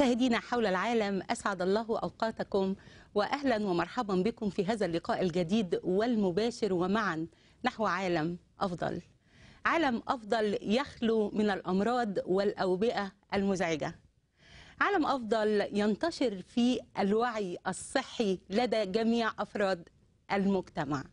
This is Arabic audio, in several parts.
مشاهدينا حول العالم أسعد الله أوقاتكم وأهلا ومرحبا بكم في هذا اللقاء الجديد والمباشر ومعا نحو عالم أفضل عالم أفضل يخلو من الأمراض والأوبئة المزعجة عالم أفضل ينتشر في الوعي الصحي لدى جميع أفراد المجتمع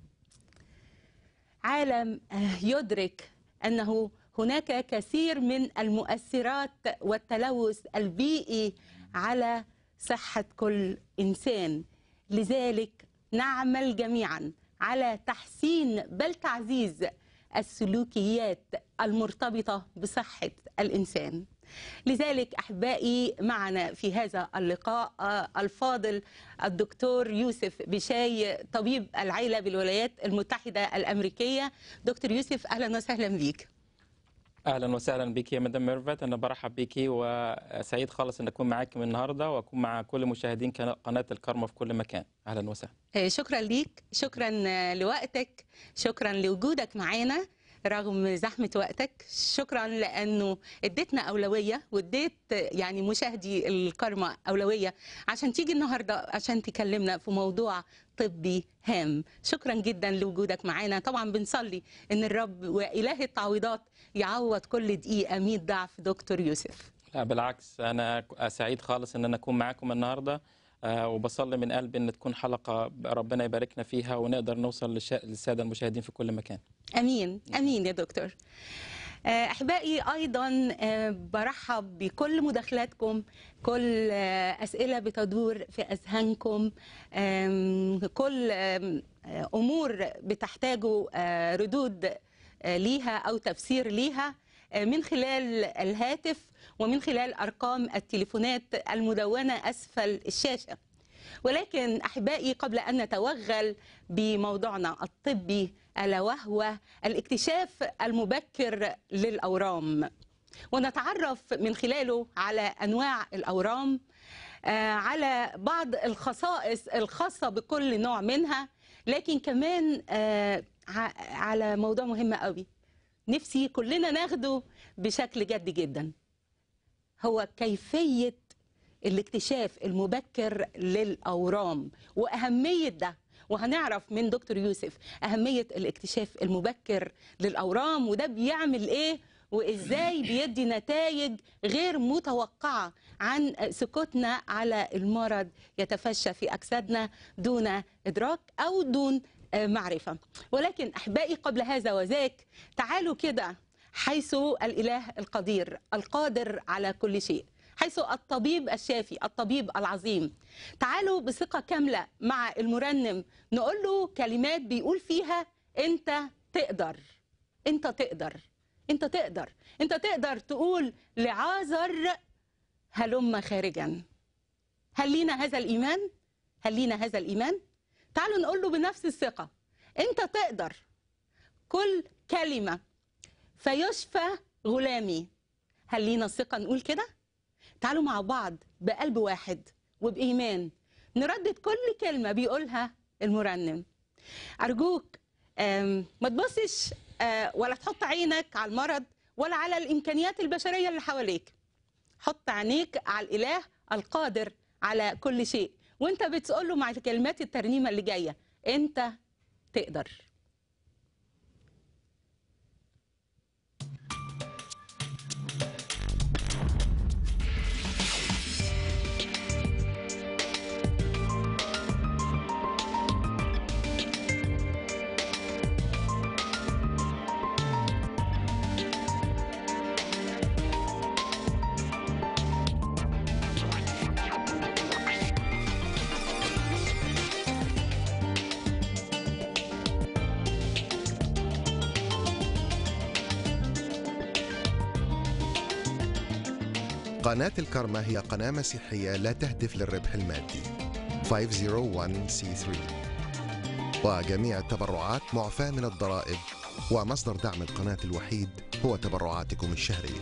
عالم يدرك أنه هناك كثير من المؤثرات والتلوث البيئي على صحة كل إنسان لذلك نعمل جميعا على تحسين بل تعزيز السلوكيات المرتبطة بصحة الإنسان لذلك أحبائي معنا في هذا اللقاء الفاضل الدكتور يوسف بشاي طبيب العيلة بالولايات المتحدة الأمريكية دكتور يوسف أهلا وسهلا بك اهلا وسهلا بك يا مدام ميرفت انا برحب بك وسعيد خالص ان اكون معاكم النهارده واكون مع كل مشاهدين قناه الكرمه في كل مكان اهلا وسهلا إيه، شكرا ليك شكرا لوقتك شكرا لوجودك معانا رغم زحمة وقتك شكرا لأنه اديتنا أولوية واديت يعني مشاهدي الكرمة أولوية عشان تيجي النهاردة عشان تكلمنا في موضوع طبي هام شكرا جدا لوجودك معانا طبعا بنصلي ان الرب واله التعويضات يعوض كل دقيقه 100 ضعف دكتور يوسف لا بالعكس انا سعيد خالص ان انا اكون معاكم النهارده آه، وبصلي من قلبي ان تكون حلقه ربنا يباركنا فيها ونقدر نوصل للساده المشاهدين في كل مكان امين امين يا دكتور آه، احبائي ايضا آه، برحب بكل مداخلاتكم كل آه، اسئله بتدور في اذهانكم كل امور بتحتاجوا ردود ليها او تفسير ليها من خلال الهاتف ومن خلال ارقام التليفونات المدونه اسفل الشاشه ولكن احبائي قبل ان نتوغل بموضوعنا الطبي ألا وهو الاكتشاف المبكر للأورام ونتعرف من خلاله على أنواع الأورام آه، على بعض الخصائص الخاصة بكل نوع منها لكن كمان آه، على موضوع مهم قوي نفسي كلنا ناخده بشكل جد جدا هو كيفية الاكتشاف المبكر للأورام وأهمية ده وهنعرف من دكتور يوسف أهمية الاكتشاف المبكر للأورام وده بيعمل إيه وإزاي بيدي نتائج غير متوقعة عن سكوتنا على المرض يتفشى في أجسادنا دون إدراك أو دون آه، معرفة ولكن أحبائي قبل هذا وذاك تعالوا كده حيث الإله القدير القادر على كل شيء حيث الطبيب الشافي الطبيب العظيم تعالوا بثقة كاملة مع المرنم نقول له كلمات بيقول فيها أنت تقدر أنت تقدر أنت تقدر أنت تقدر تقول لعازر هلم خارجا هل لينا هذا الإيمان؟ هل لينا هذا الإيمان؟ تعالوا نقول له بنفس الثقة أنت تقدر كل كلمة فيشفى غلامي هل لينا الثقة نقول كده؟ تعالوا مع بعض بقلب واحد وبإيمان نردد كل كلمة بيقولها المرنم أرجوك ما تبصش آه، ولا تحط عينك على المرض ولا على الإمكانيات البشرية اللي حواليك حط عينيك على الإله القادر على كل شيء وانت بتقول له مع كلمات الترنيمة اللي جاية انت تقدر قناة الكرمة هي قناة مسيحية لا تهدف للربح المادي 501c3 وجميع التبرعات معفاة من الضرائب ومصدر دعم القناة الوحيد هو تبرعاتكم الشهرية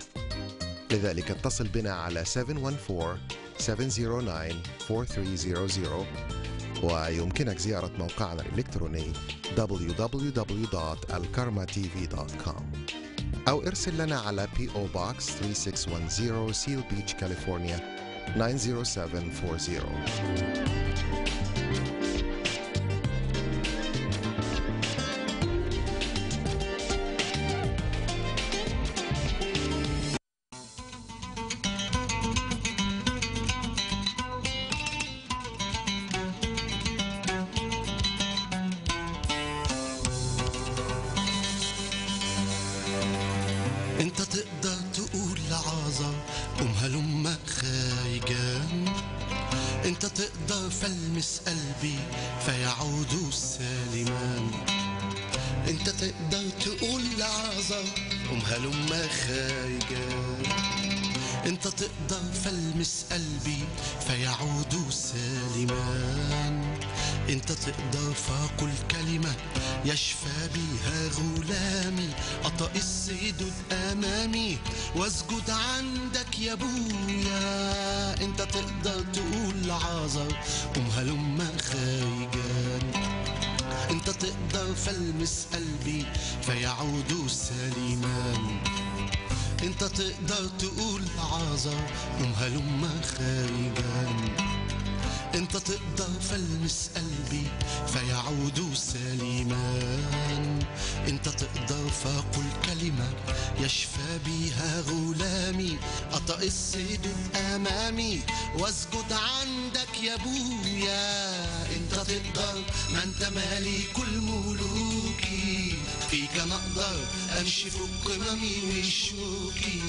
لذلك اتصل بنا على 714-709-4300 ويمكنك زيارة موقعنا الإلكتروني www.alkarmatv.com أو ارسل لنا على PO Box 3610 Seal Beach, California 90740 ابويا انت تقدر ما انت مالي كل ملوكي فيك ما اقدر امشي فوق قممي وشوكي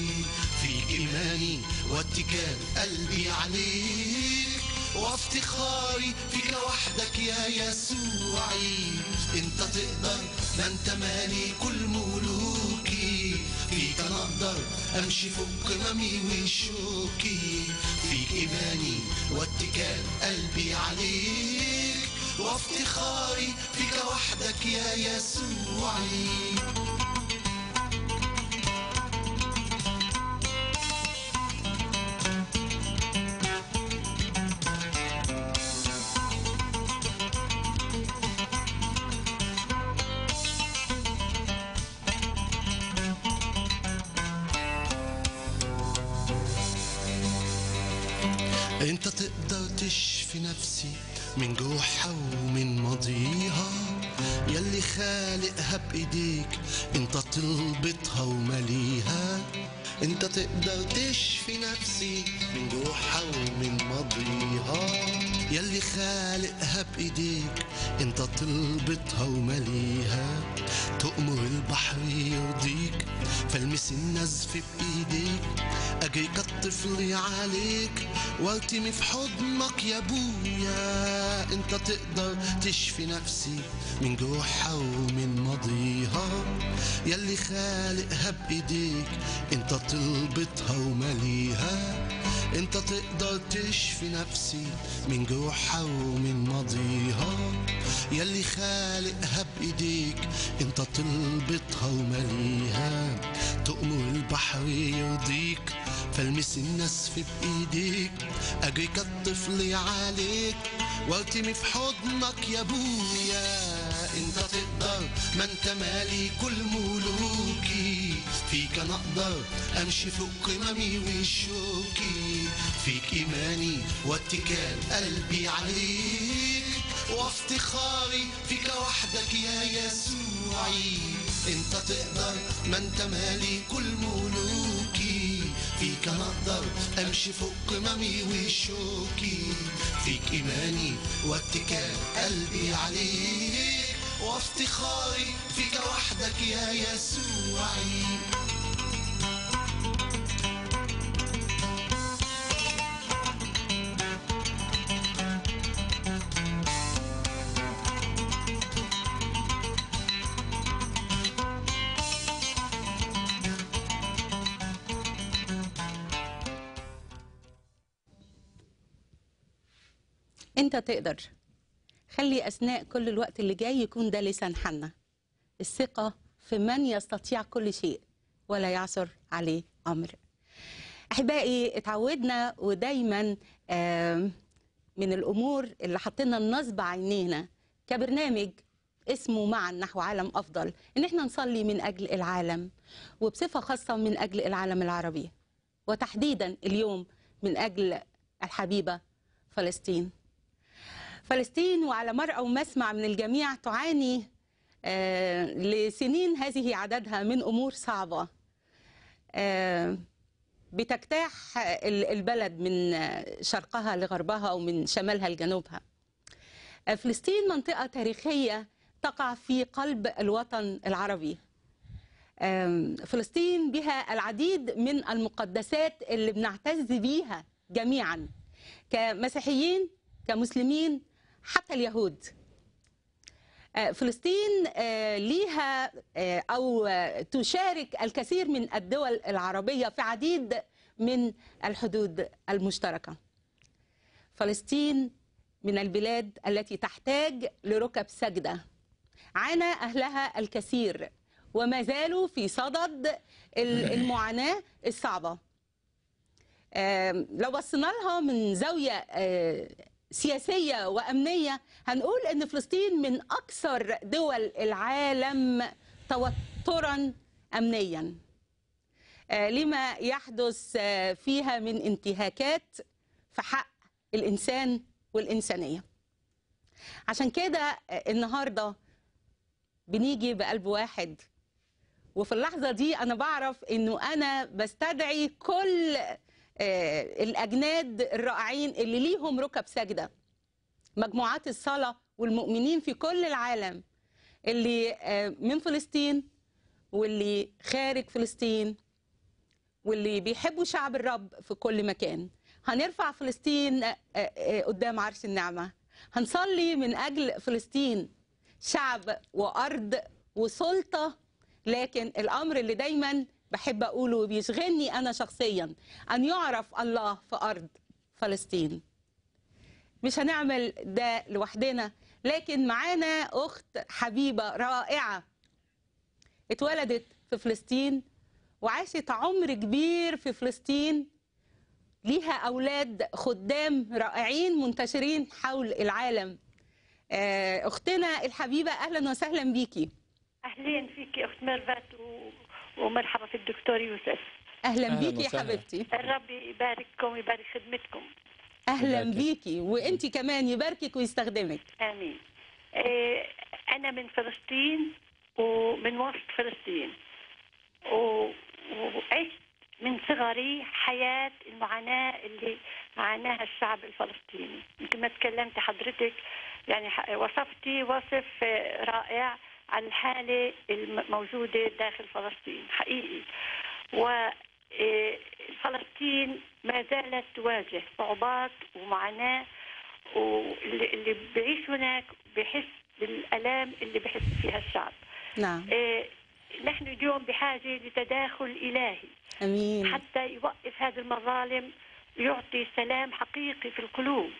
فيك ايماني واتكال قلبي عليك وافتخاري فيك وحدك يا يسوعي انت تقدر ما انت مالي كل ملوكي فيك اقدر امشي فوق رمي وشوكي فيك ايماني واتكال قلبي عليك وافتخاري فيك وحدك يا يسوعي تلبطها ومليها انت تقدر تشفي نفسي من جروحها ومن ماضيها يلي خالقها بايديك انت تلبطها ومليها تؤمر البحر يرضيك فالمس النزف بايديك قد طفلي عليك والتمي في حضنك يا ابويا انت تقدر تشفي نفسي من جروحها ومن ماضيها يلي خالقها بايديك انت طلبتها ومليها انت تقدر تشفي نفسي من جروحها ومن ماضيها يلي خالقها بايديك انت طلبتها ومليها تؤمر البحر يرضيك فالمس الناس في بايديك اجري كالطفل عليك والتمي في حضنك يا ابويا انت تقدر ما انت مالي كل ملوكي فيك انا اقدر امشي فوق قممي وشوكي فيك ايماني واتكال قلبي عليك وافتخاري فيك وحدك يا يسوعي انت تقدر ما انت مالي كل ملوكي فيك هقدر امشي فوق قممي وشوكي فيك ايماني واتكال قلبي عليك وافتخاري فيك وحدك يا يسوعي انت تقدر خلي اثناء كل الوقت اللي جاي يكون ده لسان حنا الثقه في من يستطيع كل شيء ولا يعثر عليه امر احبائي اتعودنا ودايما من الامور اللي حطينا النصب عينينا كبرنامج اسمه معا نحو عالم افضل ان احنا نصلي من اجل العالم وبصفه خاصه من اجل العالم العربي وتحديدا اليوم من اجل الحبيبه فلسطين فلسطين وعلى مرأى ومسمع من الجميع تعاني آه، لسنين هذه عددها من أمور صعبة آه، بتجتاح البلد من شرقها لغربها ومن شمالها لجنوبها آه، فلسطين منطقة تاريخية تقع في قلب الوطن العربي فلسطين بها العديد من المقدسات اللي بنعتز بيها جميعا كمسيحيين كمسلمين حتى اليهود آه، فلسطين آه، ليها آه، أو تشارك الكثير من الدول العربية في عديد من الحدود المشتركة فلسطين من البلاد التي تحتاج لركب سجدة عانى أهلها الكثير وما زالوا في صدد المعاناة الصعبة لو بصينا لها من زاوية سياسية وأمنية هنقول أن فلسطين من أكثر دول العالم توترا أمنيا آه، لما يحدث آه، فيها من انتهاكات في حق الإنسان والإنسانية عشان كده آه، النهاردة بنيجي بقلب واحد وفي اللحظة دي أنا بعرف أنه أنا بستدعي كل آه، الأجناد الرائعين اللي ليهم ركب ساجدة مجموعات الصلاة والمؤمنين في كل العالم اللي آه، من فلسطين واللي خارج فلسطين واللي بيحبوا شعب الرب في كل مكان هنرفع فلسطين آه، قدام عرش النعمة هنصلي من أجل فلسطين شعب وأرض وسلطة لكن الأمر اللي دايما بحب أقوله وبيشغلني أنا شخصيا أن يعرف الله في أرض فلسطين مش هنعمل ده لوحدنا لكن معانا أخت حبيبة رائعة اتولدت في فلسطين وعاشت عمر كبير في فلسطين ليها أولاد خدام رائعين منتشرين حول العالم آه، أختنا الحبيبة أهلا وسهلا بيكي أهلين فيكي أخت ميرفت و... ومرحبا في الدكتور يوسف اهلا, بيكي يا حبيبتي الرب يبارككم ويبارك خدمتكم اهلا بيكي وانت كمان يباركك ويستخدمك امين إيه انا من فلسطين ومن وسط فلسطين وعشت من صغري حياة المعاناة اللي عاناها الشعب الفلسطيني مثل ما تكلمت حضرتك يعني وصفتي وصف رائع عن الحالة الموجودة داخل فلسطين حقيقي و آه، فلسطين ما زالت تواجه صعوبات ومعاناة واللي بيعيش هناك بحس بالالام اللي بحس فيها الشعب نعم آه، نحن اليوم بحاجه لتداخل الهي امين حتى يوقف هذه المظالم يعطي سلام حقيقي في القلوب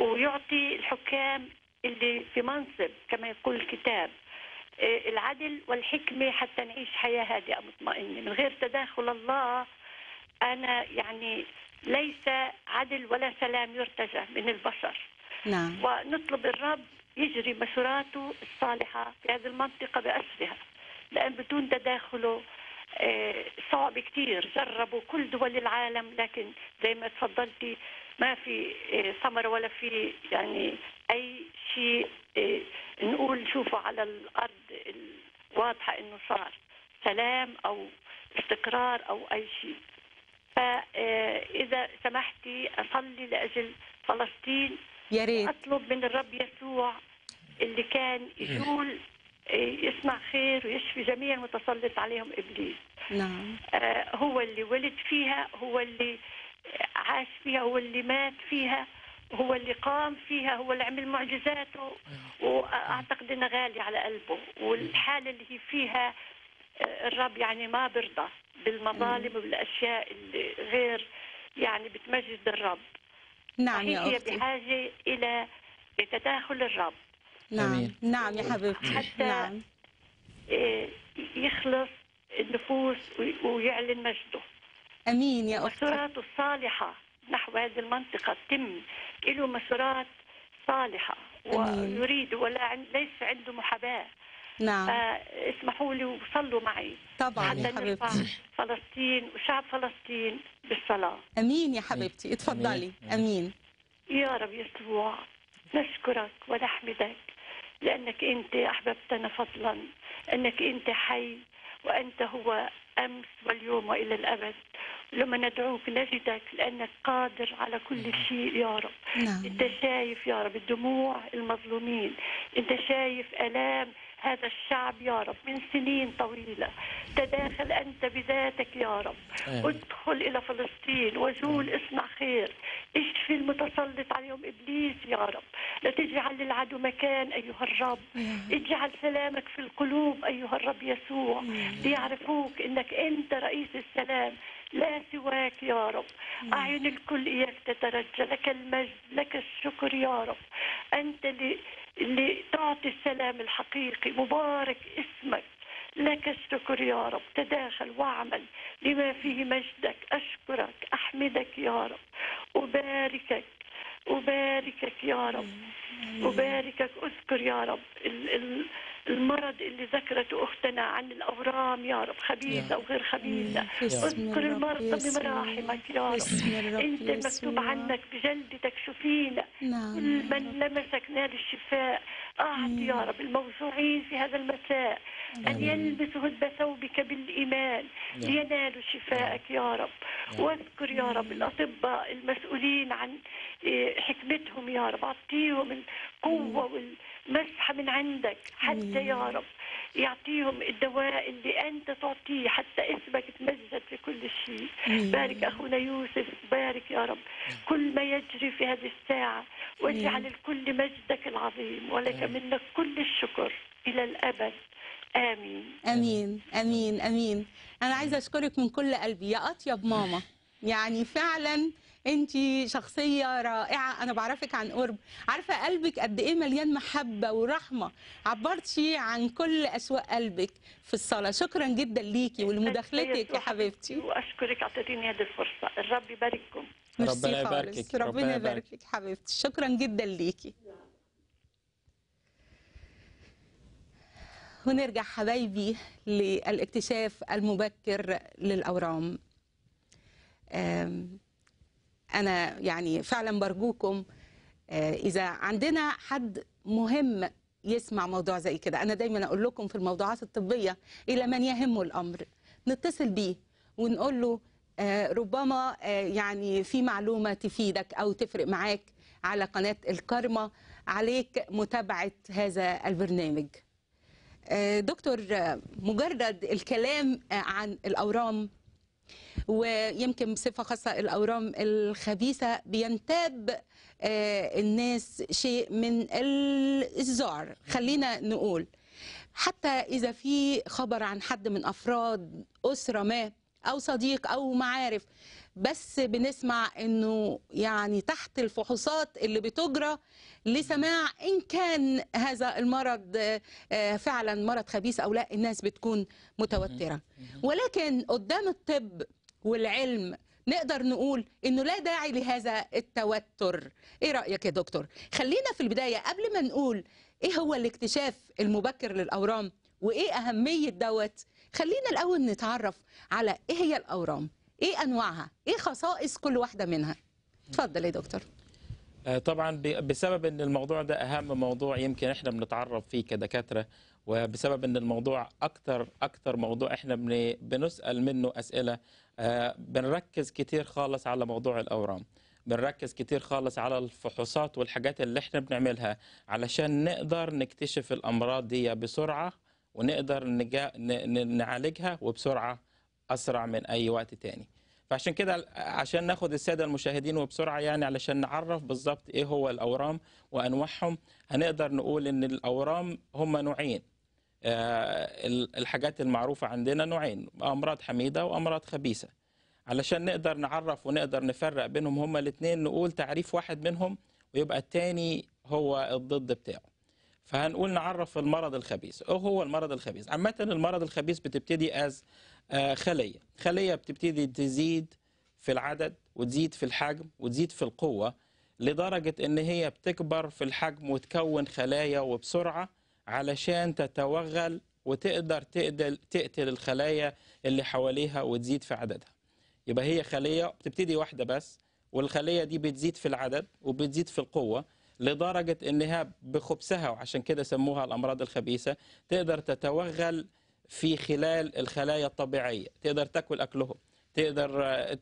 ويعطي الحكام اللي في منصب كما يقول الكتاب آه، العدل والحكمة حتى نعيش حياة هادئة مطمئنة من غير تداخل الله أنا يعني ليس عدل ولا سلام يرتجى من البشر نعم. ونطلب الرب يجري مشوراته الصالحة في هذه المنطقة بأسرها لأن بدون تداخله آه، صعب كتير جربوا كل دول العالم لكن زي ما تفضلتي ما في آه، ثمرة ولا في يعني أي شيء آه، نقول نشوفه على الأرض الواضحة إنه صار سلام أو استقرار أو أي شيء فإذا سمحتي أصلي لأجل فلسطين يا ريت أطلب من الرب يسوع اللي كان يزول إيه، يسمع خير ويشفي جميع المتسلط عليهم ابليس نعم آه، هو اللي ولد فيها هو اللي عاش فيها هو اللي مات فيها هو اللي قام فيها هو اللي عمل معجزاته نعم. واعتقد انه غالي على قلبه والحاله اللي هي فيها آه، الرب يعني ما برضى بالمظالم وبالاشياء اللي غير يعني بتمجد الرب نعم يا أختي. هي بحاجه الى تداخل الرب نعم نعم يا حبيبتي حتى نعم. إيه، يخلص النفوس ويعلن مجده امين يا اختي مسارات الصالحه نحو هذه المنطقه تم له مسارات صالحه ويريد ولا ليس عنده محاباه نعم اسمحوا لي وصلوا معي طبعا حتى يا حبيبتي فلسطين وشعب فلسطين بالصلاه امين يا حبيبتي اتفضلي امين, أمين. يا رب يسوع نشكرك ونحمدك لأنك أنت أحببتنا فضلا أنك أنت حي وأنت هو أمس واليوم وإلى الأبد لما ندعوك نجدك لأنك قادر على كل نعم. شيء يا رب نعم. أنت شايف يا رب الدموع المظلومين أنت شايف ألام هذا الشعب يا رب من سنين طويلة تداخل أنت بذاتك يا رب ادخل إلى فلسطين وزول اصنع خير اشفي المتسلط عليهم إبليس يا رب لا تجعل للعدو مكان أيها الرب اجعل سلامك في القلوب أيها الرب يسوع ليعرفوك أنك أنت رئيس السلام لا سواك يا رب أعين الكل إياك تترجى لك المجد لك الشكر يا رب أنت اللي اللي تعطي السلام الحقيقي مبارك اسمك لك الشكر يا رب تداخل واعمل لما فيه مجدك أشكرك أحمدك يا رب أباركك أباركك يا رب أباركك أذكر يا رب المرض اللي ذكرته أختنا عن الأورام يا رب خبيثة وغير خبيثة اذكر المرضى بمراحمك يا رب أنت مكتوب عنك بجلدتك شفينا نعم. كل من لمسك نال الشفاء أعط يا نعم. رب الموسوعين في هذا المساء أن يلبسوا بثوبك ثوبك بالإيمان نعم. لينالوا شفائك يا رب واذكر يا رب الأطباء المسؤولين عن إيه، حكمتهم يا رب أعطيهم القوة وال مسحه من عندك حتى يا رب يعطيهم الدواء اللي انت تعطيه حتى اسمك تمجد في كل شيء بارك اخونا يوسف بارك يا رب كل ما يجري في هذه الساعه واجعل الكل مجدك العظيم ولك منك كل الشكر الى الابد امين امين امين امين انا عايزه اشكرك من كل قلبي يا اطيب ماما يعني فعلا انت شخصيه رائعه انا بعرفك عن قرب عارفه قلبك قد ايه مليان محبه ورحمه عبرتي عن كل اسواق قلبك في الصلاه شكرا جدا ليكي ولمداخلتك يا حبيبتي واشكرك اعطيتيني هذه الفرصه الرب يبارككم ربنا يباركك ربنا يباركك حبيبتي شكرا جدا ليكي ونرجع حبايبي للاكتشاف المبكر للأورام انا يعني فعلا برجوكم آه، اذا عندنا حد مهم يسمع موضوع زي كده انا دايما اقول لكم في الموضوعات الطبيه الى من يهمه الامر نتصل بيه ونقول له آه، ربما آه، يعني في معلومه تفيدك او تفرق معاك على قناه الكرمه عليك متابعه هذا البرنامج دكتور مجرد الكلام عن الاورام ويمكن بصفه خاصه الاورام الخبيثه بينتاب آه، الناس شيء من الزعر خلينا نقول حتى اذا في خبر عن حد من افراد اسره ما او صديق او معارف بس بنسمع انه يعني تحت الفحوصات اللي بتجرى لسماع ان كان هذا المرض آه، فعلا مرض خبيث او لا الناس بتكون متوتره ولكن قدام الطب والعلم نقدر نقول انه لا داعي لهذا التوتر ايه رايك يا دكتور خلينا في البدايه قبل ما نقول ايه هو الاكتشاف المبكر للاورام وايه اهميه دوت خلينا الاول نتعرف على ايه هي الاورام ايه انواعها ايه خصائص كل واحده منها اتفضل يا دكتور آه، طبعا بسبب ان الموضوع ده اهم موضوع يمكن احنا بنتعرف فيه كدكاتره وبسبب ان الموضوع اكتر اكتر موضوع احنا بنسال منه اسئله آه، بنركز كتير خالص على موضوع الاورام بنركز كتير خالص على الفحوصات والحاجات اللي احنا بنعملها علشان نقدر نكتشف الامراض دي بسرعه ونقدر نجا... ن... نعالجها وبسرعه اسرع من اي وقت تاني فعشان كده عشان ناخد الساده المشاهدين وبسرعه يعني علشان نعرف بالظبط ايه هو الاورام وانواعهم هنقدر نقول ان الاورام هم نوعين آه، الحاجات المعروفة عندنا نوعين أمراض حميدة وأمراض خبيثة علشان نقدر نعرف ونقدر نفرق بينهم هما الاثنين نقول تعريف واحد منهم ويبقى الثاني هو الضد بتاعه فهنقول نعرف المرض الخبيث أو إيه هو المرض الخبيث عامه المرض الخبيث بتبتدي از آه، خليه خليه بتبتدي تزيد في العدد وتزيد في الحجم وتزيد في القوه لدرجه ان هي بتكبر في الحجم وتكون خلايا وبسرعه علشان تتوغل وتقدر تقدل تقتل الخلايا اللي حواليها وتزيد في عددها يبقى هي خليه بتبتدي واحده بس والخليه دي بتزيد في العدد وبتزيد في القوه لدرجه انها بخبثها وعشان كده سموها الامراض الخبيثه تقدر تتوغل في خلال الخلايا الطبيعيه تقدر تاكل اكلهم تقدر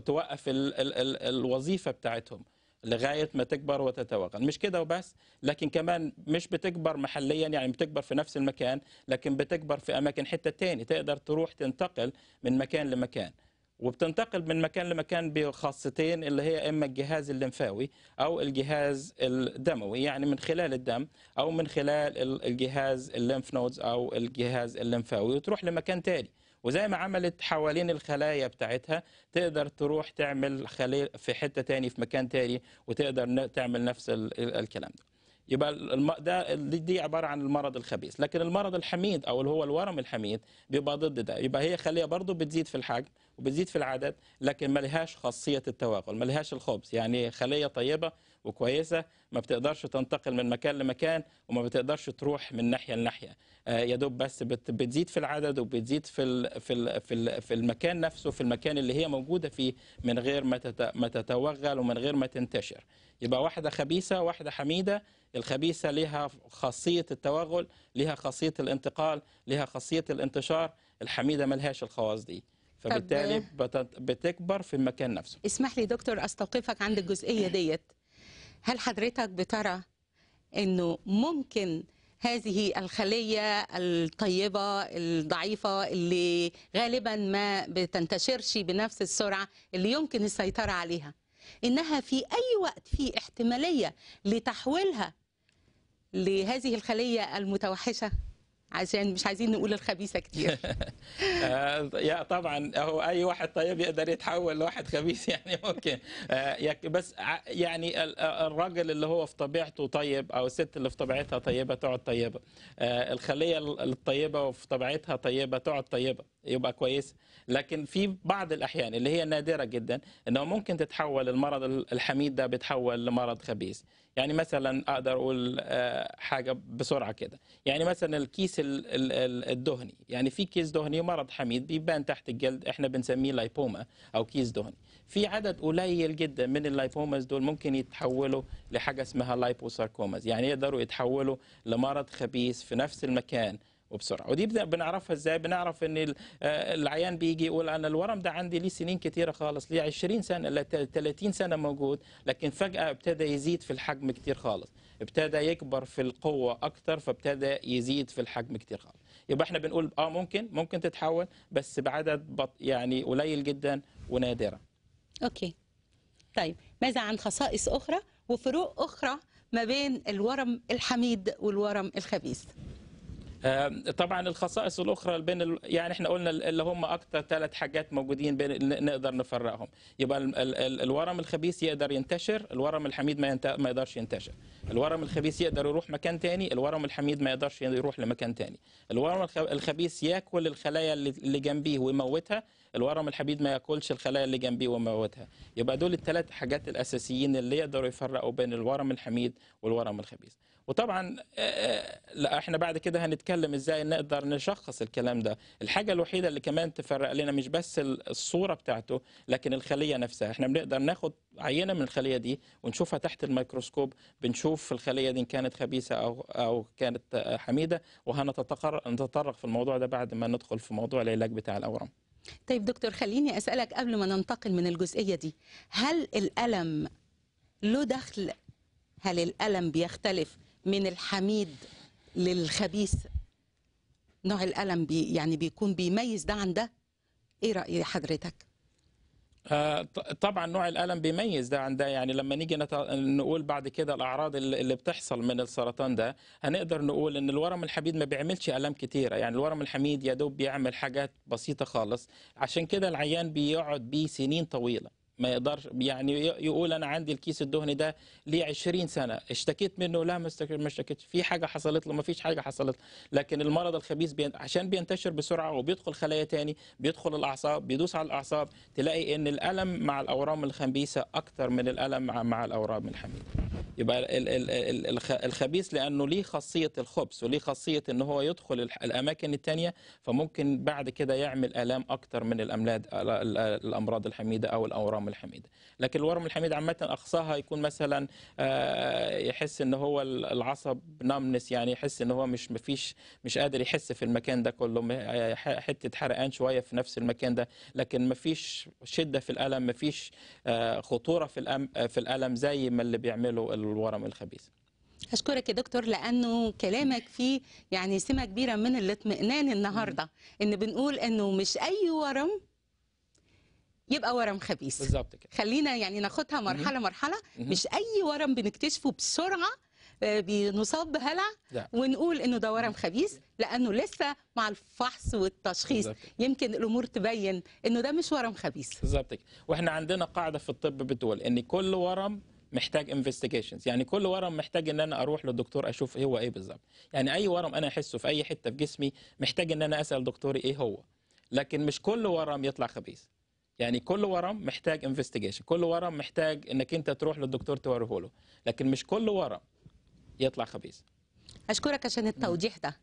توقف الوظيفه بتاعتهم لغايه ما تكبر وتتوغل مش كده وبس لكن كمان مش بتكبر محليا يعني بتكبر في نفس المكان لكن بتكبر في اماكن حته تاني تقدر تروح تنتقل من مكان لمكان وبتنتقل من مكان لمكان بخاصتين اللي هي اما الجهاز الليمفاوي او الجهاز الدموي يعني من خلال الدم او من خلال الجهاز الليمف نودز او الجهاز الليمفاوي وتروح لمكان تاني وزي ما عملت حوالين الخلايا بتاعتها تقدر تروح تعمل خلية في حتة تاني في مكان تاني وتقدر تعمل نفس الكلام ده يبقى ده دي عباره عن المرض الخبيث لكن المرض الحميد او اللي هو الورم الحميد بيبقى ضد ده يبقى هي خليه برضه بتزيد في الحجم وبتزيد في العدد لكن ما لهاش خاصيه التواغل ما لهاش الخبز يعني خليه طيبه وكويسه ما بتقدرش تنتقل من مكان لمكان وما بتقدرش تروح من ناحيه لناحيه آه، يا دوب بس بتزيد في العدد وبتزيد في في في, في المكان نفسه في المكان اللي هي موجوده فيه من غير ما ما تتوغل ومن غير ما تنتشر يبقى واحده خبيثه واحده حميده الخبيثه لها خاصيه التوغل لها خاصيه الانتقال لها خاصيه الانتشار الحميده ملهاش الخواص دي فبالتالي بتكبر في المكان نفسه اسمح لي دكتور استوقفك عند الجزئيه ديت هل حضرتك بترى انه ممكن هذه الخلية الطيبة الضعيفة اللي غالبا ما بتنتشرش بنفس السرعة اللي يمكن السيطرة عليها إنها في أي وقت في احتمالية لتحويلها لهذه الخلية المتوحشة عشان مش عايزين نقول الخبيثه كتير آه، يا طبعا هو اي واحد طيب يقدر يتحول لواحد خبيث يعني ممكن آه، بس يعني آه، الراجل اللي هو في طبيعته طيب او الست اللي في طبيعتها طيبه تقعد طيبه الخليه الطيبه وفي طبيعتها طيبه تقعد طيبه يبقى كويس لكن في بعض الاحيان اللي هي نادره جدا انه ممكن تتحول المرض الحميد ده بيتحول لمرض خبيث يعني مثلا اقدر اقول آه، حاجه بسرعه كده يعني مثلا الكيس الدهني يعني في كيس دهني مرض حميد بيبان تحت الجلد احنا بنسميه لايبوما او كيس دهني في عدد قليل جدا من اللايبوماز دول ممكن يتحولوا لحاجه اسمها لايبوساركوماز يعني يقدروا يتحولوا لمرض خبيث في نفس المكان وبسرعه ودي بنعرفها ازاي بنعرف ان آه، العيان بيجي يقول انا الورم ده عندي ليه سنين كتيره خالص ليه 20 سنه ل 30 سنه موجود لكن فجاه ابتدى يزيد في الحجم كتير خالص ابتدى يكبر في القوه اكتر فابتدى يزيد في الحجم كتير خالص يبقى احنا بنقول اه ممكن ممكن تتحول بس بعدد بط يعني قليل جدا ونادره اوكي طيب ماذا عن خصائص اخرى وفروق اخرى ما بين الورم الحميد والورم الخبيث آه، طبعا الخصائص الاخرى بين ال... يعني احنا قلنا اللي هم اكثر ثلاث حاجات موجودين بين نقدر نفرقهم يبقى ال... ال... الورم الخبيث يقدر ينتشر الورم الحميد ما, ينت... ما يقدرش ينتشر الورم الخبيث يقدر يروح مكان ثاني الورم الحميد ما يقدرش يروح لمكان ثاني الورم الخبيث ياكل الخلايا اللي جنبيه ويموتها الورم الحميد ما ياكلش الخلايا اللي جنبيه ويموتها يبقى دول الثلاث حاجات الاساسيين اللي يقدروا يفرقوا بين الورم الحميد والورم الخبيث وطبعا آه، آه، لا احنا بعد كده هنتكلم ازاي نقدر نشخص الكلام ده الحاجه الوحيده اللي كمان تفرق لنا مش بس الصوره بتاعته لكن الخليه نفسها احنا بنقدر ناخد عينه من الخليه دي ونشوفها تحت الميكروسكوب بنشوف الخليه دي ان كانت خبيثه او او كانت آه، حميده وهنتطرق في الموضوع ده بعد ما ندخل في موضوع العلاج بتاع الاورام طيب دكتور خليني اسالك قبل ما ننتقل من الجزئيه دي هل الالم له دخل هل الألم بيختلف من الحميد للخبيث نوع الألم بي يعني بيكون بيميز ده عن ده إيه رأي حضرتك؟ آه طبعا نوع الالم بيميز ده عن ده يعني لما نيجي نت... نقول بعد كده الاعراض اللي بتحصل من السرطان ده هنقدر نقول ان الورم الحميد ما بيعملش الام كتيره يعني الورم الحميد يا دوب بيعمل حاجات بسيطه خالص عشان كده العيان بيقعد بيه سنين طويله ما يقدرش يعني يقول انا عندي الكيس الدهني ده ليه 20 سنه اشتكيت منه لا ما اشتكيتش في حاجه حصلت له ما فيش حاجه حصلت لكن المرض الخبيث بين... عشان بينتشر بسرعه وبيدخل خلايا تاني بيدخل الاعصاب بيدوس على الاعصاب تلاقي ان الالم مع الاورام الخبيثه اكتر من الالم مع, مع الاورام الحميده يبقى الخبيث لانه ليه خاصيه الخبث وليه خاصيه ان هو يدخل الاماكن الثانيه فممكن بعد كده يعمل الام اكتر من الاملاد الامراض الحميده او الاورام الورم الحميد لكن الورم الحميد عامه اقصاها يكون مثلا آه، يحس ان هو العصب نامنس يعني يحس ان هو مش مفيش مش قادر يحس في المكان ده كله حته حرقان شويه في نفس المكان ده لكن مفيش شده في الالم مفيش آه، خطوره في آه، في الالم زي ما اللي بيعمله الورم الخبيث اشكرك يا دكتور لانه كلامك فيه يعني سمه كبيره من الاطمئنان النهارده ان بنقول انه مش اي ورم يبقى ورم خبيث بالظبط كده خلينا يعني ناخدها مرحله مرحله مش اي ورم بنكتشفه بسرعه آه، بنصاب بهلع ونقول انه ده ورم خبيث لانه لسه مع الفحص والتشخيص يمكن الامور تبين انه ده مش ورم خبيث بالظبط كده واحنا عندنا قاعده في الطب بتقول ان كل ورم محتاج انفستيجيشنز يعني كل ورم محتاج ان انا اروح للدكتور اشوف ايه هو ايه بالظبط يعني اي ورم انا احسه في اي حته في جسمي محتاج ان انا اسال دكتوري ايه هو لكن مش كل ورم يطلع خبيث يعني كل ورم محتاج انفستيجيشن كل ورم محتاج انك انت تروح للدكتور توريه له لكن مش كل ورم يطلع خبيث اشكرك عشان التوضيح ده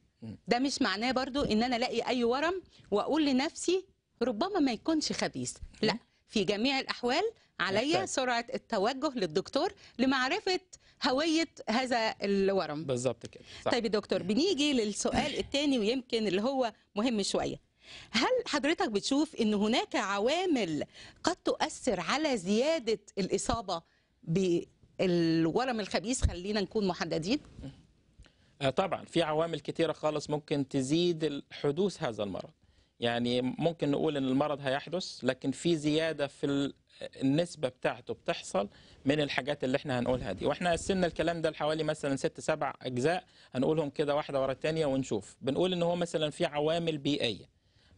ده مش معناه برضو ان انا الاقي اي ورم واقول لنفسي ربما ما يكونش خبيث لا في جميع الاحوال عليا سرعه التوجه للدكتور لمعرفه هويه هذا الورم بالظبط كده صح. طيب يا دكتور بنيجي للسؤال الثاني ويمكن اللي هو مهم شويه هل حضرتك بتشوف ان هناك عوامل قد تؤثر على زياده الاصابه بالورم الخبيث خلينا نكون محددين آه، طبعا في عوامل كثيره خالص ممكن تزيد حدوث هذا المرض يعني ممكن نقول ان المرض هيحدث لكن في زياده في النسبه بتاعته بتحصل من الحاجات اللي احنا هنقولها دي واحنا قسمنا الكلام ده لحوالي مثلا ست سبع اجزاء هنقولهم كده واحده ورا الثانيه ونشوف بنقول ان هو مثلا في عوامل بيئيه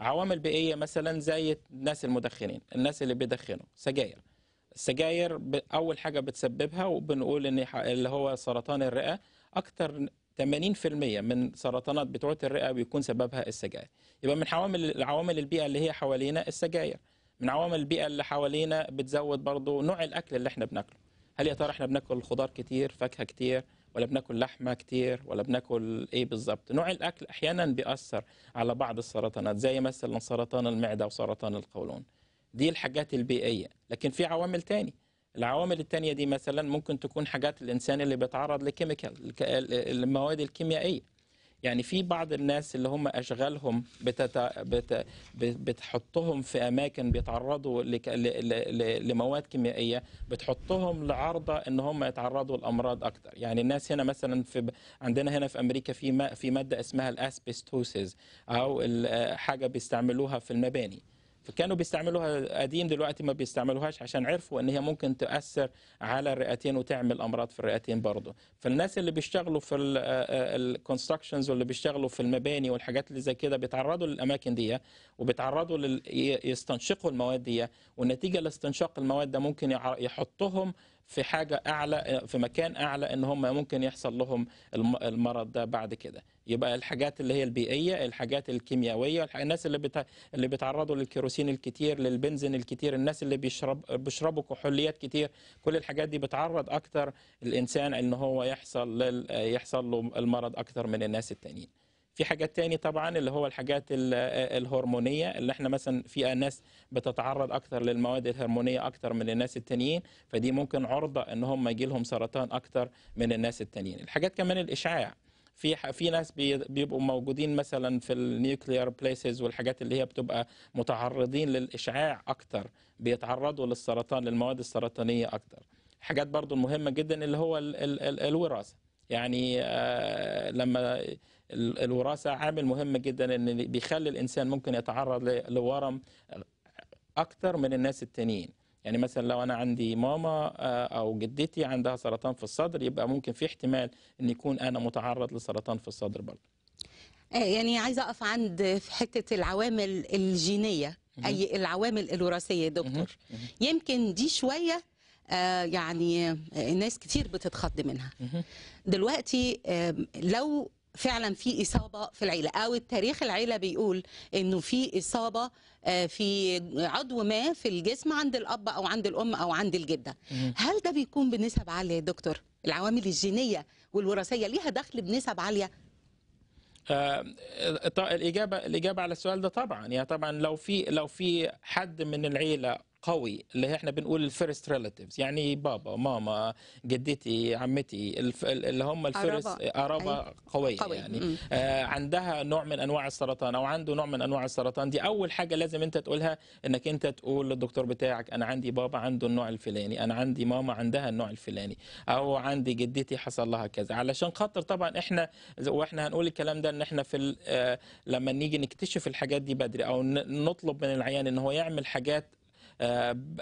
عوامل بيئيه مثلا زي الناس المدخنين الناس اللي بيدخنوا سجاير السجاير اول حاجه بتسببها وبنقول ان اللي هو سرطان الرئه اكتر 80% من سرطانات بتوعه الرئه بيكون سببها السجاير يبقى من عوامل العوامل البيئه اللي هي حوالينا السجاير من عوامل البيئه اللي حوالينا بتزود برضو نوع الاكل اللي احنا بناكله هل يا ترى احنا بناكل خضار كتير فاكهه كتير ولا بناكل لحمه كتير ولا بناكل ايه بالظبط نوع الاكل احيانا بيأثر على بعض السرطانات زي مثلا سرطان المعده وسرطان القولون دي الحاجات البيئيه لكن في عوامل تاني العوامل التانية دي مثلا ممكن تكون حاجات الإنسان اللي بيتعرض لكيميكال المواد الكيميائية يعني في بعض الناس اللي هم اشغالهم بتتا... بت... بتحطهم في اماكن بيتعرضوا لك... ل... ل... لمواد كيميائيه بتحطهم لعرضه ان هم يتعرضوا لامراض اكتر يعني الناس هنا مثلا في عندنا هنا في امريكا في ما... في ماده اسمها الاسبستوسيز او حاجه بيستعملوها في المباني فكانوا بيستعملوها قديم دلوقتي ما بيستعملوهاش عشان عرفوا ان هي ممكن تاثر على الرئتين وتعمل امراض في الرئتين برضه فالناس اللي بيشتغلوا في الكونستراكشنز آه، آه، واللي بيشتغلوا في المباني والحاجات اللي زي كده بيتعرضوا للاماكن دي وبيتعرضوا ليستنشقوا يستنشقوا المواد دي والنتيجه لاستنشاق المواد ده ممكن يحطهم في حاجه اعلى في مكان اعلى ان هم ممكن يحصل لهم المرض ده بعد كده يبقى الحاجات اللي هي البيئيه الحاجات الكيميائيه الناس اللي بتا... اللي بيتعرضوا للكيروسين الكتير للبنزين الكتير الناس اللي بيشرب بيشربوا كحوليات كتير كل الحاجات دي بتعرض اكتر الانسان ان هو يحصل لل... يحصل له المرض اكتر من الناس التانيين في حاجات تاني طبعا اللي هو الحاجات الهرمونيه اللي احنا مثلا في ناس بتتعرض اكتر للمواد الهرمونيه اكتر من الناس التانيين فدي ممكن عرضه ان هم يجي لهم سرطان اكتر من الناس التانيين الحاجات كمان الاشعاع في في ناس بيبقوا موجودين مثلا في النيوكليير بليسز والحاجات اللي هي بتبقى متعرضين للاشعاع اكتر بيتعرضوا للسرطان للمواد السرطانيه اكتر حاجات برضو المهمه جدا اللي هو الوراثه يعني آه لما الوراثه عامل مهم جدا ان بيخلي الانسان ممكن يتعرض لورم أكثر من الناس التانيين يعني مثلا لو انا عندي ماما آه، او جدتي عندها سرطان في الصدر يبقى ممكن في احتمال ان يكون انا متعرض لسرطان في الصدر برضه آه، يعني عايزه اقف عند في حته العوامل الجينيه اي العوامل الوراثيه يا دكتور يمكن دي شويه آه، يعني ناس كتير بتتخض منها دلوقتي لو فعلا في اصابه في العيله او التاريخ العيله بيقول انه في اصابه آه، في عضو ما في الجسم عند الاب او عند الام او عند الجده هل ده بيكون بنسب عاليه يا دكتور العوامل الجينيه والوراثيه ليها دخل بنسب عاليه آه الاجابه الاجابه على السؤال ده طبعا يعني طبعا لو في لو في حد من العيله قوي اللي احنا بنقول الفيرست ريلاتيفز يعني بابا ماما جدتي عمتي اللي هم الفيرست قرابه أيوة. قويه قوي. يعني آه عندها نوع من انواع السرطان او عنده نوع من انواع السرطان دي اول حاجه لازم انت تقولها انك انت تقول للدكتور بتاعك انا عندي بابا عنده النوع الفلاني انا عندي ماما عندها النوع الفلاني او عندي جدتي حصل لها كذا علشان خاطر طبعا احنا واحنا هنقول الكلام ده ان احنا في آه، لما نيجي نكتشف الحاجات دي بدري او نطلب من العيان ان هو يعمل حاجات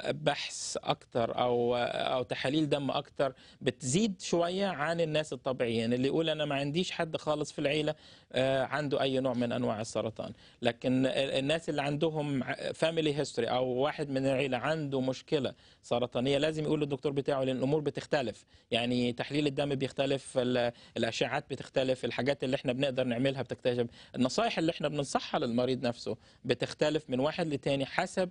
بحث اكتر او او تحاليل دم اكتر بتزيد شويه عن الناس الطبيعيين اللي يقول انا ما عنديش حد خالص في العيله آه، عنده اي نوع من انواع السرطان لكن الناس اللي عندهم فاميلي هيستوري او واحد من العيله عنده مشكله سرطانيه لازم يقول للدكتور بتاعه لان الامور بتختلف يعني تحليل الدم بيختلف الاشعاعات بتختلف الحاجات اللي احنا بنقدر نعملها بتكتشف النصائح اللي احنا بننصحها للمريض نفسه بتختلف من واحد لتاني حسب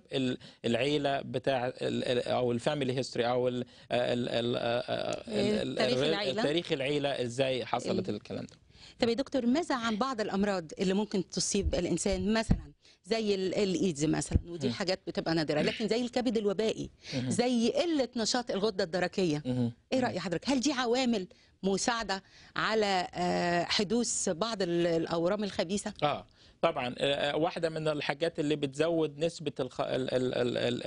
العيله بتاع او الفاميلي هيستوري او التاريخ العيله, تاريخ العيله ازاي حصلت الكلام ده طب يا دكتور ماذا عن بعض الامراض اللي ممكن تصيب الانسان مثلا زي الايدز مثلا ودي حاجات بتبقى نادره لكن زي الكبد الوبائي زي قله نشاط الغده الدرقيه ايه راي حضرتك هل دي عوامل مساعده على آه، حدوث بعض الاورام الخبيثه اه طبعا آه، آه، واحده من الحاجات اللي بتزود نسبه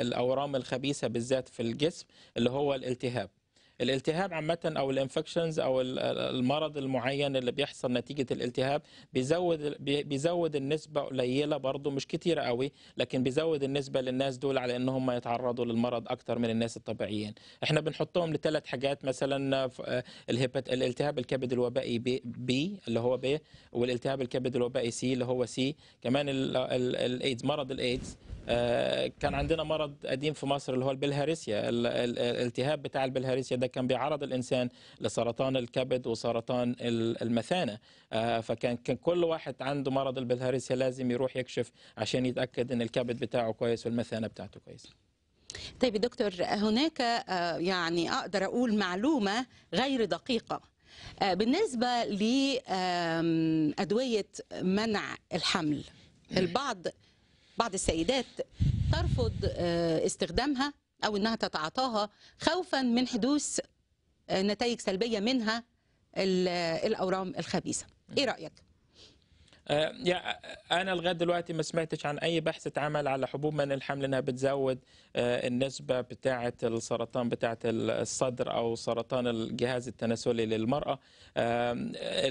الاورام الخبيثه بالذات في الجسم اللي هو الالتهاب الالتهاب عامه او الانفكشنز او المرض المعين اللي بيحصل نتيجه الالتهاب بيزود بيزود النسبه قليله برضه مش كتيره قوي لكن بيزود النسبه للناس دول على ان هم يتعرضوا للمرض اكتر من الناس الطبيعيين احنا بنحطهم لثلاث حاجات مثلا الهبت الالتهاب الكبد الوبائي بي, بي اللي هو بي والالتهاب الكبد الوبائي سي اللي هو سي كمان الايدز مرض الايدز آه، كان عندنا مرض قديم في مصر اللي هو البلهارسيا الالتهاب بتاع البلهارسيا ده كان بيعرض الانسان لسرطان الكبد وسرطان المثانه آه، فكان كان كل واحد عنده مرض البلهارسيا لازم يروح يكشف عشان يتاكد ان الكبد بتاعه كويس والمثانه بتاعته كويسه طيب يا دكتور هناك آه، يعني اقدر اقول معلومه غير دقيقه بالنسبه لادويه منع الحمل البعض بعض السيدات ترفض آه، استخدامها أو أنها تتعاطاها خوفا من حدوث آه، نتائج سلبية منها آه، الأورام الخبيثة إيه رأيك؟ يا انا لغايه دلوقتي ما سمعتش عن اي بحث اتعمل على حبوب من الحمل انها بتزود آه، النسبة بتاعة السرطان بتاعة الصدر أو سرطان الجهاز التناسلي للمرأة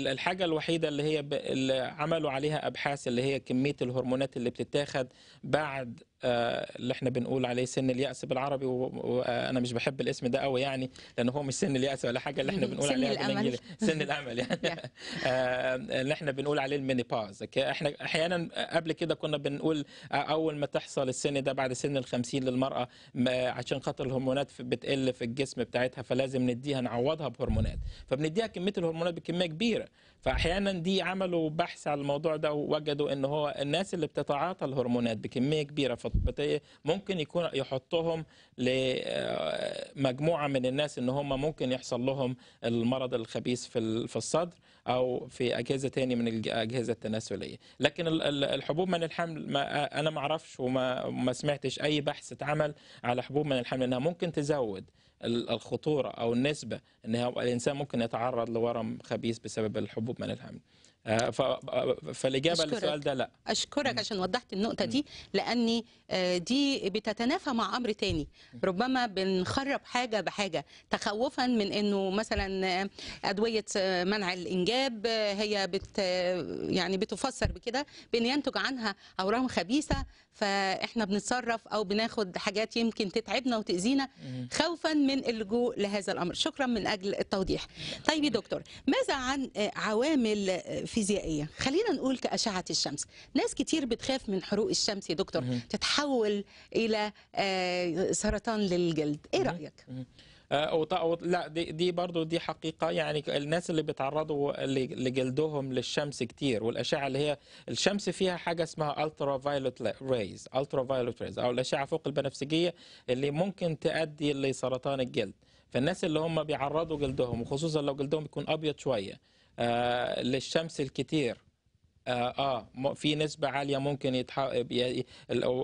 الحاجة الوحيدة اللي هي اللي عملوا عليها أبحاث اللي هي كمية الهرمونات اللي بتتاخد بعد آه، اللي احنا بنقول عليه سن اليأس بالعربي وانا مش بحب الاسم ده قوي يعني لان هو مش سن اليأس ولا حاجه اللي احنا بنقول سن الأمل. بالانجليزي سن الامل يعني اللي احنا بنقول عليه المينيباز احنا احيانا قبل كده كنا بنقول اول ما تحصل السن ده بعد سن ال 50 للمرأة المراه عشان خاطر الهرمونات بتقل في الجسم بتاعتها فلازم نديها نعوضها بهرمونات فبنديها كميه الهرمونات بكميه كبيره فاحيانا دي عملوا بحث على الموضوع ده ووجدوا ان هو الناس اللي بتتعاطى الهرمونات بكميه كبيره ممكن يكون يحطهم لمجموعه آه، من الناس ان هم ممكن يحصل لهم المرض الخبيث في الصدر او في اجهزه ثانيه من الاجهزه التناسليه لكن الحبوب من الحمل ما انا ما اعرفش وما ما سمعتش اي بحث اتعمل على حبوب من الحمل انها ممكن تزود الخطوره او النسبه ان الانسان ممكن يتعرض لورم خبيث بسبب الحبوب من الحمل آه، آه، فالاجابه للسؤال ده لا اشكرك عشان وضحت النقطه دي لاني آه، دي بتتنافى مع امر تاني ربما بنخرب حاجه بحاجه تخوفا من انه مثلا ادويه منع الانجاب هي بت يعني بتفسر بكده بان ينتج عنها اورام خبيثه فاحنا بنتصرف او بناخد حاجات يمكن تتعبنا وتاذينا خوفا من اللجوء لهذا الامر شكرا من اجل التوضيح طيب يا دكتور ماذا عن عوامل فيزيائيه خلينا نقول كاشعه الشمس ناس كتير بتخاف من حروق الشمس يا دكتور مم. تتحول الى آه، سرطان للجلد ايه رايك مم. آه، لا دي دي برضه دي حقيقه يعني الناس اللي بيتعرضوا لجلدهم للشمس كتير والاشعه اللي هي الشمس فيها حاجه اسمها الترا فايولت ريز الترا فايولت ريز او الاشعه فوق البنفسجيه اللي ممكن تؤدي لسرطان الجلد فالناس اللي هم بيعرضوا جلدهم وخصوصا لو جلدهم بيكون ابيض شويه آه، للشمس الكتير اه, آه، في نسبه عاليه ممكن يتحول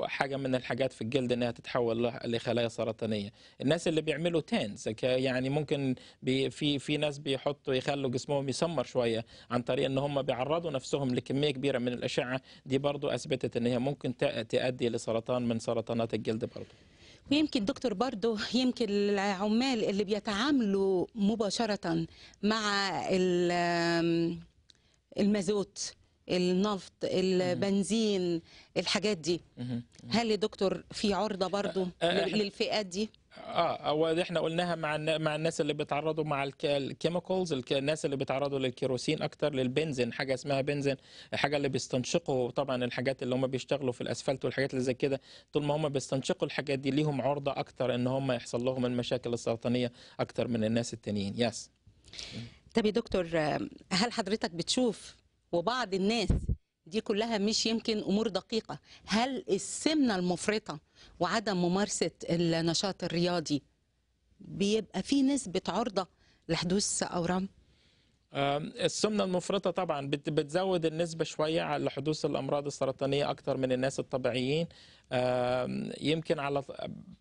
حاجه من الحاجات في الجلد انها تتحول لخلايا سرطانيه الناس اللي بيعملوا تينز يعني ممكن في في ناس بيحطوا يخلوا جسمهم يسمر شويه عن طريق ان هم بيعرضوا نفسهم لكميه كبيره من الاشعه دي برضو اثبتت ان هي ممكن تؤدي لسرطان من سرطانات الجلد برضو يمكن دكتور برضو يمكن العمال اللي بيتعاملوا مباشرة مع المازوت النفط البنزين الحاجات دي هل يا دكتور في عرضة برضو أه، أه، أه. للفئات دي اه, آه، ودي احنا قلناها مع مع الناس اللي بيتعرضوا مع الكيميكالز الناس اللي بيتعرضوا للكيروسين اكتر للبنزين حاجه اسمها بنزين الحاجه اللي بيستنشقوا طبعا الحاجات اللي هم بيشتغلوا في الاسفلت والحاجات اللي زي كده طول ما هم بيستنشقوا الحاجات دي ليهم عرضه اكتر ان هم يحصل لهم المشاكل السرطانيه اكتر من الناس التانيين يس طب يا دكتور هل حضرتك بتشوف وبعض الناس دي كلها مش يمكن امور دقيقه هل السمنه المفرطه وعدم ممارسه النشاط الرياضي بيبقى في نسبه عرضه لحدوث اورام السمنه المفرطه طبعا بتزود النسبه شويه لحدوث الامراض السرطانيه اكثر من الناس الطبيعيين يمكن على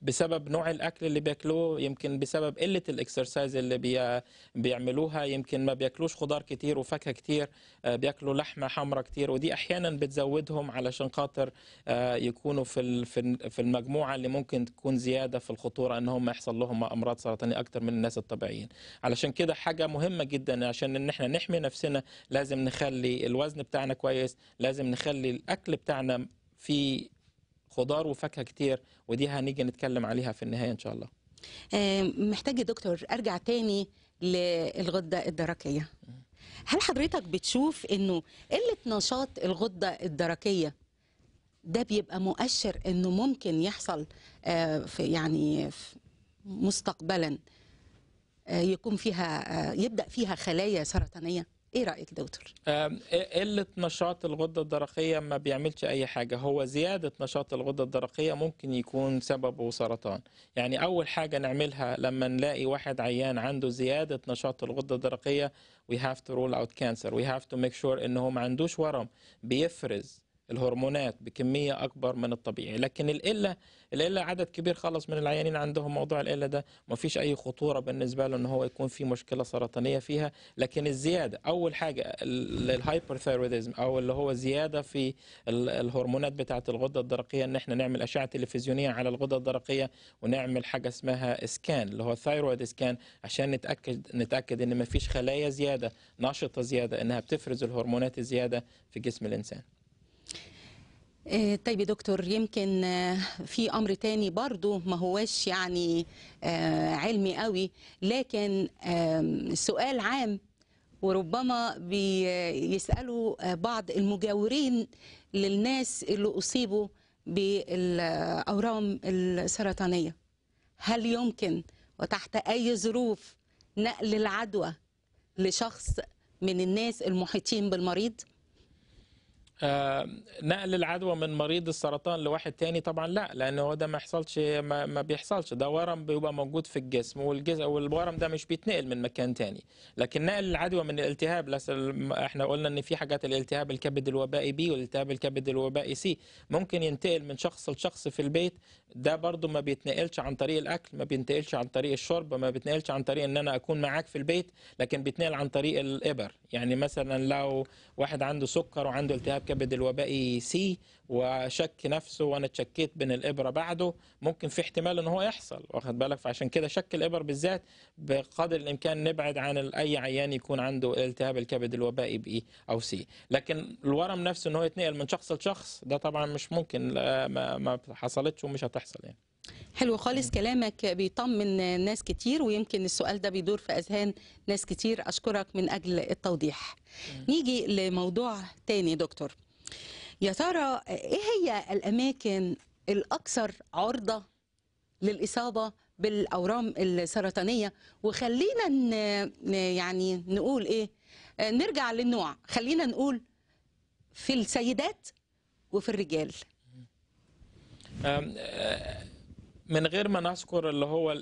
بسبب نوع الاكل اللي بياكلوه يمكن بسبب قله الاكسرسايز اللي بي بيعملوها يمكن ما بياكلوش خضار كتير وفاكهه كتير آه، بياكلوا لحمه حمراء كتير ودي احيانا بتزودهم علشان خاطر آه، يكونوا في في المجموعه اللي ممكن تكون زياده في الخطوره ان هم يحصل لهم امراض سرطانيه اكتر من الناس الطبيعيين علشان كده حاجه مهمه جدا عشان ان احنا نحمي نفسنا لازم نخلي الوزن بتاعنا كويس لازم نخلي الاكل بتاعنا في خضار وفاكهه كتير ودي هنيجي نتكلم عليها في النهايه ان شاء الله محتاجه دكتور ارجع تاني للغده الدرقيه هل حضرتك بتشوف انه قله نشاط الغده الدرقيه ده بيبقى مؤشر انه ممكن يحصل آه، في يعني في مستقبلا آه، يكون فيها آه، يبدا فيها خلايا سرطانيه ايه رايك دكتور قله إيه، إيه نشاط الغده الدرقيه ما بيعملش اي حاجه هو زياده نشاط الغده الدرقيه ممكن يكون سببه سرطان يعني اول حاجه نعملها لما نلاقي واحد عيان عنده زياده نشاط الغده الدرقيه وي هاف تو رول اوت كانسر وي هاف تو ميك شور ان هو ما عندوش ورم بيفرز الهرمونات بكميه اكبر من الطبيعي لكن الإلة الإلة عدد كبير خالص من العيانين عندهم موضوع الإلة ده ما فيش اي خطوره بالنسبه له ان هو يكون في مشكله سرطانيه فيها لكن الزياده اول حاجه الهايبرثايروديزم او اللي هو زياده في الهرمونات بتاعه الغده الدرقيه ان احنا نعمل اشعه تلفزيونيه على الغده الدرقيه ونعمل حاجه اسمها سكان اللي هو ثايرويد سكان عشان نتاكد نتاكد ان ما فيش خلايا زياده نشطه زياده انها بتفرز الهرمونات الزياده في جسم الانسان آه، طيب يا دكتور يمكن آه، في امر تاني برضو ما هواش يعني آه، علمي قوي لكن سؤال عام وربما بيسالوا بعض المجاورين للناس اللي اصيبوا بالاورام السرطانيه هل يمكن وتحت اي ظروف نقل العدوى لشخص من الناس المحيطين بالمريض آه، نقل العدوى من مريض السرطان لواحد تاني طبعا لا لان هو ده ما حصلش ما, ما بيحصلش ده ورم بيبقى موجود في الجسم والجزء والورم ده مش بيتنقل من مكان تاني لكن نقل العدوى من الالتهاب احنا قلنا ان في حاجات الالتهاب الكبد الوبائي بي والالتهاب الكبد الوبائي سي ممكن ينتقل من شخص لشخص في البيت ده برضو ما بيتنقلش عن طريق الاكل ما بينتقلش عن طريق الشرب ما بيتنقلش عن طريق ان انا اكون معاك في البيت لكن بيتنقل عن طريق الابر يعني مثلا لو واحد عنده سكر وعنده التهاب الكبد الوبائي سي وشك نفسه وانا اتشكيت بين الابره بعده ممكن في احتمال ان هو يحصل واخد بالك فعشان كده شك الابر بالذات بقدر الامكان نبعد عن اي عيان يكون عنده التهاب الكبد الوبائي بي او سي لكن الورم نفسه ان هو يتنقل من شخص لشخص ده طبعا مش ممكن ما حصلتش ومش هتحصل يعني حلو خالص كلامك بيطمن ناس كتير ويمكن السؤال ده بيدور في أذهان ناس كتير أشكرك من أجل التوضيح نيجي لموضوع تاني دكتور يا ترى إيه هي الأماكن الأكثر عرضة للإصابة بالأورام السرطانية وخلينا يعني نقول إيه نرجع للنوع خلينا نقول في السيدات وفي الرجال من غير ما نذكر اللي هو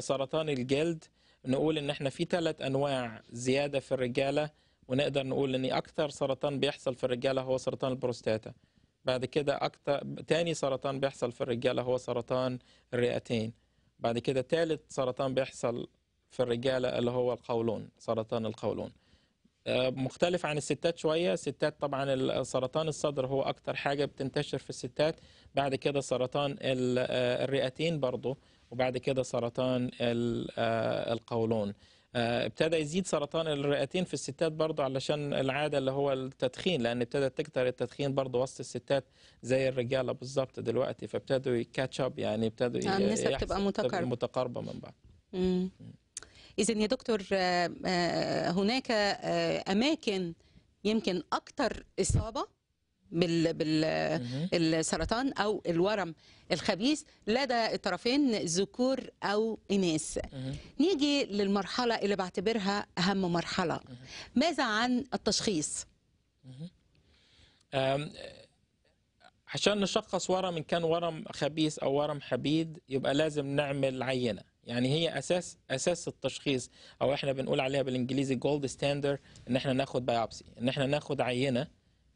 سرطان الجلد نقول ان احنا في ثلاث انواع زياده في الرجاله ونقدر نقول ان اكثر سرطان بيحصل في الرجاله هو سرطان البروستاتا بعد كده اكثر ثاني سرطان بيحصل في الرجاله هو سرطان الرئتين بعد كده ثالث سرطان بيحصل في الرجاله اللي هو القولون سرطان القولون مختلف عن الستات شويه الستات طبعا سرطان الصدر هو اكتر حاجه بتنتشر في الستات بعد كده سرطان آه، الرئتين برضه وبعد كده سرطان آه، القولون آه، ابتدى يزيد سرطان الرئتين في الستات برضه علشان العاده اللي هو التدخين لان ابتدت تكتر التدخين برضه وسط الستات زي الرجاله بالظبط دلوقتي فابتدوا يكاتش يعني ابتدوا النسب تبقى متقاربه متقاربه من بعض. إذا يا دكتور آه، آه، هناك آه، أماكن يمكن أكثر إصابة بال بالسرطان او الورم الخبيث لدى الطرفين ذكور او اناث نيجي للمرحله اللي بعتبرها اهم مرحله ماذا عن التشخيص عشان نشخص ورم ان كان ورم خبيث او ورم حبيد يبقى لازم نعمل عينه يعني هي اساس اساس التشخيص او احنا بنقول عليها بالانجليزي جولد ستاندر ان احنا ناخد بايوبسي ان احنا ناخد عينه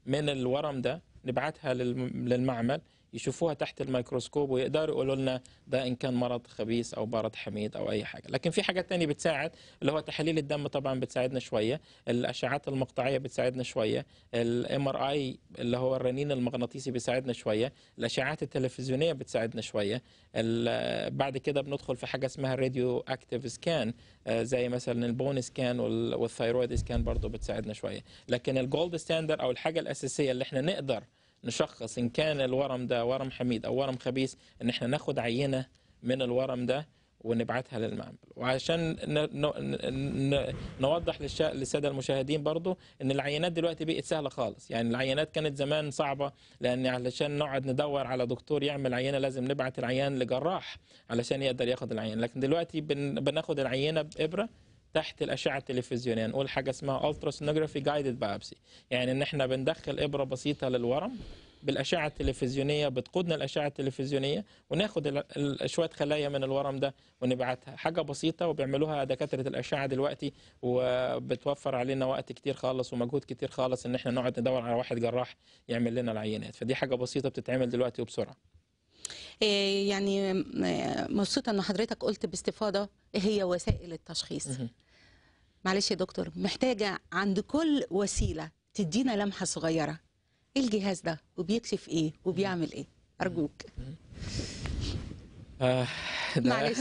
من الورم ده نبعتها للمعمل يشوفوها تحت الميكروسكوب ويقدروا يقولوا لنا ده ان كان مرض خبيث او مرض حميد او اي حاجه لكن في حاجات ثانيه بتساعد اللي هو تحاليل الدم طبعا بتساعدنا شويه الاشعات المقطعيه بتساعدنا شويه الام ار اي اللي هو الرنين المغناطيسي بيساعدنا شويه الاشعات التلفزيونيه بتساعدنا شويه بعد كده بندخل في حاجه اسمها الراديو اكتيف سكان زي مثلا البون سكان والثايرويد سكان برضه بتساعدنا شويه لكن الجولد ستاندر او الحاجه الاساسيه اللي احنا نقدر نشخص ان كان الورم ده ورم حميد او ورم خبيث ان احنا ناخد عينه من الورم ده ونبعتها للمعمل وعشان نوضح للساده المشاهدين برضو ان العينات دلوقتي بقت سهله خالص يعني العينات كانت زمان صعبه لان علشان نقعد ندور على دكتور يعمل عينه لازم نبعت العيان لجراح علشان يقدر ياخد العينه لكن دلوقتي بناخد العينه بابره تحت الاشعه التلفزيونيه نقول حاجه اسمها التراسونوجرافي جايدد بايبسي يعني ان احنا بندخل ابره بسيطه للورم بالاشعه التلفزيونيه بتقودنا الاشعه التلفزيونيه وناخد شويه خلايا من الورم ده ونبعتها حاجه بسيطه وبيعملوها دكاتره الاشعه دلوقتي وبتوفر علينا وقت كتير خالص ومجهود كتير خالص ان احنا نقعد ندور على واحد جراح يعمل لنا العينات فدي حاجه بسيطه بتتعمل دلوقتي وبسرعه آه، يعني آه، مبسوطه ان حضرتك قلت باستفاضه هي وسائل التشخيص معلش يا دكتور محتاجه عند كل وسيله تدينا لمحه صغيره ايه الجهاز ده وبيكشف ايه وبيعمل ايه ارجوك معلش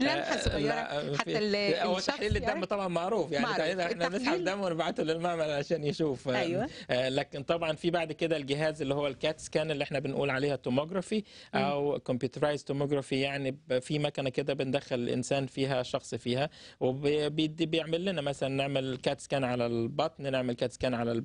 لمحه صغيره حتى هو تحليل الدم يعني. طبعا معروف يعني معروف. احنا بنسحب دم ونبعته للمعمل عشان يشوف آه، أيوة. آه، لكن طبعا في بعد كده الجهاز اللي هو الكات سكان اللي احنا بنقول عليها توموجرافي او كمبيوترايز توموجرافي يعني في مكنه كده بندخل الانسان فيها شخص فيها وبيعمل لنا مثلا نعمل كات سكان على البطن نعمل كات سكان على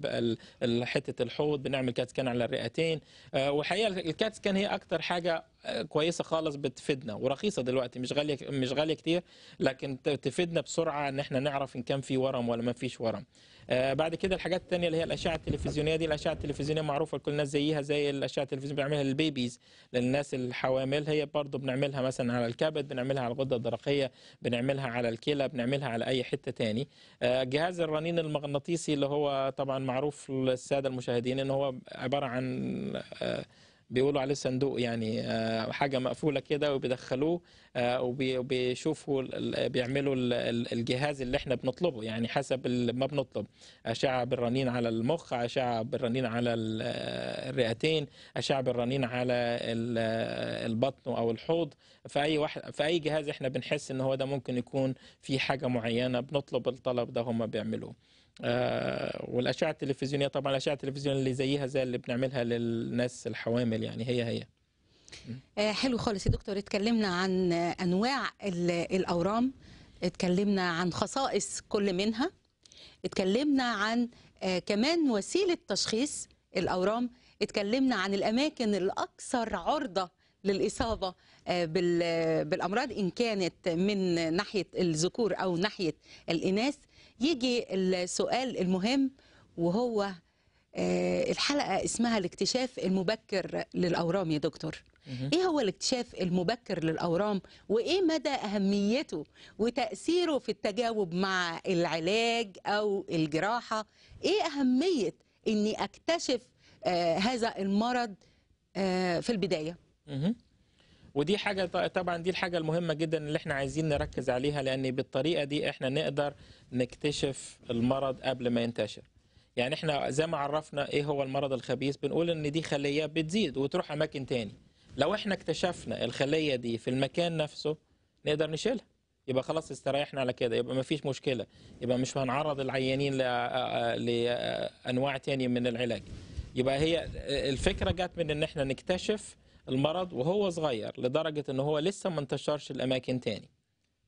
حته الحوض بنعمل كات سكان على الرئتين آه، وحقيقه الكات سكان هي اكتر حاجه كويسه خالص بتفيدنا ورخيصه دلوقتي مش غاليه مش غاليه كتير لكن تفيدنا بسرعه ان احنا نعرف ان كان في ورم ولا ما فيش ورم آه بعد كده الحاجات الثانيه اللي هي الاشعه التلفزيونيه دي الاشعه التلفزيونيه معروفه لكل الناس زيها زي الاشعه التلفزيونيه بنعملها للبيبيز للناس الحوامل هي برضو بنعملها مثلا على الكبد بنعملها على الغده الدرقيه بنعملها على الكلى بنعملها على اي حته تاني آه جهاز الرنين المغناطيسي اللي هو طبعا معروف للساده المشاهدين ان هو عباره عن آه بيقولوا عليه صندوق يعني آه، حاجه مقفوله كده وبيدخلوه آه، وبيشوفوا بيعملوا الجهاز اللي احنا بنطلبه يعني حسب ما بنطلب اشعه بالرنين على المخ اشعه بالرنين على آه، الرئتين اشعه بالرنين على البطن او الحوض فاي واحد فاي جهاز احنا بنحس ان هو ده ممكن يكون في حاجه معينه بنطلب الطلب ده هم بيعملوه آه، والاشعه التلفزيونيه طبعا الاشعه التلفزيونيه اللي زيها زي اللي بنعملها للناس الحوامل يعني هي هي آه، حلو خالص يا دكتور اتكلمنا عن انواع الاورام اتكلمنا عن خصائص كل منها اتكلمنا عن آه، كمان وسيله تشخيص الاورام اتكلمنا عن الاماكن الاكثر عرضه للاصابه بالامراض ان كانت من ناحيه الذكور او ناحيه الاناث يجي السؤال المهم وهو آه، الحلقة اسمها الاكتشاف المبكر للأورام يا دكتور ايه هو الاكتشاف المبكر للأورام وايه مدى أهميته وتأثيره في التجاوب مع العلاج أو الجراحة ايه أهمية اني اكتشف آه، هذا المرض آه، في البداية ودي حاجه طبعا دي الحاجه المهمه جدا اللي احنا عايزين نركز عليها لان بالطريقه دي احنا نقدر نكتشف المرض قبل ما ينتشر يعني احنا زي ما عرفنا ايه هو المرض الخبيث بنقول ان دي خليه بتزيد وتروح اماكن تاني لو احنا اكتشفنا الخليه دي في المكان نفسه نقدر نشيلها يبقى خلاص استريحنا على كده يبقى ما فيش مشكله يبقى مش هنعرض العيانين لانواع تانية من العلاج يبقى هي الفكره جت من ان احنا نكتشف المرض وهو صغير لدرجه ان هو لسه ما انتشرش الاماكن تاني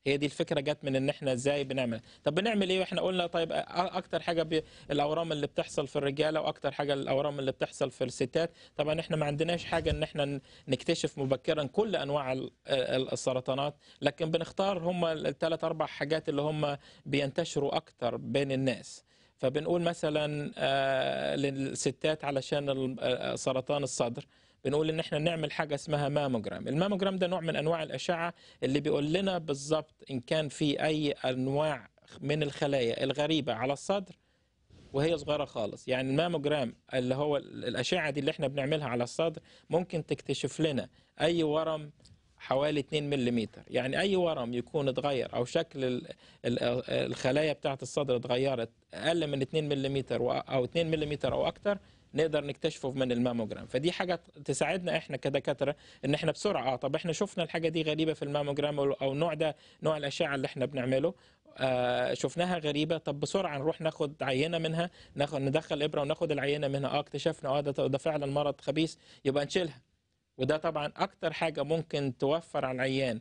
هي دي الفكره جت من ان احنا ازاي بنعمل طب بنعمل ايه واحنا قلنا طيب اكتر حاجه الاورام اللي بتحصل في الرجاله واكتر حاجه الاورام اللي بتحصل في الستات طبعا احنا ما عندناش حاجه ان احنا نكتشف مبكرا كل انواع السرطانات لكن بنختار هم الثلاث اربع حاجات اللي هم بينتشروا اكتر بين الناس فبنقول مثلا آه، للستات علشان آه، سرطان الصدر بنقول ان احنا نعمل حاجه اسمها ماموجرام الماموجرام ده نوع من انواع الاشعه اللي بيقول لنا بالظبط ان كان في اي انواع من الخلايا الغريبه على الصدر وهي صغيره خالص يعني الماموجرام اللي هو الاشعه دي اللي احنا بنعملها على الصدر ممكن تكتشف لنا اي ورم حوالي 2 ملم يعني اي ورم يكون اتغير او شكل الخلايا بتاعه الصدر اتغيرت اقل من 2 ملم او 2 ملم او اكتر نقدر نكتشفه من الماموجرام فدي حاجه تساعدنا احنا كدكاتره ان احنا بسرعه اه طب احنا شفنا الحاجه دي غريبه في الماموجرام او نوع ده نوع الاشعه اللي احنا بنعمله آه شفناها غريبه طب بسرعه نروح ناخد عينه منها ناخد ندخل ابره وناخد العينه منها اه اكتشفنا اه ده ده فعلا مرض خبيث يبقى نشيلها وده طبعا اكتر حاجه ممكن توفر على العيان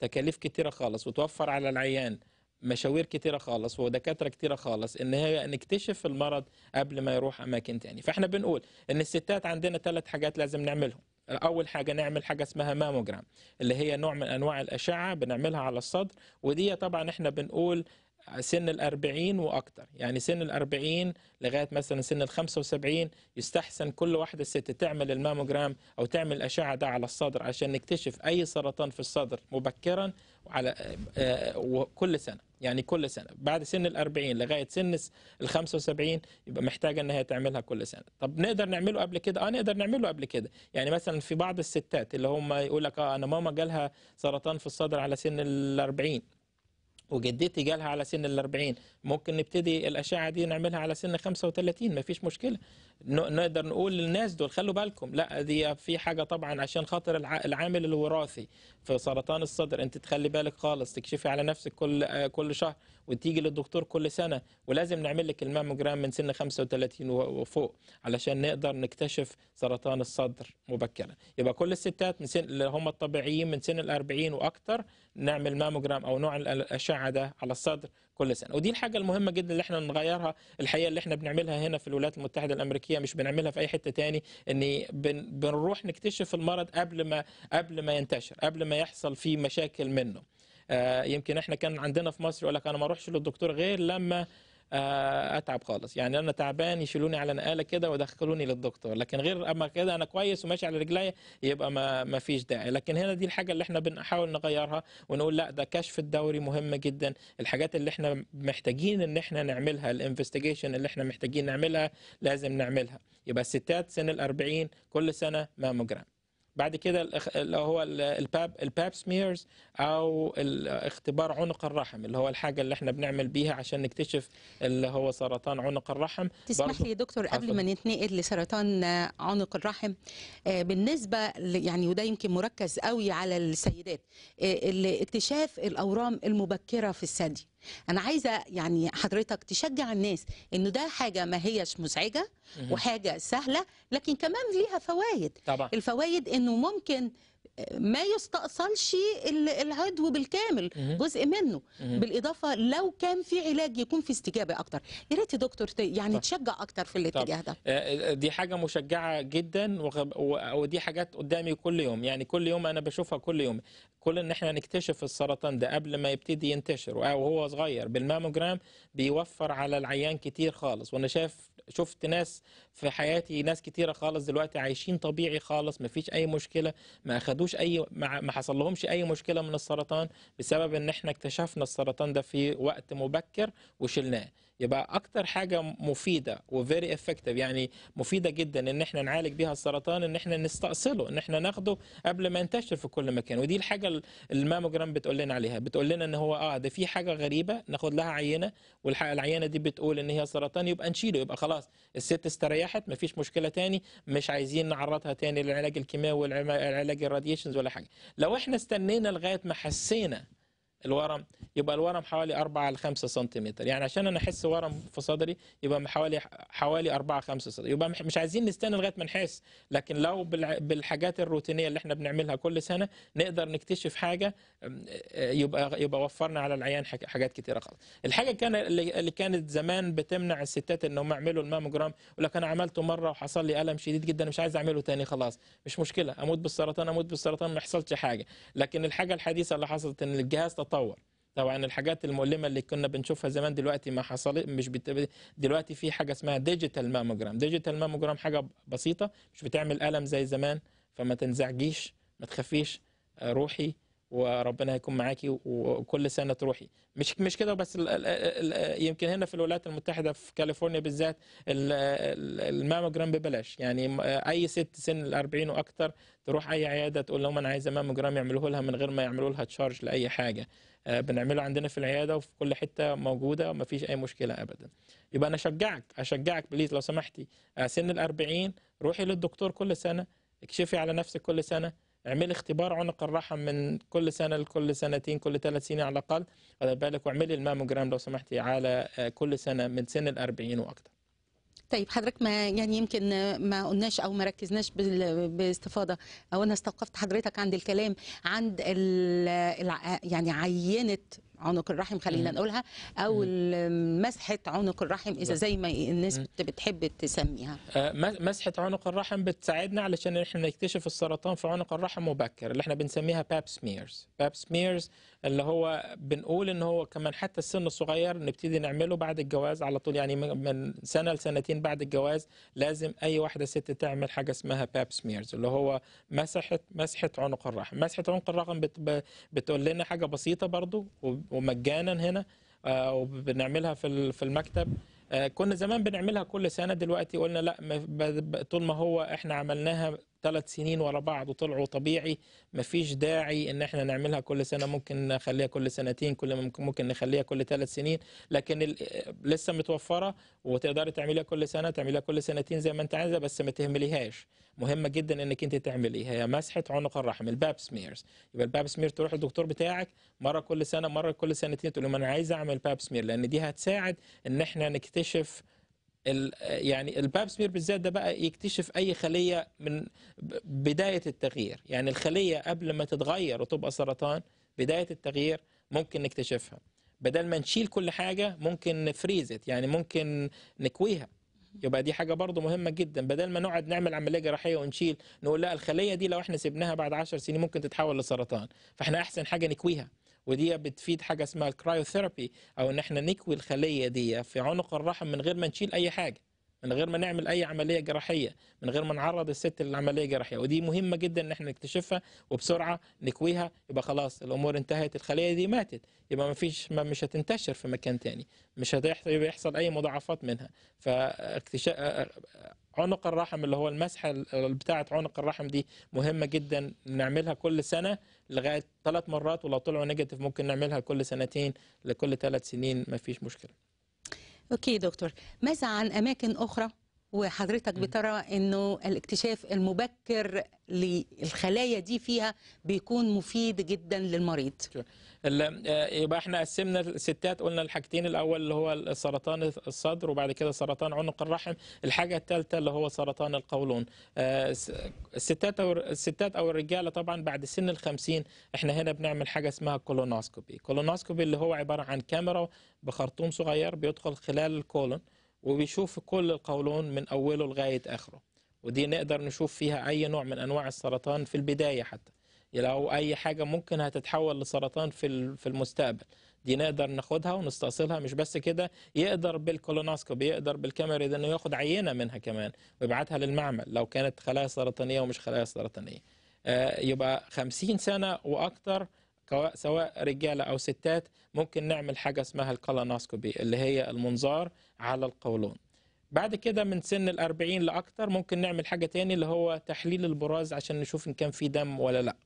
تكاليف كتيره خالص وتوفر على العيان مشاوير كتيره خالص ودكاتره كتيره خالص ان هي نكتشف المرض قبل ما يروح اماكن تاني فاحنا بنقول ان الستات عندنا ثلاث حاجات لازم نعملهم اول حاجه نعمل حاجه اسمها ماموجرام اللي هي نوع من انواع الاشعه بنعملها على الصدر ودي طبعا احنا بنقول سن الأربعين وأكتر يعني سن الأربعين لغاية مثلا سن الخمسة وسبعين يستحسن كل واحدة ست تعمل الماموجرام أو تعمل الأشعة ده على الصدر عشان نكتشف أي سرطان في الصدر مبكرا وعلى آه، آه، وكل سنه يعني كل سنه بعد سن ال40 لغايه سن ال75 يبقى محتاجه ان هي تعملها كل سنه طب نقدر نعمله قبل كده اه نقدر نعمله قبل كده يعني مثلا في بعض الستات اللي هم يقول لك اه انا ماما جالها سرطان في الصدر على سن ال40 وجدتي جالها على سن ال40 ممكن نبتدي الاشعه دي نعملها على سن 35 مفيش مشكله نقدر نقول للناس دول خلوا بالكم لا دي في حاجه طبعا عشان خاطر العامل الوراثي في سرطان الصدر انت تخلي بالك خالص تكشفي على نفسك كل كل شهر وتيجي للدكتور كل سنه ولازم نعمل لك الماموجرام من سن 35 وفوق علشان نقدر نكتشف سرطان الصدر مبكرا يبقى كل الستات من سن اللي هم الطبيعيين من سن ال 40 واكثر نعمل ماموجرام او نوع الاشعه ده على الصدر كل سنه ودي الحاجه المهمه جدا اللي احنا نغيرها الحقيقه اللي احنا بنعملها هنا في الولايات المتحده الامريكيه مش بنعملها في اي حته تاني ان بن بنروح نكتشف المرض قبل ما قبل ما ينتشر قبل ما يحصل فيه مشاكل منه آه، يمكن احنا كان عندنا في مصر يقول لك انا ما اروحش للدكتور غير لما آه، اتعب خالص يعني انا تعبان يشيلوني على نقاله كده ويدخلوني للدكتور لكن غير اما كده انا كويس وماشي على رجلي يبقى ما ما فيش داعي لكن هنا دي الحاجه اللي احنا بنحاول نغيرها ونقول لا ده كشف الدوري مهم جدا الحاجات اللي احنا محتاجين ان احنا نعملها الانفستيجيشن اللي احنا محتاجين نعملها لازم نعملها يبقى الستات سن ال 40 كل سنه ماموجرام بعد كده اللي هو الباب الباب سميرز او اختبار عنق الرحم اللي هو الحاجه اللي احنا بنعمل بيها عشان نكتشف اللي هو سرطان عنق الرحم تسمح لي يا دكتور قبل ما نتنقل لسرطان عنق الرحم آه، بالنسبه يعني وده يمكن مركز قوي على السيدات آه، اكتشاف الاورام المبكره في الثدي انا عايزه يعني حضرتك تشجع الناس انه ده حاجه ما هيش مزعجه وحاجه سهله لكن كمان ليها فوائد طبعا. الفوائد انه ممكن ما يستأصلش العضو بالكامل جزء منه بالاضافه لو كان في علاج يكون في استجابه اكتر يا ريت يا دكتور يعني طب. تشجع اكتر في الاتجاه طب. ده آه، آه، دي حاجه مشجعه جدا ودي حاجات قدامي كل يوم يعني كل يوم انا بشوفها كل يوم كل ان احنا نكتشف السرطان ده قبل ما يبتدي ينتشر وهو صغير بالماموجرام بيوفر على العيان كتير خالص وانا شايف شفت ناس في حياتي ناس كتيرة خالص دلوقتي عايشين طبيعي خالص ما فيش أي مشكلة ما أخدوش أي ما حصل لهمش أي مشكلة من السرطان بسبب إن إحنا اكتشفنا السرطان ده في وقت مبكر وشلناه يبقى اكتر حاجه مفيده وفيري افكتيف يعني مفيده جدا ان احنا نعالج بيها السرطان ان احنا نستأصله ان احنا ناخده قبل ما ينتشر في كل مكان ودي الحاجه الماموجرام بتقول لنا عليها بتقول لنا ان هو اه ده في حاجه غريبه ناخد لها عينه والعينه دي بتقول ان هي سرطان يبقى نشيله يبقى خلاص الست استريحت مفيش مشكله تاني مش عايزين نعرضها تاني للعلاج الكيماوي والعلاج الراديشنز ولا حاجه لو احنا استنينا لغايه ما حسينا الورم يبقى الورم حوالي 4 ل 5 سنتيمتر يعني عشان انا احس ورم في صدري يبقى حوالي حوالي 4 5 سم يبقى مش عايزين نستنى لغايه ما نحس لكن لو بالحاجات الروتينيه اللي احنا بنعملها كل سنه نقدر نكتشف حاجه أه، أه، يبقى يبقى وفرنا على العيان حاجات كتيره خالص الحاجه كان اللي كانت زمان بتمنع الستات انهم يعملوا الماموجرام يقول لك انا عملته مره وحصل لي الم شديد جدا مش عايز اعمله تاني خلاص مش مشكله اموت بالسرطان اموت بالسرطان ما يحصلش حاجه لكن الحاجه الحديثه اللي حصلت ان الجهاز تطور طبعا الحاجات المؤلمه اللي كنا بنشوفها زمان دلوقتي ما حصل مش بت... دلوقتي في حاجه اسمها ديجيتال ماموجرام ديجيتال ماموجرام حاجه بسيطه مش بتعمل الم زي زمان فما تنزعجيش ما تخافيش آه، روحي وربنا هيكون معاكي وكل سنه تروحي مش مش كده بس الـ الـ الـ يمكن هنا في الولايات المتحده في كاليفورنيا بالذات الماموجرام ببلاش يعني اي ست سن ال 40 واكثر تروح اي عياده تقول لهم انا عايزه ماموجرام يعملوه لها من غير ما يعملوا لها تشارج لاي حاجه آه، بنعمله عندنا في العياده وفي كل حته موجوده وما فيش اي مشكله ابدا يبقى انا اشجعك اشجعك بليز لو سمحتي آه، سن ال 40 روحي للدكتور كل سنه اكشفي على نفسك كل سنه اعمل اختبار عنق الرحم من كل سنه لكل سنتين كل ثلاث سنين على الاقل خد بالك واعملي الماموجرام لو سمحتي على آه، كل سنه من سن ال 40 واكثر طيب حضرتك ما يعني يمكن ما قلناش او ما ركزناش باستفاضه او انا استوقفت حضرتك عند الكلام عند يعني عينه عنق الرحم خلينا نقولها او مسحه عنق الرحم اذا زي ما الناس بتحب تسميها آه، مسحه عنق الرحم بتساعدنا علشان احنا نكتشف السرطان في عنق الرحم مبكر اللي احنا بنسميها باب سميرز باب سميرز اللي هو بنقول ان هو كمان حتى السن الصغير نبتدي نعمله بعد الجواز على طول يعني من سنه لسنتين بعد الجواز لازم اي واحده ست تعمل حاجه اسمها باب سميرز اللي هو مسحه مسحه عنق الرحم مسحه عنق الرحم بتقول لنا حاجه بسيطه برضو ومجانا هنا آه، وبنعملها في في المكتب آه، كنا زمان بنعملها كل سنه دلوقتي قلنا لا طول ما هو احنا عملناها ثلاث سنين ورا بعض وطلعوا طبيعي مفيش داعي ان احنا نعملها كل سنه ممكن نخليها كل سنتين كل ممكن ممكن نخليها كل ثلاث سنين لكن لسه متوفره وتقدري تعمليها كل سنه تعمليها كل سنتين زي ما انت عايزه بس ما تهمليهاش مهمه جدا انك انت تعمليها هي مسحه عنق الرحم الباب سميرز يبقى الباب سمير تروح للدكتور بتاعك مره كل سنه مره كل سنتين تقول له انا عايز اعمل باب سمير لان دي هتساعد ان احنا نكتشف يعني الباب سمير بالذات ده بقى يكتشف اي خليه من بدايه التغيير يعني الخليه قبل ما تتغير وتبقى سرطان بدايه التغيير ممكن نكتشفها بدل ما نشيل كل حاجه ممكن نفريزت يعني ممكن نكويها يبقى دي حاجه برضو مهمه جدا بدل ما نقعد نعمل عمليه جراحيه ونشيل نقول لا الخليه دي لو احنا سبناها بعد 10 سنين ممكن تتحول لسرطان فاحنا احسن حاجه نكويها ودي بتفيد حاجه اسمها الكرايوثيرابي او ان احنا نكوي الخليه دي في عنق الرحم من غير ما نشيل اي حاجه من غير ما نعمل اي عمليه جراحيه من غير ما نعرض الست للعمليه الجراحيه ودي مهمه جدا ان احنا نكتشفها وبسرعه نكويها يبقى خلاص الامور انتهت الخليه دي ماتت يبقى ما فيش ما مش هتنتشر في مكان تاني مش هيحصل اي مضاعفات منها فاكتشاف آه، آه، عنق الرحم اللي هو المسحه بتاعه عنق الرحم دي مهمه جدا نعملها كل سنه لغايه ثلاث مرات ولو طلعوا نيجاتيف ممكن نعملها كل سنتين لكل ثلاث سنين مفيش مشكله. اوكي دكتور، ماذا عن اماكن اخرى وحضرتك بترى انه الاكتشاف المبكر للخلايا دي فيها بيكون مفيد جدا للمريض آه، يبقى احنا قسمنا الستات قلنا الحاجتين الاول اللي هو سرطان الصدر وبعد كده سرطان عنق الرحم الحاجه الثالثه اللي هو سرطان القولون آه، الستات او الستات او الرجاله طبعا بعد سن ال 50 احنا هنا بنعمل حاجه اسمها كولونوسكوبي كولونوسكوبي اللي هو عباره عن كاميرا بخرطوم صغير بيدخل خلال الكولون وبيشوف كل القولون من أوله لغاية آخره ودي نقدر نشوف فيها أي نوع من أنواع السرطان في البداية حتى لو أي حاجة ممكن هتتحول لسرطان في في المستقبل دي نقدر ناخدها ونستأصلها مش بس كده يقدر بالكولونوسكوبي يقدر بالكاميرا ده انه ياخد عينه منها كمان ويبعتها للمعمل لو كانت خلايا سرطانيه ومش خلايا سرطانيه آه يبقى 50 سنه واكثر سواء رجاله او ستات ممكن نعمل حاجه اسمها الكولونوسكوبي اللي هي المنظار على القولون بعد كده من سن الأربعين لأكتر ممكن نعمل حاجة تاني اللي هو تحليل البراز عشان نشوف إن كان في دم ولا لأ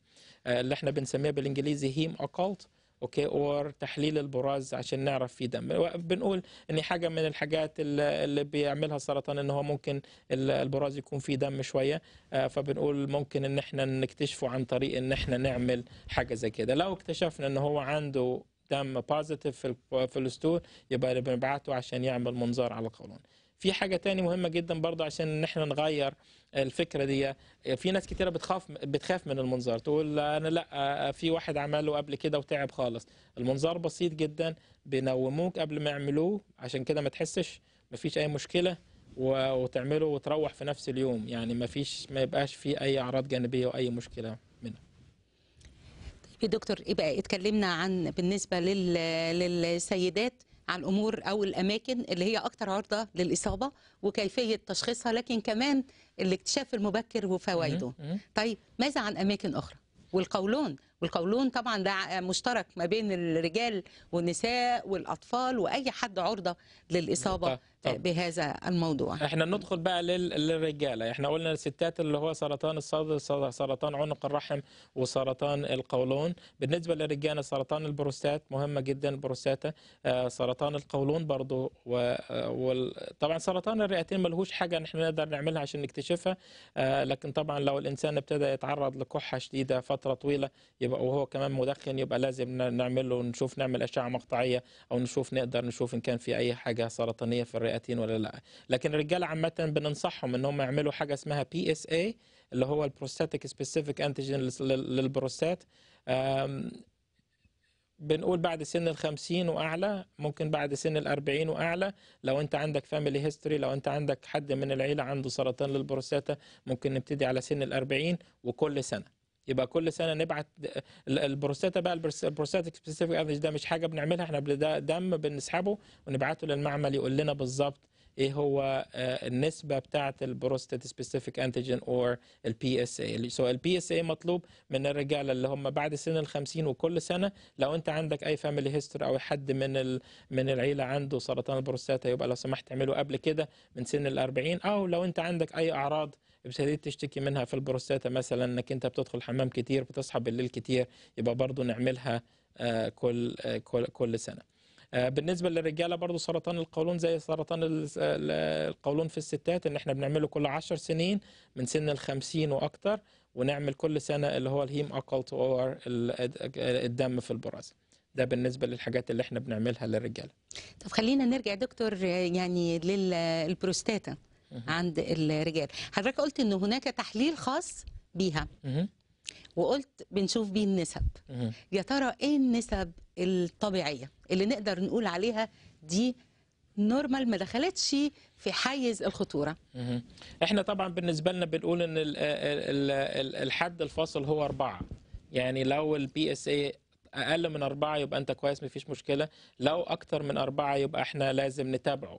آه، اللي احنا بنسميها بالإنجليزي هيم أوكولت اوكي اور تحليل البراز عشان نعرف في دم بنقول ان حاجه من الحاجات اللي بيعملها السرطان ان هو ممكن البراز يكون فيه دم شويه آه، فبنقول ممكن ان احنا نكتشفه عن طريق ان احنا نعمل حاجه زي كده لو اكتشفنا ان هو عنده تم بوزيتيف في في الستور يبقى بنبعته عشان يعمل منظار على القولون في حاجة تاني مهمة جدا برضه عشان ان احنا نغير الفكرة دي في ناس كتيرة بتخاف بتخاف من المنظار تقول انا لا في واحد عمله قبل كده وتعب خالص المنظار بسيط جدا بينوموك قبل ما يعملوه عشان كده ما تحسش ما فيش اي مشكلة وتعمله وتروح في نفس اليوم يعني ما فيش ما يبقاش فيه اي اعراض جانبية واي مشكلة في دكتور يبقى اتكلمنا عن بالنسبه لل... للسيدات عن الامور او الاماكن اللي هي اكثر عرضه للاصابه وكيفيه تشخيصها لكن كمان الاكتشاف المبكر وفوائده طيب ماذا عن اماكن اخرى والقولون والقولون طبعا ده مشترك ما بين الرجال والنساء والاطفال واي حد عرضه للاصابه طيب. بهذا الموضوع احنا ندخل بقى للرجاله احنا قلنا الستات اللي هو سرطان الصدر سرطان عنق الرحم وسرطان القولون بالنسبه للرجاله سرطان البروستات مهمه جدا البروستاتا آه، سرطان القولون برضو وطبعا سرطان الرئتين ملهوش حاجه احنا نقدر نعملها عشان نكتشفها آه، لكن طبعا لو الانسان ابتدى يتعرض لكحه شديده فتره طويله يبقى وهو كمان مدخن يبقى لازم نعمل له نشوف نعمل اشعه مقطعيه او نشوف نقدر نشوف ان كان في اي حاجه سرطانيه في الرئه الكرياتين ولا لا لكن الرجاله عامه بننصحهم ان هم يعملوا حاجه اسمها بي اس اي اللي هو البروستاتيك سبيسيفيك انتيجين للبروستات بنقول بعد سن ال 50 واعلى ممكن بعد سن ال 40 واعلى لو انت عندك فاميلي هيستوري لو انت عندك حد من العيله عنده سرطان للبروستاتا ممكن نبتدي على سن ال 40 وكل سنه يبقى كل سنه نبعت البروستاتا بقى البروستاتيك سبيسيفيك افريج ده مش حاجه بنعملها احنا ده دم بنسحبه ونبعته للمعمل يقول لنا بالظبط ايه هو آه، النسبه بتاعه البروستات سبيسيفيك انتيجين اور البي اس اي سو البي اس اي مطلوب من الرجاله اللي هم بعد سن ال 50 وكل سنه لو انت عندك اي فاميلي هيستوري او حد من ال... من العيله عنده سرطان البروستاتا يبقى لو سمحت تعمله قبل كده من سن ال 40 او لو انت عندك اي اعراض ابتديت تشتكي منها في البروستاتا مثلا انك انت بتدخل حمام كتير بتصحى بالليل كتير يبقى برضه نعملها آه، كل آه، كل كل سنه آه، بالنسبه للرجاله برضه سرطان القولون زي سرطان القولون في الستات ان احنا بنعمله كل 10 سنين من سن ال 50 واكتر ونعمل كل سنه اللي هو الهيم اكلت اور الدم في البراز ده بالنسبه للحاجات اللي احنا بنعملها للرجاله طب خلينا نرجع دكتور يعني للبروستاتا عند الرجال حضرتك قلت ان هناك تحليل خاص بيها وقلت بنشوف بيه النسب يا ترى ايه النسب الطبيعيه اللي نقدر نقول عليها دي نورمال ما دخلتش في حيز الخطوره احنا طبعا بالنسبه لنا بنقول ان الحد الفاصل هو أربعة يعني لو البي اس اي اقل من أربعة يبقى انت كويس مفيش مشكله لو اكتر من أربعة يبقى احنا لازم نتابعه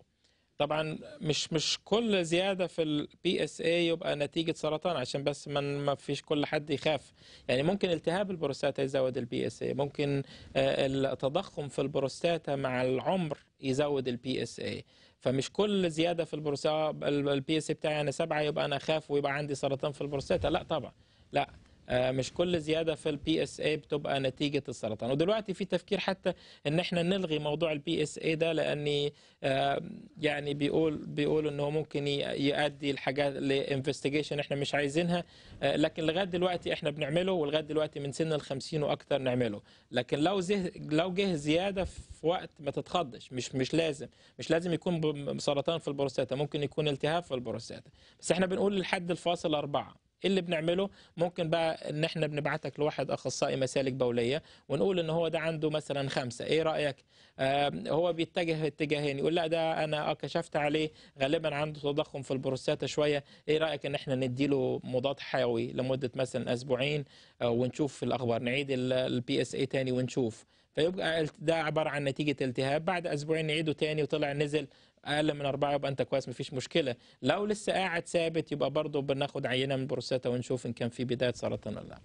طبعا مش مش كل زياده في البي اس اي يبقى نتيجه سرطان عشان بس ما فيش كل حد يخاف يعني ممكن التهاب البروستاتا يزود البي اس اي ممكن آه، التضخم في البروستاتا مع العمر يزود البي اس اي فمش كل زياده في البروستاتا البي اس اي بتاعي انا سبعه يبقى انا اخاف ويبقى عندي سرطان في البروستاتا لا طبعا لا آه، مش كل زياده في البي اس اي بتبقى نتيجه السرطان ودلوقتي في تفكير حتى ان احنا نلغي موضوع البي اس اي ده لان آه، يعني بيقول بيقولوا ان هو ممكن يؤدي لحاجات لانفستيجيشن احنا مش عايزينها آه، لكن لغايه دلوقتي احنا بنعمله ولغايه دلوقتي من سن ال 50 واكتر نعمله لكن لو زه لو جه زياده في وقت ما تتخضش مش مش لازم مش لازم يكون سرطان في البروستاتا ممكن يكون التهاب في البروستاتا بس احنا بنقول لحد الفاصل اربعه ايه اللي بنعمله ممكن بقى ان احنا بنبعتك لواحد اخصائي مسالك بوليه ونقول ان هو ده عنده مثلا خمسه ايه رايك آه هو بيتجه اتجاهين يقول لا ده انا آه كشفت عليه غالبا عنده تضخم في البروستاتا شويه ايه رايك ان احنا نديله مضاد حيوي لمده مثلا اسبوعين آه ونشوف الاخبار نعيد البي اس اي تاني ونشوف فيبقى ده عباره عن نتيجه التهاب بعد اسبوعين نعيده تاني وطلع نزل اقل من اربعه يبقى انت كويس مفيش مشكله لو لسه قاعد ثابت يبقى برضه بناخد عينه من البروستاتا ونشوف ان كان في بدايه سرطان ولا لا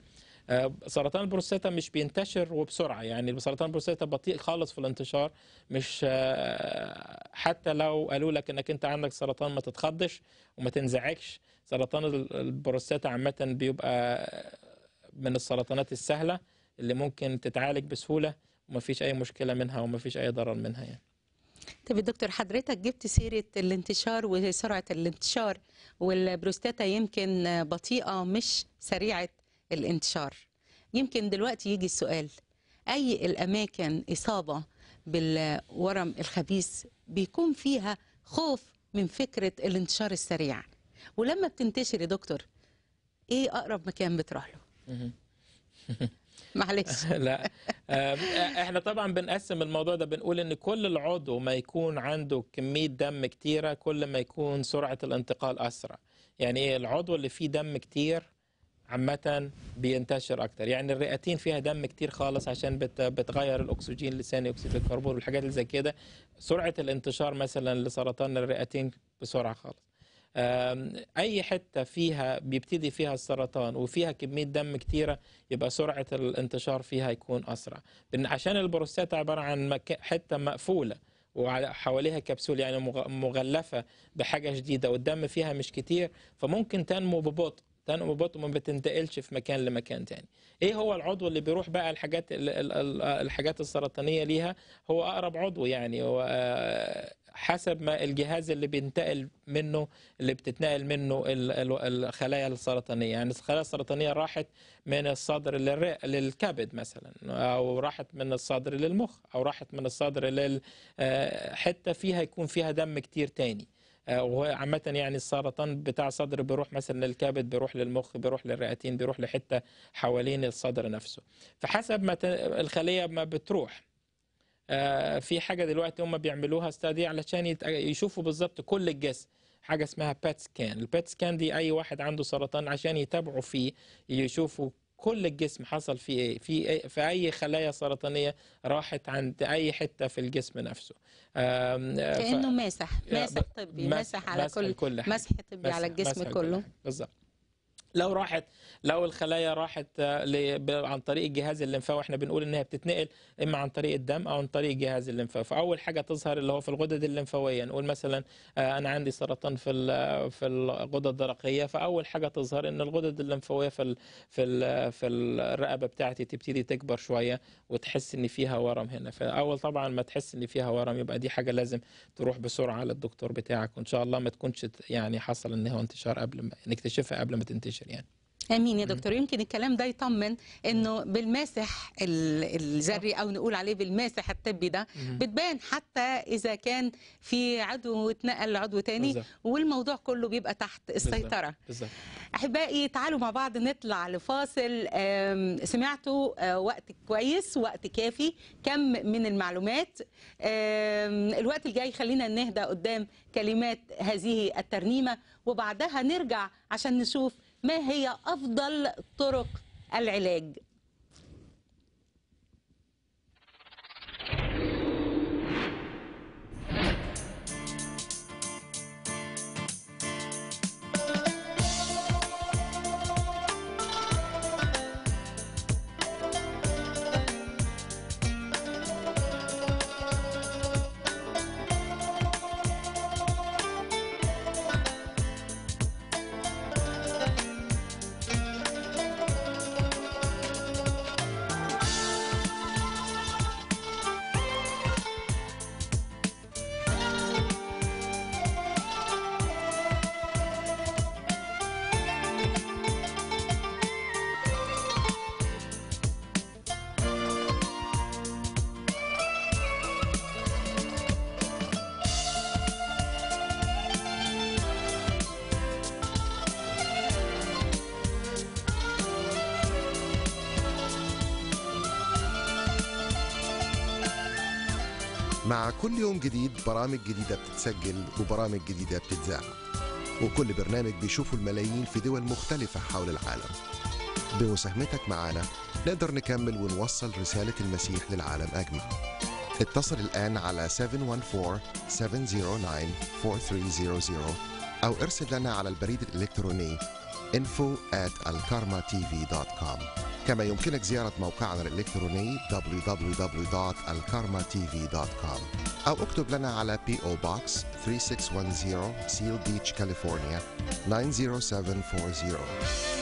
آه، سرطان البروستاتا مش بينتشر وبسرعه يعني سرطان البروستاتا بطيء خالص في الانتشار مش آه، حتى لو قالوا لك انك انت عندك سرطان ما تتخضش وما تنزعجش سرطان البروستاتا عامه بيبقى من السرطانات السهله اللي ممكن تتعالج بسهوله وما فيش اي مشكله منها وما فيش اي ضرر منها يعني طب دكتور حضرتك جبت سيرة الانتشار وسرعة الانتشار والبروستاتا يمكن بطيئة مش سريعة الانتشار يمكن دلوقتي يجي السؤال أي الأماكن إصابة بالورم الخبيث بيكون فيها خوف من فكرة الانتشار السريع ولما بتنتشر يا دكتور إيه أقرب مكان بتروح له؟ معلش لا احنا طبعا بنقسم الموضوع ده بنقول ان كل العضو ما يكون عنده كميه دم كتيره كل ما يكون سرعه الانتقال اسرع يعني ايه العضو اللي فيه دم كتير عامة بينتشر أكتر يعني الرئتين فيها دم كتير خالص عشان بتغير الأكسجين لثاني أكسيد الكربون والحاجات اللي زي كده سرعة الانتشار مثلا لسرطان الرئتين بسرعة خالص اي حته فيها بيبتدي فيها السرطان وفيها كميه دم كتيره يبقى سرعه الانتشار فيها يكون اسرع عشان البروستات عباره عن حته مقفوله وحواليها كبسول يعني مغلفه بحاجه شديده والدم فيها مش كتير فممكن تنمو ببطء تنمو ببطء ما بتنتقلش في مكان لمكان تاني ايه هو العضو اللي بيروح بقى الحاجات الحاجات السرطانيه ليها هو اقرب عضو يعني هو آه، حسب ما الجهاز اللي بينتقل منه اللي بتتنقل منه الخلايا السرطانيه يعني الخلايا السرطانيه راحت من الصدر للكبد مثلا او راحت من الصدر للمخ او راحت من الصدر آه، حتى فيها يكون فيها دم كتير تاني آه، وهو عامة يعني السرطان بتاع الصدر بيروح مثلا للكبد بيروح للمخ بيروح للرئتين بيروح لحتة حوالين الصدر نفسه فحسب ما الخلية ما بتروح آه، في حاجه دلوقتي هم بيعملوها استادي علشان يشوفوا بالظبط كل الجسم حاجه اسمها بات سكان البات سكان دي اي واحد عنده سرطان عشان يتابعوا فيه يشوفوا كل الجسم حصل فيه ايه في في اي خلايا سرطانيه راحت عند اي حته في الجسم نفسه آه، كانه ف... ماسح آه، ماسح طبي ماسح, ماسح على كل, كل مسح طبي على الجسم كله بالظبط لو راحت لو الخلايا راحت آه، عن طريق الجهاز الليمفاوي احنا بنقول انها بتتنقل اما عن طريق الدم او عن طريق الجهاز الليمفاوي فاول حاجه تظهر اللي هو في الغدد الليمفاويه نقول مثلا آه، انا عندي سرطان في في الغدد الدرقيه فاول حاجه تظهر ان الغدد الليمفاويه في في في الرقبه بتاعتي تبتدي تكبر شويه وتحس ان فيها ورم هنا فاول طبعا ما تحس ان فيها ورم يبقى دي حاجه لازم تروح بسرعه للدكتور بتاعك وان شاء الله ما تكونش يعني حصل ان هو انتشار قبل ما نكتشفها يعني قبل ما تنتشر ينتشر يعني امين يا دكتور يمكن الكلام ده يطمن انه بالماسح الذري او نقول عليه بالماسح الطبي ده بتبان حتى اذا كان في عدو اتنقل لعضو تاني والموضوع كله بيبقى تحت السيطره احبائي تعالوا مع بعض نطلع لفاصل سمعتوا آه، وقت كويس وقت كافي كم من المعلومات الوقت الجاي خلينا نهدى قدام كلمات هذه الترنيمه وبعدها نرجع عشان نشوف ما هي أفضل طرق العلاج كل يوم جديد برامج جديدة بتتسجل وبرامج جديدة بتتذاع وكل برنامج بيشوفه الملايين في دول مختلفة حول العالم بمساهمتك معانا نقدر نكمل ونوصل رسالة المسيح للعالم أجمع اتصل الآن على 714-709-4300 أو ارسل لنا على البريد الإلكتروني info at alkarmatv.com كما يمكنك زيارة موقعنا الإلكتروني www.alkarmatv.com أو اكتب لنا على PO Box 3610 Seal Beach, California 90740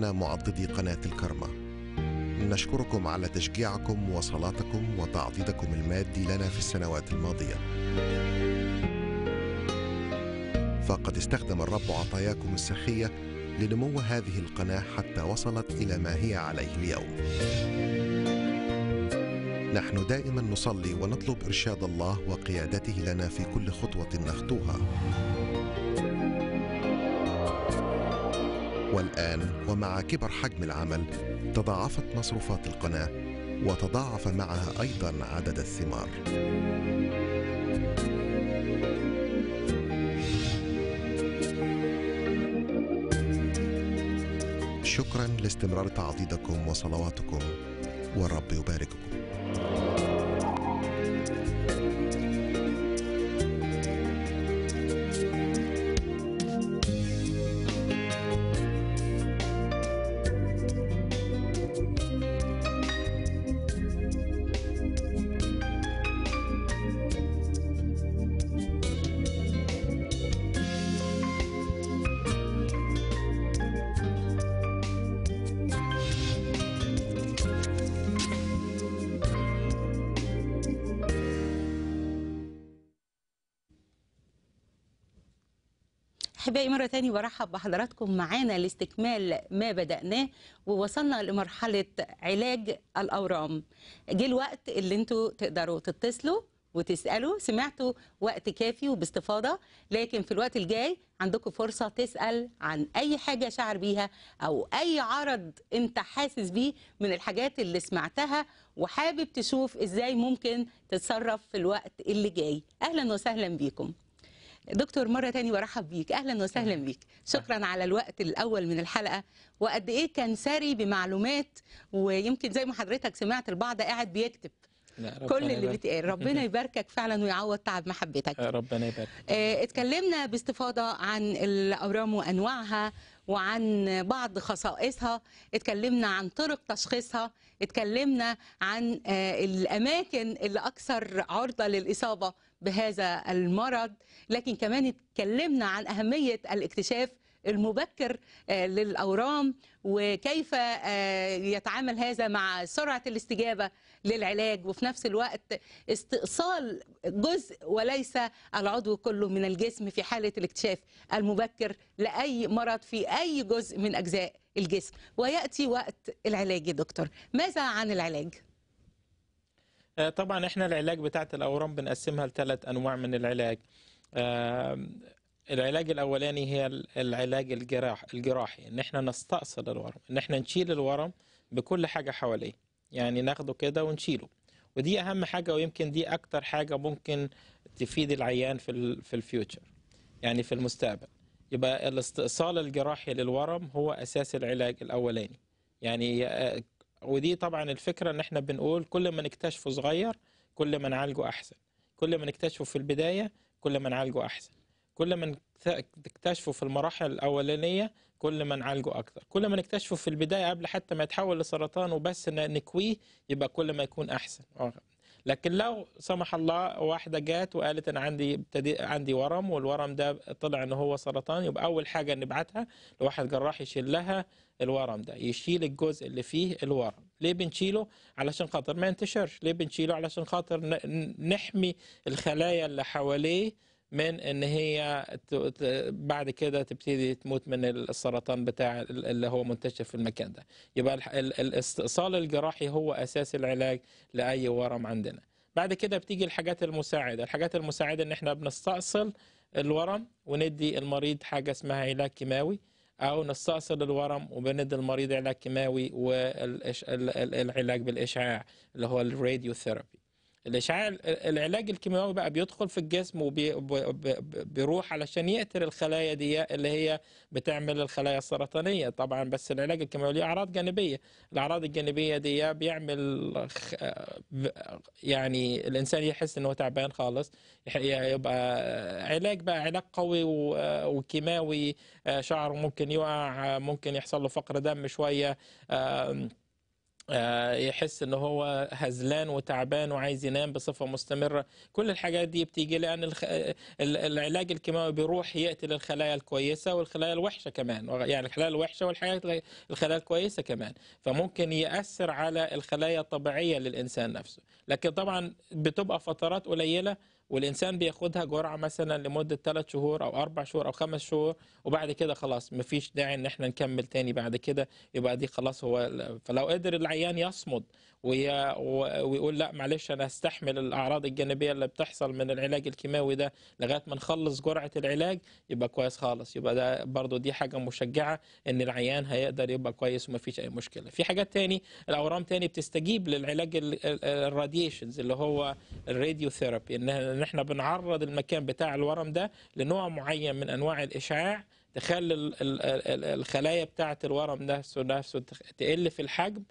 انا معضدي قناة الكرمة نشكركم على تشجيعكم وصلاتكم وتعضيدكم المادي لنا في السنوات الماضية فقد استخدم الرب عطاياكم السخية لنمو هذه القناة حتى وصلت إلى ما هي عليه اليوم نحن دائما نصلي ونطلب إرشاد الله وقيادته لنا في كل خطوة نخطوها والآن ومع كبر حجم العمل تضاعفت مصروفات القناة وتضاعف معها أيضا عدد الثمار شكرا لاستمرار تعضيدكم وصلواتكم والرب يبارككم نرحب بحضراتكم معانا لاستكمال ما بدأناه ووصلنا لمرحلة علاج الأورام جه الوقت اللي انتوا تقدروا تتصلوا وتسألوا سمعتوا وقت كافي وباستفاضة لكن في الوقت الجاي عندكم فرصة تسأل عن أي حاجة شعر بيها أو أي عرض أنت حاسس بيه من الحاجات اللي سمعتها وحابب تشوف إزاي ممكن تتصرف في الوقت اللي جاي أهلا وسهلا بيكم دكتور مرة تاني برحب بيك أهلا وسهلا بيك شكرا على الوقت الأول من الحلقة وقد إيه كان ساري بمعلومات ويمكن زي ما حضرتك سمعت البعض قاعد بيكتب كل اللي بيتقال ربنا يباركك فعلا ويعوض تعب محبتك ربنا يبارك آه، اتكلمنا باستفاضه عن الاورام وانواعها وعن بعض خصائصها اتكلمنا عن طرق تشخيصها اتكلمنا عن آه، الاماكن اللي اكثر عرضه للاصابه بهذا المرض لكن كمان اتكلمنا عن أهمية الاكتشاف المبكر آه، للأورام وكيف آه، يتعامل هذا مع سرعة الاستجابة للعلاج وفي نفس الوقت استئصال جزء وليس العضو كله من الجسم في حالة الاكتشاف المبكر لأي مرض في أي جزء من أجزاء الجسم ويأتي وقت العلاج يا دكتور ماذا عن العلاج؟ آه، طبعا احنا العلاج بتاعت الاورام بنقسمها لثلاث انواع من العلاج آه، العلاج الاولاني هي العلاج الجراح الجراحي ان احنا نستأصل الورم ان احنا نشيل الورم بكل حاجه حواليه يعني ناخده كده ونشيله ودي اهم حاجه ويمكن دي اكتر حاجه ممكن تفيد العيان في في الفيوتشر يعني في المستقبل يبقى الاستئصال الجراحي للورم هو اساس العلاج الاولاني يعني آه، ودي طبعا الفكره ان احنا بنقول كل ما نكتشفه صغير كل ما نعالجه احسن كل ما نكتشفه في البدايه كل ما نعالجه احسن كل ما نكتشفه في المراحل الاولانيه كل ما نعالجه اكتر كل ما نكتشفه في البدايه قبل حتى ما يتحول لسرطان وبس نكويه يبقى كل ما يكون احسن لكن لو سمح الله واحده جات وقالت انا عندي ابتدي عندي ورم والورم ده طلع ان هو سرطان يبقى اول حاجه نبعتها لواحد جراح يشيل لها الورم ده يشيل الجزء اللي فيه الورم ليه بنشيله علشان خاطر ما ينتشرش ليه بنشيله علشان خاطر نحمي الخلايا اللي حواليه من ان هي بعد كده تبتدي تموت من السرطان بتاع اللي هو منتشر في المكان ده يبقى الاستئصال الجراحي هو اساس العلاج لاي ورم عندنا بعد كده بتيجي الحاجات المساعده الحاجات المساعده ان احنا بنستأصل الورم وندي المريض حاجه اسمها علاج كيماوي او نستأصل الورم وبندي المريض علاج كيماوي والعلاج بالاشعاع اللي هو الراديو ثيرابي الاشعاع العلاج الكيماوي بقى بيدخل في الجسم وبيروح علشان يقتل الخلايا دي اللي هي بتعمل الخلايا السرطانيه طبعا بس العلاج الكيماوي ليه اعراض جانبيه الاعراض الجانبيه دي بيعمل يعني الانسان يحس ان هو تعبان خالص يبقى علاج بقى علاج قوي وكيماوي آه، شعره ممكن يقع ممكن يحصل له فقر دم شويه آه، يحس ان هو هزلان وتعبان وعايز ينام بصفه مستمره كل الحاجات دي بتيجي لان العلاج الكيماوي بيروح يقتل الخلايا الكويسه والخلايا الوحشه كمان يعني الخلايا الوحشه والحاجات الخلايا الكويسه كمان فممكن ياثر على الخلايا الطبيعيه للانسان نفسه لكن طبعا بتبقى فترات قليله والانسان بياخدها جرعه مثلا لمده 3 شهور او 4 شهور او 5 شهور وبعد كده خلاص مفيش داعي ان احنا نكمل تاني بعد كده يبقى دي خلاص هو فلو قدر العيان يصمد ويقول لا معلش انا هستحمل الاعراض الجانبيه اللي بتحصل من العلاج الكيماوي ده لغايه ما نخلص جرعه العلاج يبقى كويس خالص يبقى ده برضو دي حاجه مشجعه ان العيان هيقدر يبقى كويس وما فيش اي مشكله في حاجات تاني الاورام تاني بتستجيب للعلاج الراديشنز اللي هو الراديو ثيرابي ان احنا بنعرض المكان بتاع الورم ده لنوع معين من انواع الاشعاع تخلي الخلايا بتاعه الورم نفسه نفسه تقل في الحجم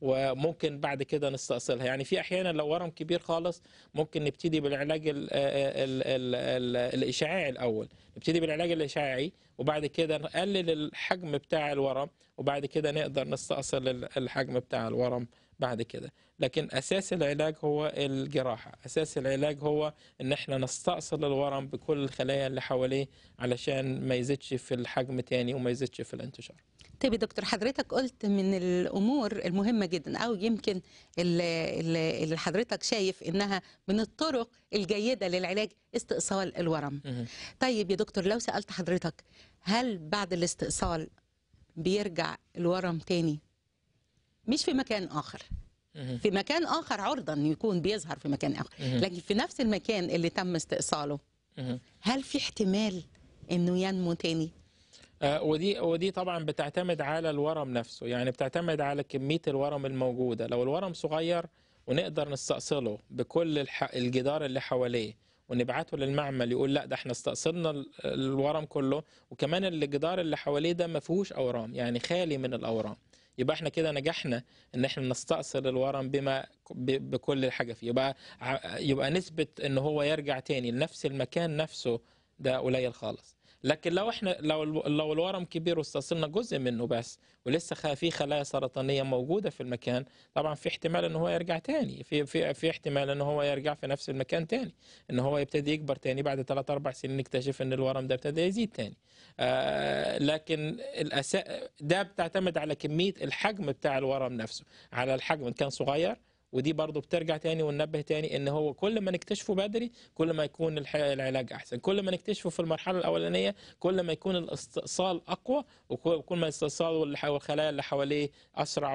وممكن بعد كده نستأصلها يعني في احيانا لو ورم كبير خالص ممكن نبتدي بالعلاج ال آه، آه، ال ال الـ الاشعاعي الاول نبتدي بالعلاج الاشعاعي وبعد كده نقلل الحجم بتاع الورم وبعد كده نقدر نستأصل الحجم بتاع الورم بعد كده لكن اساس العلاج هو الجراحه اساس العلاج هو ان احنا نستأصل الورم بكل الخلايا اللي حواليه علشان ما يزيدش في الحجم تاني وما يزيدش في الانتشار طيب يا دكتور حضرتك قلت من الامور المهمه جدا او يمكن اللي, اللي حضرتك شايف انها من الطرق الجيده للعلاج استئصال الورم طيب يا دكتور لو سالت حضرتك هل بعد الاستئصال بيرجع الورم تاني مش في مكان اخر في مكان اخر عرضه يكون بيظهر في مكان اخر لكن في نفس المكان اللي تم استئصاله هل في احتمال انه ينمو تاني آه، ودي ودي طبعا بتعتمد على الورم نفسه يعني بتعتمد على كميه الورم الموجوده لو الورم صغير ونقدر نستأصله بكل الجدار اللي حواليه ونبعته للمعمل يقول لا ده احنا استأصلنا الورم كله وكمان الجدار اللي حواليه ده ما فيهوش اورام يعني خالي من الاورام يبقى احنا كده نجحنا ان احنا نستأصل الورم بما بكل الحاجه فيه يبقى يبقى نسبه ان هو يرجع تاني لنفس المكان نفسه ده قليل خالص لكن لو احنا لو لو الورم كبير واستصلنا جزء منه بس ولسه في خلايا سرطانيه موجوده في المكان طبعا في احتمال ان هو يرجع تاني في في في احتمال ان هو يرجع في نفس المكان تاني ان هو يبتدي يكبر تاني بعد 3 4 سنين نكتشف ان الورم ده ابتدى يزيد تاني آه لكن الاساس ده بتعتمد على كميه الحجم بتاع الورم نفسه على الحجم ان كان صغير ودي برضو بترجع تاني وننبه تاني ان هو كل ما نكتشفه بدري كل ما يكون العلاج احسن كل ما نكتشفه في المرحله الاولانيه كل ما يكون الاستئصال اقوى وكل ما الاستئصال والخلايا اللي حواليه اسرع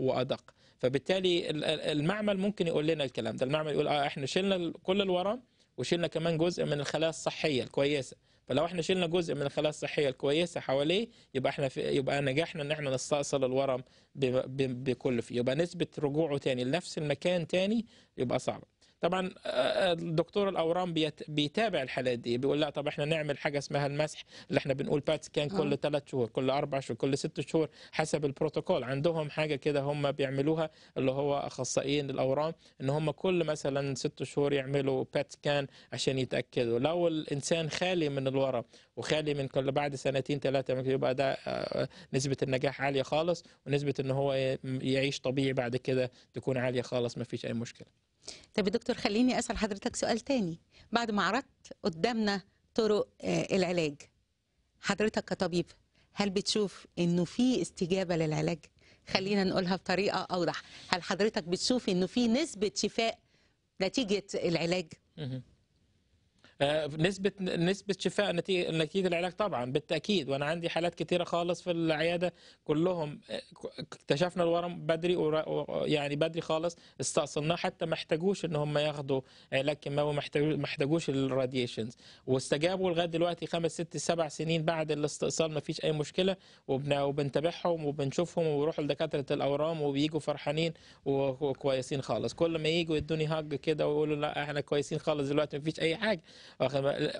وادق فبالتالي المعمل ممكن يقول لنا الكلام ده المعمل يقول اه احنا شلنا كل الورم وشلنا كمان جزء من الخلايا الصحيه الكويسه فلو احنا شلنا جزء من الخلايا الصحيه الكويسه حواليه يبقى احنا في يبقى نجحنا ان احنا نستأصل الورم بكل فيه يبقى نسبه رجوعه تاني لنفس المكان تاني يبقى صعبه طبعا آه، آه، دكتور الاورام بيتابع الحالات دي بيقول لا طب احنا نعمل حاجه اسمها المسح اللي احنا بنقول بات سكان كل ثلاث آه. شهور كل اربع شهور كل ست شهور حسب البروتوكول عندهم حاجه كده هم بيعملوها اللي هو اخصائيين الاورام ان هم كل مثلا ست شهور يعملوا بات سكان عشان يتاكدوا لو الانسان خالي من الورم وخالي من كل بعد سنتين ثلاثه ممكن يبقى ده نسبه النجاح عاليه خالص ونسبه ان هو يعيش طبيعي بعد كده تكون عاليه خالص ما فيش اي مشكله طب يا دكتور خليني اسال حضرتك سؤال تاني بعد ما عرضت قدامنا طرق آه، العلاج حضرتك كطبيب هل بتشوف انه في استجابه للعلاج خلينا نقولها بطريقه اوضح هل حضرتك بتشوف انه في نسبه شفاء نتيجه العلاج آه، نسبه نسبه شفاء نتيجه العلاج طبعا بالتاكيد وانا عندي حالات كتيره خالص في العياده كلهم آه، اكتشفنا الورم بدري يعني بدري خالص استأصلناه حتى ما احتاجوش ان هم ياخدوا علاج كيماوي ما احتاجوش الراديشنز واستجابوا لغايه دلوقتي خمس ست سبع سنين بعد الاستئصال ما فيش اي مشكله وبنتابعهم وبنشوفهم وبيروحوا لدكاتره الاورام وبيجوا فرحانين وكويسين خالص كل ما يجوا يدوني هاج كده ويقولوا لا احنا كويسين خالص دلوقتي ما فيش اي حاجه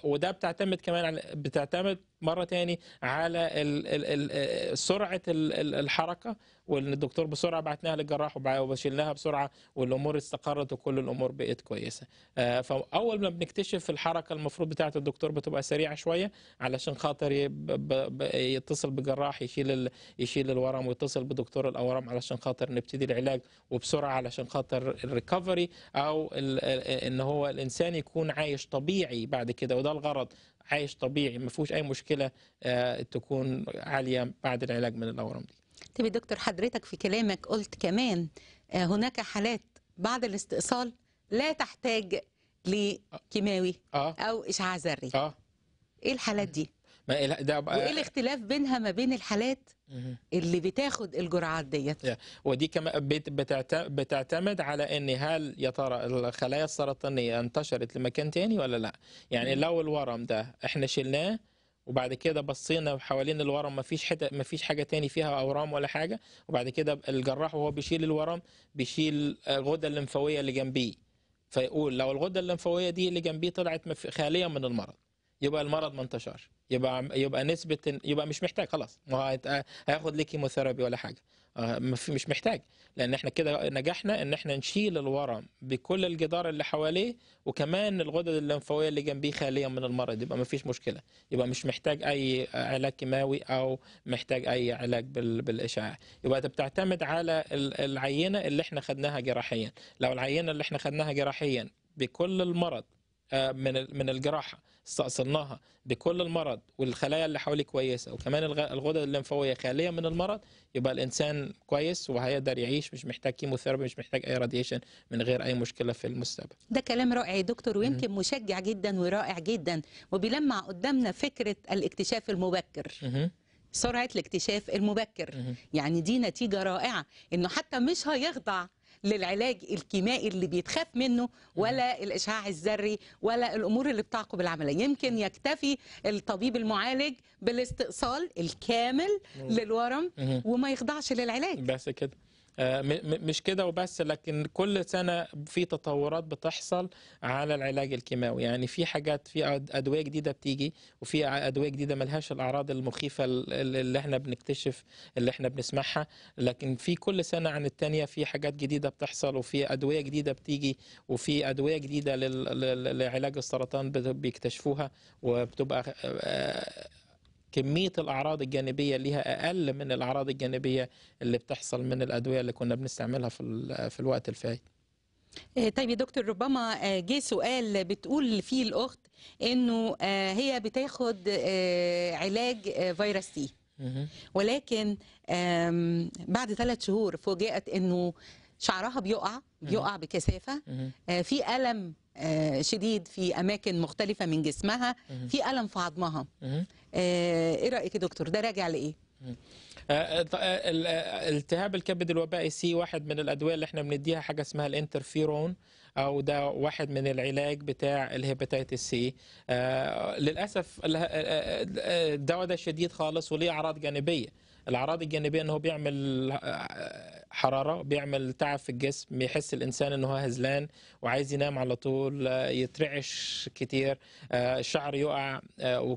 وده بتعتمد كمان على بتعتمد مره تاني على سرعه الحركه وان الدكتور بسرعه بعتناها للجراح وشلناها بسرعه والامور استقرت وكل الامور بقت كويسه آه، فاول ما بنكتشف الحركه المفروض بتاعه الدكتور بتبقى سريعه شويه علشان خاطر يتصل بجراح يشيل يشيل الورم ويتصل بدكتور الاورام علشان خاطر نبتدي العلاج وبسرعه علشان خاطر الريكفري او ان هو الانسان يكون عايش طبيعي بعد كده وده الغرض عايش طبيعي ما فيهوش اي مشكله آه، تكون عاليه بعد العلاج من الاورام دي طب دكتور حضرتك في كلامك قلت كمان آه، هناك حالات بعد الاستئصال لا تحتاج لكيماوي آه. آه. او اشعاع ذري آه. ايه الحالات دي ما ده بقى وايه الاختلاف بينها ما بين الحالات اللي بتاخد الجرعات ديت ودي كمان بتعتمد على ان هل يا ترى الخلايا السرطانيه انتشرت لمكان تاني ولا لا يعني لو الورم ده احنا شلناه وبعد كده بصينا حوالين الورم مفيش حتة مفيش حاجه تاني فيها اورام ولا حاجه وبعد كده الجراح وهو بيشيل الورم بيشيل الغده الليمفاويه اللي جنبيه فيقول لو الغده الليمفاويه دي اللي جنبيه طلعت خاليه من المرض يبقى المرض ما انتشرش يبقى يبقى نسبه يبقى مش محتاج خلاص ما هياخد ليه كيموثيرابي ولا حاجه آه، مش محتاج لان احنا كده نجحنا ان احنا نشيل الورم بكل الجدار اللي حواليه وكمان الغدد الليمفاويه اللي جنبيه خاليه من المرض يبقى ما فيش مشكله يبقى مش محتاج اي علاج كيماوي او محتاج اي علاج بالاشعاع يبقى ده بتعتمد على العينه اللي احنا خدناها جراحيا لو العينه اللي احنا خدناها جراحيا بكل المرض آه، من من الجراحه استأصلناها بكل المرض والخلايا اللي حواليه كويسه وكمان الغدد الليمفاويه خاليه من المرض يبقى الانسان كويس وهيقدر يعيش مش محتاج كيموثيرابي مش محتاج اي راديشن من غير اي مشكله في المستقبل. ده كلام رائع يا دكتور ويمكن مشجع جدا ورائع جدا وبيلمع قدامنا فكره الاكتشاف المبكر. سرعه الاكتشاف المبكر يعني دي نتيجه رائعه انه حتى مش هيخضع للعلاج الكيمائي اللي بيتخاف منه ولا الإشعاع الذري ولا الأمور اللي بتعقب العملية يمكن يكتفي الطبيب المعالج بالاستئصال الكامل للورم وما يخضعش للعلاج بس كده آه، مش كده وبس لكن كل سنة في تطورات بتحصل على العلاج الكيماوي يعني في حاجات في أدوية جديدة بتيجي وفي أدوية جديدة ملهاش الأعراض المخيفة اللي احنا بنكتشف اللي احنا بنسمعها لكن في كل سنة عن الثانيه في حاجات جديدة بتحصل وفي أدوية جديدة بتيجي وفي أدوية جديدة لعلاج السرطان بيكتشفوها وبتبقى آه، كميه الاعراض الجانبيه ليها اقل من الاعراض الجانبيه اللي بتحصل من الادويه اللي كنا بنستعملها في في الوقت الفايت آه، طيب يا دكتور ربما آه، جه سؤال بتقول فيه الاخت انه آه، هي بتاخد علاج فيروس سي ولكن بعد ثلاث شهور فوجئت انه شعرها بيقع بيقع بكثافه في الم آه، شديد في اماكن مختلفه من جسمها في الم في عظمها آه، ايه رايك يا دكتور ده راجع لايه آه، التهاب الكبد الوبائي سي واحد من الادويه اللي احنا بنديها حاجه اسمها الانترفيرون او ده واحد من العلاج بتاع الهيباتيتس سي للاسف الدواء ده شديد خالص وليه اعراض جانبيه الاعراض الجانبيه ان هو بيعمل حراره بيعمل تعب في الجسم بيحس الانسان ان هو هزلان وعايز ينام على طول آه، يترعش كتير آه، الشعر يقع آه،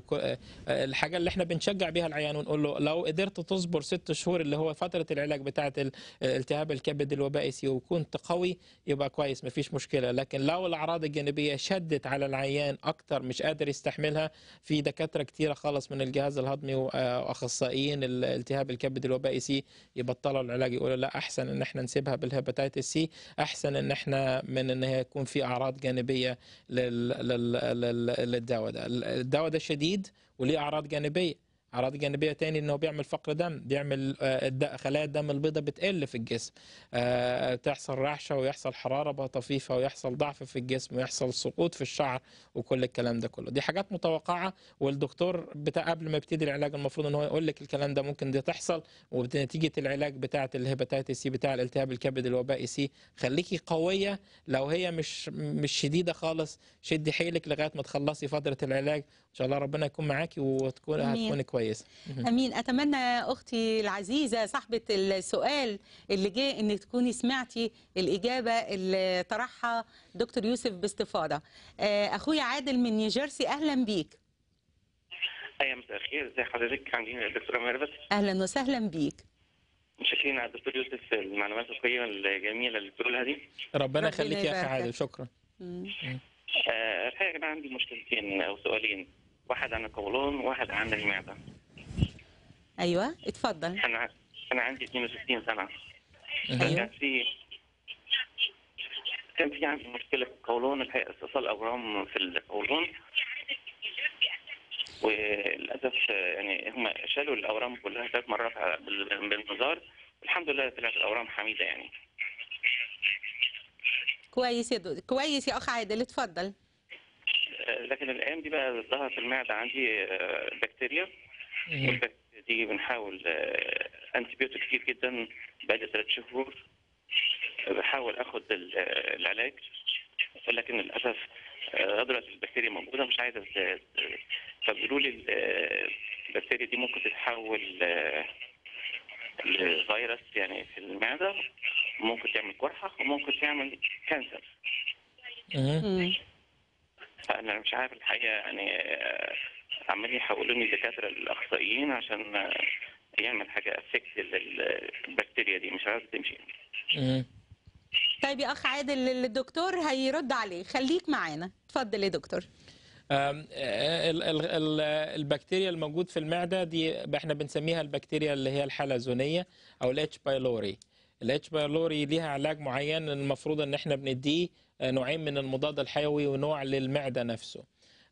الحاجه اللي احنا بنشجع بيها العيان ونقول له لو قدرت تصبر ست شهور اللي هو فتره العلاج بتاعه التهاب الكبد الوبائي وكنت قوي يبقى كويس مفيش مشكله لكن لو الاعراض الجانبيه شدت على العيان اكتر مش قادر يستحملها في دكاتره كتيره خالص من الجهاز الهضمي واخصائيين التهاب الكبد الوبائي يبطلوا العلاج يقولوا لا احسن ان احنا نسيبها بالهيباتيتس سي احسن ان احنا من ان هي يكون في اعراض جانبيه للدواء ده الدواء ده شديد وليه اعراض جانبيه اعراض جانبيه تاني ان هو بيعمل فقر دم بيعمل آه، خلايا الدم البيضاء بتقل في الجسم آه، تحصل رعشه ويحصل حراره طفيفه ويحصل ضعف في الجسم ويحصل سقوط في الشعر وكل الكلام ده كله دي حاجات متوقعه والدكتور بتاع قبل ما يبتدي العلاج المفروض ان هو يقول لك الكلام ده ممكن دي تحصل ونتيجه العلاج بتاعه الهيباتيتس سي بتاع الالتهاب الكبد الوبائي سي خليكي قويه لو هي مش مش شديده خالص شدي حيلك لغايه ما تخلصي فتره العلاج ان شاء الله ربنا يكون معك وتكون أمين. هتكون كويس امين اتمنى اختي العزيزه صاحبه السؤال اللي جه ان تكوني سمعتي الاجابه اللي طرحها دكتور يوسف باستفاضه آه، اخويا عادل من نيوجيرسي اهلا بيك ايوه مساء الخير ازي حضرتك عندنا الدكتوره إيه؟ ميرفت اهلا وسهلا بيك متشكرين على الدكتور يوسف المعلومات القيمه الجميله اللي بتقولها دي ربنا يخليك يا اخي عادل شكرا آه، الحقيقه انا عندي مشكلتين او سؤالين واحد عن القولون وواحد عن المعده ايوه اتفضل انا انا عندي 62 سنه أيوة. كان في كان في عندي مشكله في القولون الحقيقه استئصال اورام في القولون وللاسف يعني هم شالوا الاورام كلها ثلاث مرات بالمزار الحمد لله طلعت الاورام حميده يعني كويس يا دو... كويس يا اخ عادل اتفضل لكن الايام دي بقى ظهرت في المعده عندي آه، بكتيريا والبكتيريا دي بنحاول انتي آه، كتير جدا بعد ثلاث شهور بحاول اخد آه، العلاج لكن للاسف غدرت البكتيريا موجوده مش عايزه فبيقولوا لي البكتيريا دي ممكن تتحول لفيروس يعني في المعده ممكن تعمل قرحه وممكن تعمل كانسر انا مش عارف الحقيقه يعني آه، عمال يحولوني الدكاتره الاخصائيين عشان آه، يعمل حاجه افكت للبكتيريا دي مش عارف تمشي طيب يا اخ عادل الدكتور هيرد عليه خليك معانا اتفضل يا دكتور آه، البكتيريا الموجود في المعده دي احنا بنسميها البكتيريا اللي هي الحلزونيه او الاتش بايلوري الاتش بايلوري ليها علاج معين المفروض ان احنا بنديه آه، نوعين من المضاد الحيوي ونوع للمعده نفسه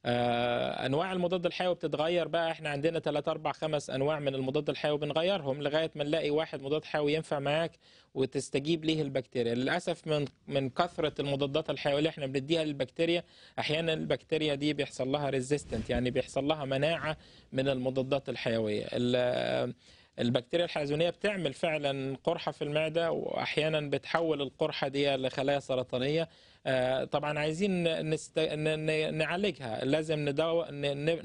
آه، انواع المضاد الحيوي بتتغير بقى احنا عندنا 3 4 5 انواع من المضاد الحيوي بنغيرهم لغايه ما نلاقي واحد مضاد حيوي ينفع معاك وتستجيب ليه البكتيريا للاسف من من كثره المضادات الحيويه اللي احنا بنديها للبكتيريا احيانا البكتيريا دي بيحصل لها ريزيستنت يعني بيحصل لها مناعه من المضادات الحيويه آه، البكتيريا الحلزونيه بتعمل فعلا قرحه في المعده واحيانا بتحول القرحه دي لخلايا سرطانيه آه، طبعا عايزين نست... نعالجها لازم ندو...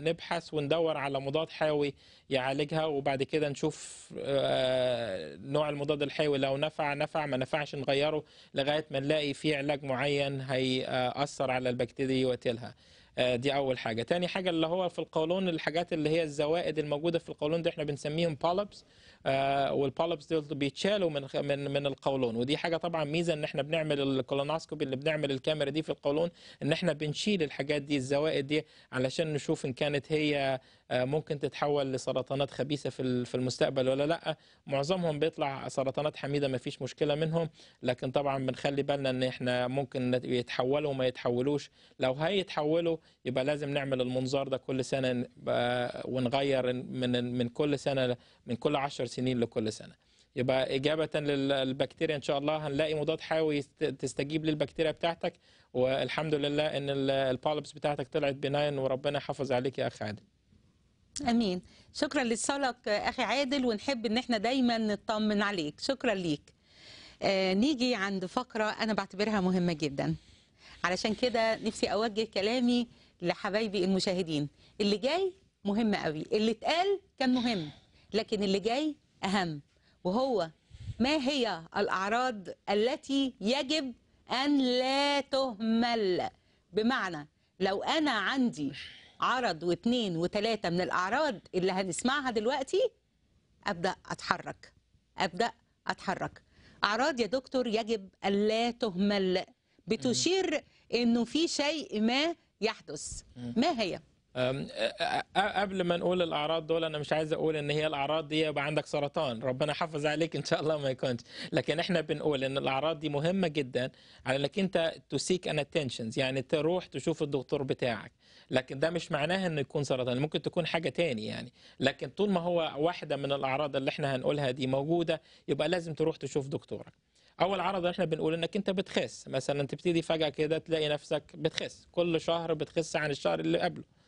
نبحث وندور على مضاد حيوي يعالجها وبعد كده نشوف آه، نوع المضاد الحيوي لو نفع نفع ما نفعش نغيره لغايه ما نلاقي في علاج معين هيأثر على البكتيريا ويقتلها آه، دي اول حاجه تاني حاجه اللي هو في القولون الحاجات اللي هي الزوائد الموجوده في القولون دي احنا بنسميهم بالبس آه، والبولبس دول بيتشالوا من من من القولون ودي حاجه طبعا ميزه ان احنا بنعمل الكولونوسكوبي اللي بنعمل الكاميرا دي في القولون ان احنا بنشيل الحاجات دي الزوائد دي علشان نشوف ان كانت هي آه، ممكن تتحول لسرطانات خبيثه في في المستقبل ولا لا معظمهم بيطلع سرطانات حميده ما فيش مشكله منهم لكن طبعا بنخلي بالنا ان احنا ممكن يتحولوا وما يتحولوش لو هيتحولوا يبقى لازم نعمل المنظار ده كل سنه آه، ونغير من من كل سنه من كل 10 سنين لكل سنه يبقى إجابة للبكتيريا إن شاء الله هنلاقي مضاد حيوي تستجيب للبكتيريا بتاعتك والحمد لله إن البالبس بتاعتك طلعت بناين وربنا يحافظ عليك يا أخ عادل امين شكرا لاتصالك اخي عادل ونحب ان احنا دايما نطمن عليك شكرا ليك آه نيجي عند فقره انا بعتبرها مهمه جدا علشان كده نفسي اوجه كلامي لحبايبي المشاهدين اللي جاي مهم قوي اللي اتقال كان مهم لكن اللي جاي اهم وهو ما هي الاعراض التي يجب ان لا تهمل بمعنى لو انا عندي عرض واثنين وثلاثة من الأعراض اللي هنسمعها دلوقتي أبدأ أتحرك أبدأ أتحرك أعراض يا دكتور يجب ألا تهمل بتشير أنه في شيء ما يحدث ما هي؟ قبل ما نقول الاعراض دول انا مش عايز اقول ان هي الاعراض دي يبقى عندك سرطان ربنا حافظ عليك ان شاء الله ما يكونش لكن احنا بنقول ان الاعراض دي مهمه جدا على انك انت تسيك ان اتنشنز يعني تروح تشوف الدكتور بتاعك لكن ده مش معناه انه يكون سرطان ممكن تكون حاجه تاني يعني لكن طول ما هو واحده من الاعراض اللي احنا هنقولها دي موجوده يبقى لازم تروح تشوف دكتورك اول عرض احنا بنقول انك انت بتخس مثلا تبتدي فجاه كده تلاقي نفسك بتخس كل شهر بتخس عن الشهر اللي قبله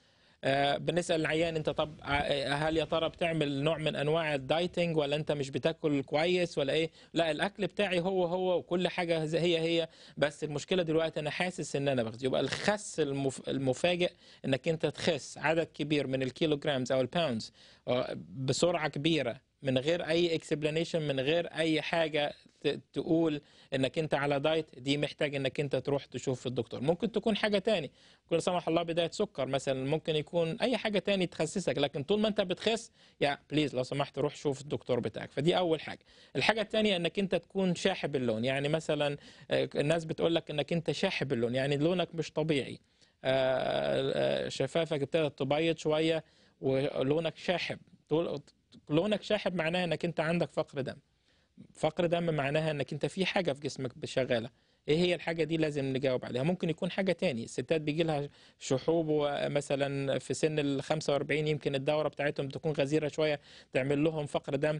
آه، بنسال العيان انت طب آه، آه، هل يا ترى بتعمل نوع من انواع الدايتنج ولا انت مش بتاكل كويس ولا ايه لا الاكل بتاعي هو هو وكل حاجه هي هي بس المشكله دلوقتي انا حاسس ان انا بخس يبقى الخس المفاجئ انك انت تخس عدد كبير من الكيلوغرامز او الباوندز بسرعه كبيره من غير اي اكسبلانيشن من غير اي حاجه تقول انك انت على دايت دي محتاج انك انت تروح تشوف الدكتور ممكن تكون حاجه تاني كل سمح الله بدايه سكر مثلا ممكن يكون اي حاجه تاني تخسسك لكن طول ما انت بتخس يا بليز لو سمحت روح شوف الدكتور بتاعك فدي اول حاجه الحاجه الثانيه انك انت تكون شاحب اللون يعني مثلا آه، الناس بتقول لك انك انت شاحب اللون يعني لونك مش طبيعي آه، آه، شفافك ابتدت تبيض شويه ولونك شاحب لونك شاحب معناه انك انت عندك فقر دم فقر دم معناها انك انت في حاجه في جسمك شغاله ايه هي الحاجه دي لازم نجاوب عليها ممكن يكون حاجه تاني الستات بيجي لها شحوب ومثلا في سن ال 45 يمكن الدوره بتاعتهم تكون غزيره شويه تعمل لهم فقر دم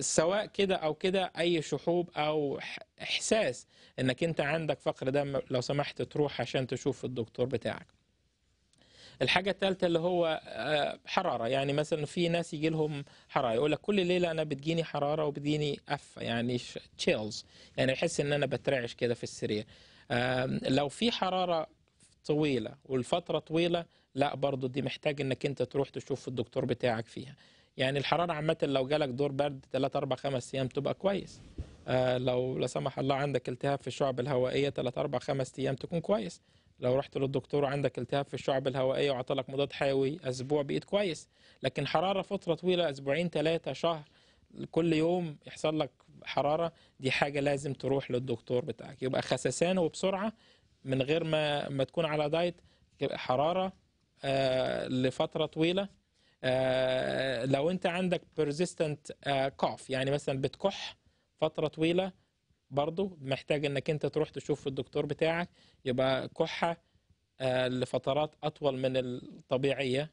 سواء كده او كده اي شحوب او احساس انك انت عندك فقر دم لو سمحت تروح عشان تشوف الدكتور بتاعك الحاجه الثالثه اللي هو آه، حراره يعني مثلا في ناس يجي لهم حراره يقول لك كل ليله انا بتجيني حراره وبتجيني قفه يعني تشيلز يعني احس ان انا بترعش كده في السرير لو في حراره طويله والفتره طويله لا برضو دي محتاج انك انت تروح تشوف الدكتور بتاعك فيها يعني الحراره عامه لو جالك دور برد 3 4 5 ايام تبقى كويس آه، لو لا سمح الله عندك التهاب في الشعب الهوائيه 3 4 5 ايام تكون كويس لو رحت للدكتور وعندك التهاب في الشعب الهوائيه وعطلك مضاد حيوي اسبوع بقيت كويس لكن حراره فتره طويله اسبوعين ثلاثه شهر كل يوم يحصل لك حراره دي حاجه لازم تروح للدكتور بتاعك يبقى خسسان وبسرعه من غير ما ما تكون على دايت حراره آه لفتره طويله آه لو انت عندك بيرزيستنت آه كوف يعني مثلا بتكح فتره طويله برضو محتاج انك انت تروح تشوف الدكتور بتاعك يبقى كحه آه، لفترات اطول من الطبيعيه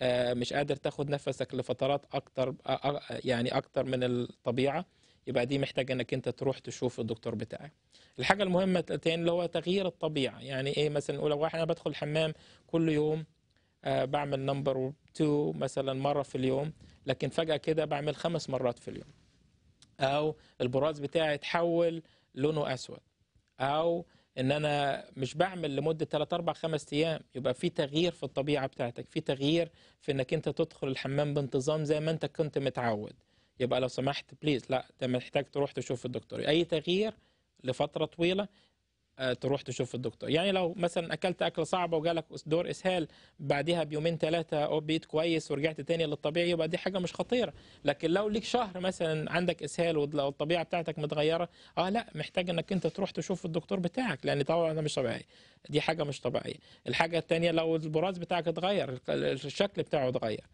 آه، مش قادر تاخد نفسك لفترات اكتر آه، يعني اكتر من الطبيعه يبقى دي محتاج انك انت تروح تشوف الدكتور بتاعك الحاجه المهمه اللي هو تغيير الطبيعه يعني ايه مثلا لو واحد انا بدخل الحمام كل يوم بعمل نمبر 2 مثلا مره في اليوم لكن فجاه كده بعمل خمس مرات في اليوم او البراز بتاعي اتحول لونه اسود او ان انا مش بعمل لمده 3 4 5 ايام يبقى في تغيير في الطبيعه بتاعتك في تغيير في انك انت تدخل الحمام بانتظام زي ما انت كنت متعود يبقى لو سمحت بليز لا انت محتاج تروح تشوف الدكتور اي تغيير لفتره طويله آه، تروح تشوف الدكتور يعني لو مثلا اكلت اكل صعبه وجالك دور اسهال بعدها بيومين ثلاثه او بيت كويس ورجعت تاني للطبيعي يبقى دي حاجه مش خطيره لكن لو ليك شهر مثلا عندك اسهال والطبيعه بتاعتك متغيره اه لا محتاج انك انت تروح تشوف الدكتور بتاعك لان طبعا ده مش طبيعي دي حاجه مش طبيعيه الحاجه الثانيه لو البراز بتاعك اتغير الشكل بتاعه اتغير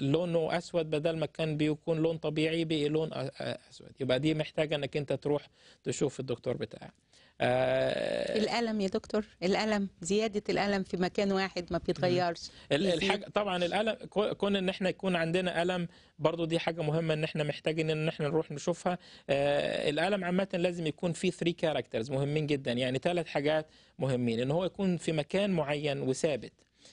لونه اسود بدل ما كان بيكون لون طبيعي بقي لون اسود يبقى دي محتاجه انك انت تروح تشوف الدكتور بتاعك آه، الالم يا دكتور الالم زياده الالم في مكان واحد ما بيتغيرش الحاجه طبعا الالم كون ان احنا يكون عندنا الم برضو دي حاجه مهمه ان احنا محتاجين ان احنا نروح نشوفها آه، الالم عامه لازم يكون فيه 3 كاركترز مهمين جدا يعني ثلاث حاجات مهمين ان هو يكون في مكان معين وثابت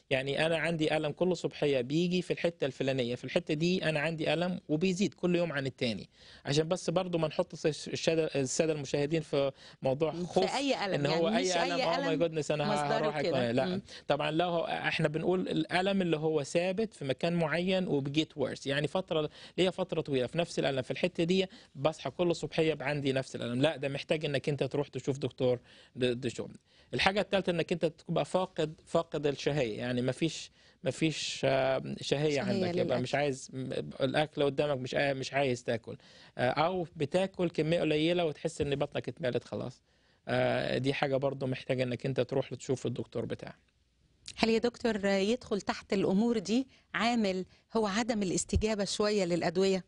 يعني انا عندي الم كل صبحيه بيجي في الحته الفلانيه في الحته دي انا عندي الم وبيزيد كل يوم عن التاني عشان بس برضو ما نحط الساده المشاهدين في موضوع خوف في أي ألم. ان هو يعني اي الم او ماي جودنس انا هروح لا م. طبعا لا هو احنا بنقول الالم اللي هو ثابت في مكان معين وبجيت ورس يعني فتره ليا فتره طويله في نفس الالم في الحته دي بصحى كل صبحيه عندي نفس الالم لا ده محتاج انك انت تروح تشوف دكتور دشوم الحاجه الثالثه انك انت تبقى فاقد فاقد الشهيه يعني يعني ما فيش ما فيش شهية عندك يبقى مش عايز الأكل قدامك مش مش عايز تاكل آه، أو بتاكل كمية قليلة وتحس إن بطنك اتملت خلاص آه، دي حاجة برضو محتاجة إنك أنت تروح تشوف الدكتور بتاعك هل يا دكتور يدخل تحت الأمور دي عامل هو عدم الاستجابة شوية للأدوية؟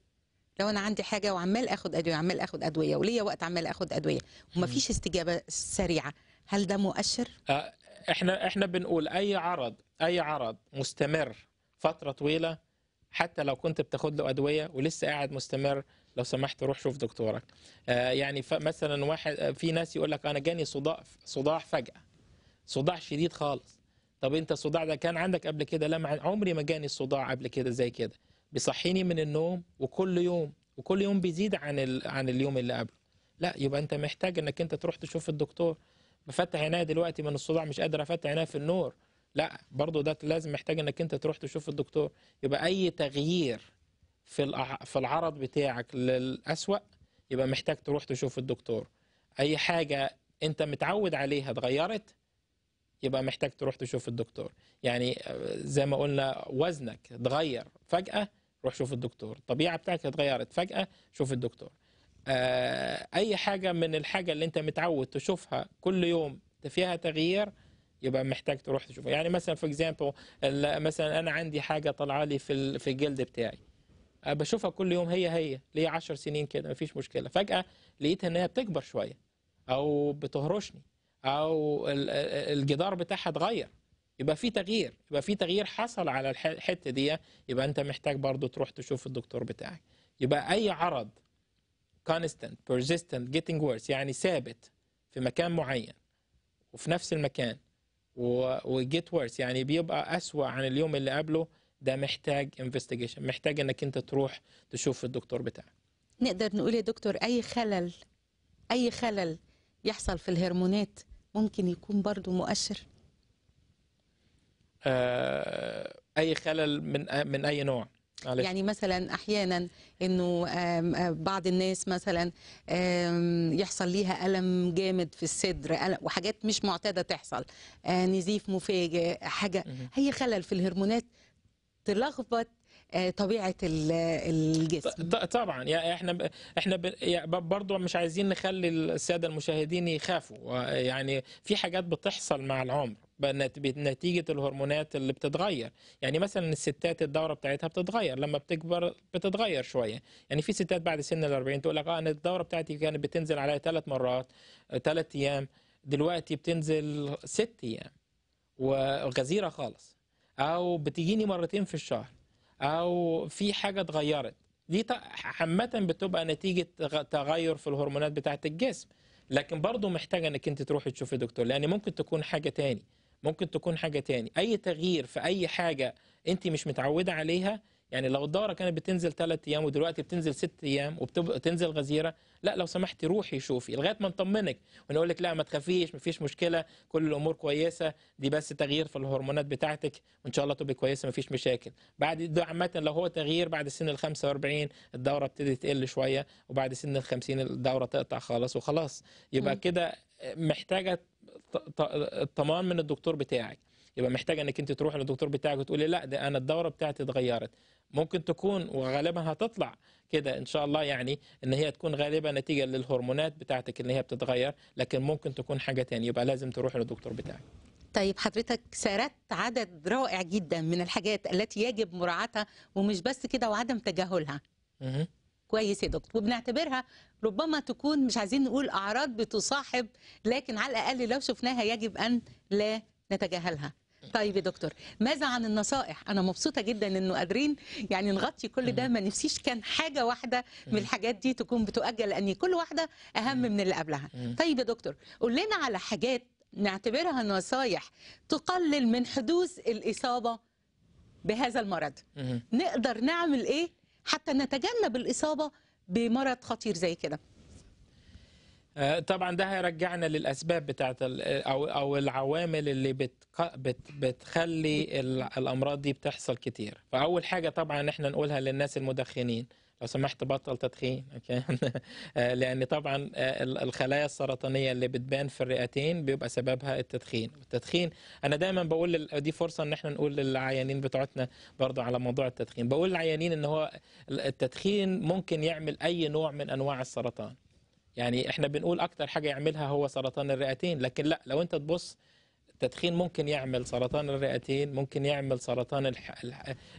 لو أنا عندي حاجة وعمال آخد أدوية عمال آخد أدوية وليا وقت عمال آخد أدوية ومفيش استجابة سريعة هل ده مؤشر؟ أه احنا احنا بنقول اي عرض اي عرض مستمر فتره طويله حتى لو كنت بتاخد له ادويه ولسه قاعد مستمر لو سمحت روح شوف دكتورك آه يعني مثلا واحد آه، في ناس يقول لك انا جاني صداع صداع فجاه صداع شديد خالص طب انت الصداع ده كان عندك قبل كده لا عمري ما جاني الصداع قبل كده زي كده بيصحيني من النوم وكل يوم وكل يوم بيزيد عن عن اليوم اللي قبله لا يبقى انت محتاج انك انت تروح تشوف الدكتور بفتح عينيا دلوقتي من الصداع مش قادر افتح عينيا في النور لا برضه ده لازم محتاج انك انت تروح تشوف الدكتور يبقى اي تغيير في في العرض بتاعك للأسوأ يبقى محتاج تروح تشوف الدكتور اي حاجه انت متعود عليها اتغيرت يبقى محتاج تروح تشوف الدكتور يعني آه، زي ما قلنا وزنك اتغير فجاه روح شوف الدكتور الطبيعه بتاعك اتغيرت فجاه شوف الدكتور آه، اي حاجه من الحاجه اللي انت متعود تشوفها كل يوم فيها تغيير يبقى محتاج تروح تشوفها يعني مثلا فور اكزامبل مثلا انا عندي حاجه طالعه لي في في الجلد بتاعي آه، بشوفها كل يوم هي هي لي 10 سنين كده مفيش مشكله فجاه لقيتها ان هي بتكبر شويه او بتهرشني او الجدار بتاعها اتغير يبقى في تغيير يبقى في تغيير حصل على الحته دي يبقى انت محتاج برضو تروح تشوف الدكتور بتاعك يبقى اي عرض constant persistent getting worse يعني ثابت في مكان معين وفي نفس المكان وجيت ورس يعني بيبقى أسوأ عن اليوم اللي قبله ده محتاج انفستيجيشن محتاج انك انت تروح تشوف الدكتور بتاعك نقدر نقول يا دكتور اي خلل اي خلل يحصل في الهرمونات ممكن يكون برضو مؤشر آه اي خلل من من اي نوع عليك. يعني مثلا احيانا انه آه، بعض الناس مثلا يحصل ليها الم جامد في الصدر وحاجات مش معتاده تحصل آه، نزيف مفاجئ حاجه هي خلل في الهرمونات تلخبط آه، طبيعه الجسم طبعا يعني احنا احنا برضو مش عايزين نخلي الساده المشاهدين يخافوا يعني في حاجات بتحصل مع العمر بنتيجه الهرمونات اللي بتتغير يعني مثلا الستات الدوره بتاعتها بتتغير لما بتكبر بتتغير شويه يعني في ستات بعد سن ال 40 تقول لك اه انا الدوره بتاعتي كانت بتنزل عليا ثلاث مرات ثلاث ايام دلوقتي بتنزل ست ايام وغزيره خالص او بتجيني مرتين في الشهر او في حاجه اتغيرت دي عامه بتبقى نتيجه تغير في الهرمونات بتاعه الجسم لكن برضه محتاجه انك انت تروحي تشوفي دكتور لان ممكن تكون حاجه تاني ممكن تكون حاجه تاني اي تغيير في اي حاجه انت مش متعوده عليها يعني لو الدوره كانت بتنزل ثلاث ايام ودلوقتي بتنزل ست ايام وبتنزل غزيره لا لو سمحتي روحي شوفي لغايه ما نطمنك ونقول لك لا ما تخافيش مفيش مشكله كل الامور كويسه دي بس تغيير في الهرمونات بتاعتك وان شاء الله تبقي كويسه مفيش مشاكل بعد ده عامه لو هو تغيير بعد سن ال 45 الدوره بتبتدي تقل شويه وبعد سن ال 50 الدوره تقطع خالص وخلاص يبقى كده محتاجه الطمان من الدكتور بتاعك يبقى محتاج انك انت تروح للدكتور بتاعك وتقولي لا ده انا الدوره بتاعتي اتغيرت ممكن تكون وغالبا هتطلع كده ان شاء الله يعني ان هي تكون غالبا نتيجه للهرمونات بتاعتك ان هي بتتغير لكن ممكن تكون حاجه تانية يبقى لازم تروح للدكتور بتاعك طيب حضرتك سردت عدد رائع جدا من الحاجات التي يجب مراعاتها ومش بس كده وعدم تجاهلها كويس يا دكتور وبنعتبرها ربما تكون مش عايزين نقول اعراض بتصاحب لكن على الاقل لو شفناها يجب ان لا نتجاهلها طيب يا دكتور ماذا عن النصائح انا مبسوطه جدا انه قادرين يعني نغطي كل ده ما نفسيش كان حاجه واحده من الحاجات دي تكون بتؤجل لان كل واحده اهم من اللي قبلها طيب يا دكتور قول لنا على حاجات نعتبرها نصايح تقلل من حدوث الاصابه بهذا المرض نقدر نعمل ايه حتى نتجنب الإصابة بمرض خطير زي كده آه، طبعا ده هيرجعنا للاسباب بتاعت او او العوامل اللي بت بتخلي الامراض دي بتحصل كتير فاول حاجه طبعا احنا نقولها للناس المدخنين لو سمحت بطل تدخين اوكي آه، لان طبعا آه، الخلايا السرطانيه اللي بتبان في الرئتين بيبقى سببها التدخين والتدخين انا دايما بقول ل... دي فرصه ان احنا نقول للعيانين بتوعتنا برضو على موضوع التدخين بقول للعيانين ان هو التدخين ممكن يعمل اي نوع من انواع السرطان يعني احنا بنقول اكتر حاجه يعملها هو سرطان الرئتين لكن لا لو انت تبص التدخين ممكن يعمل سرطان الرئتين ممكن يعمل سرطان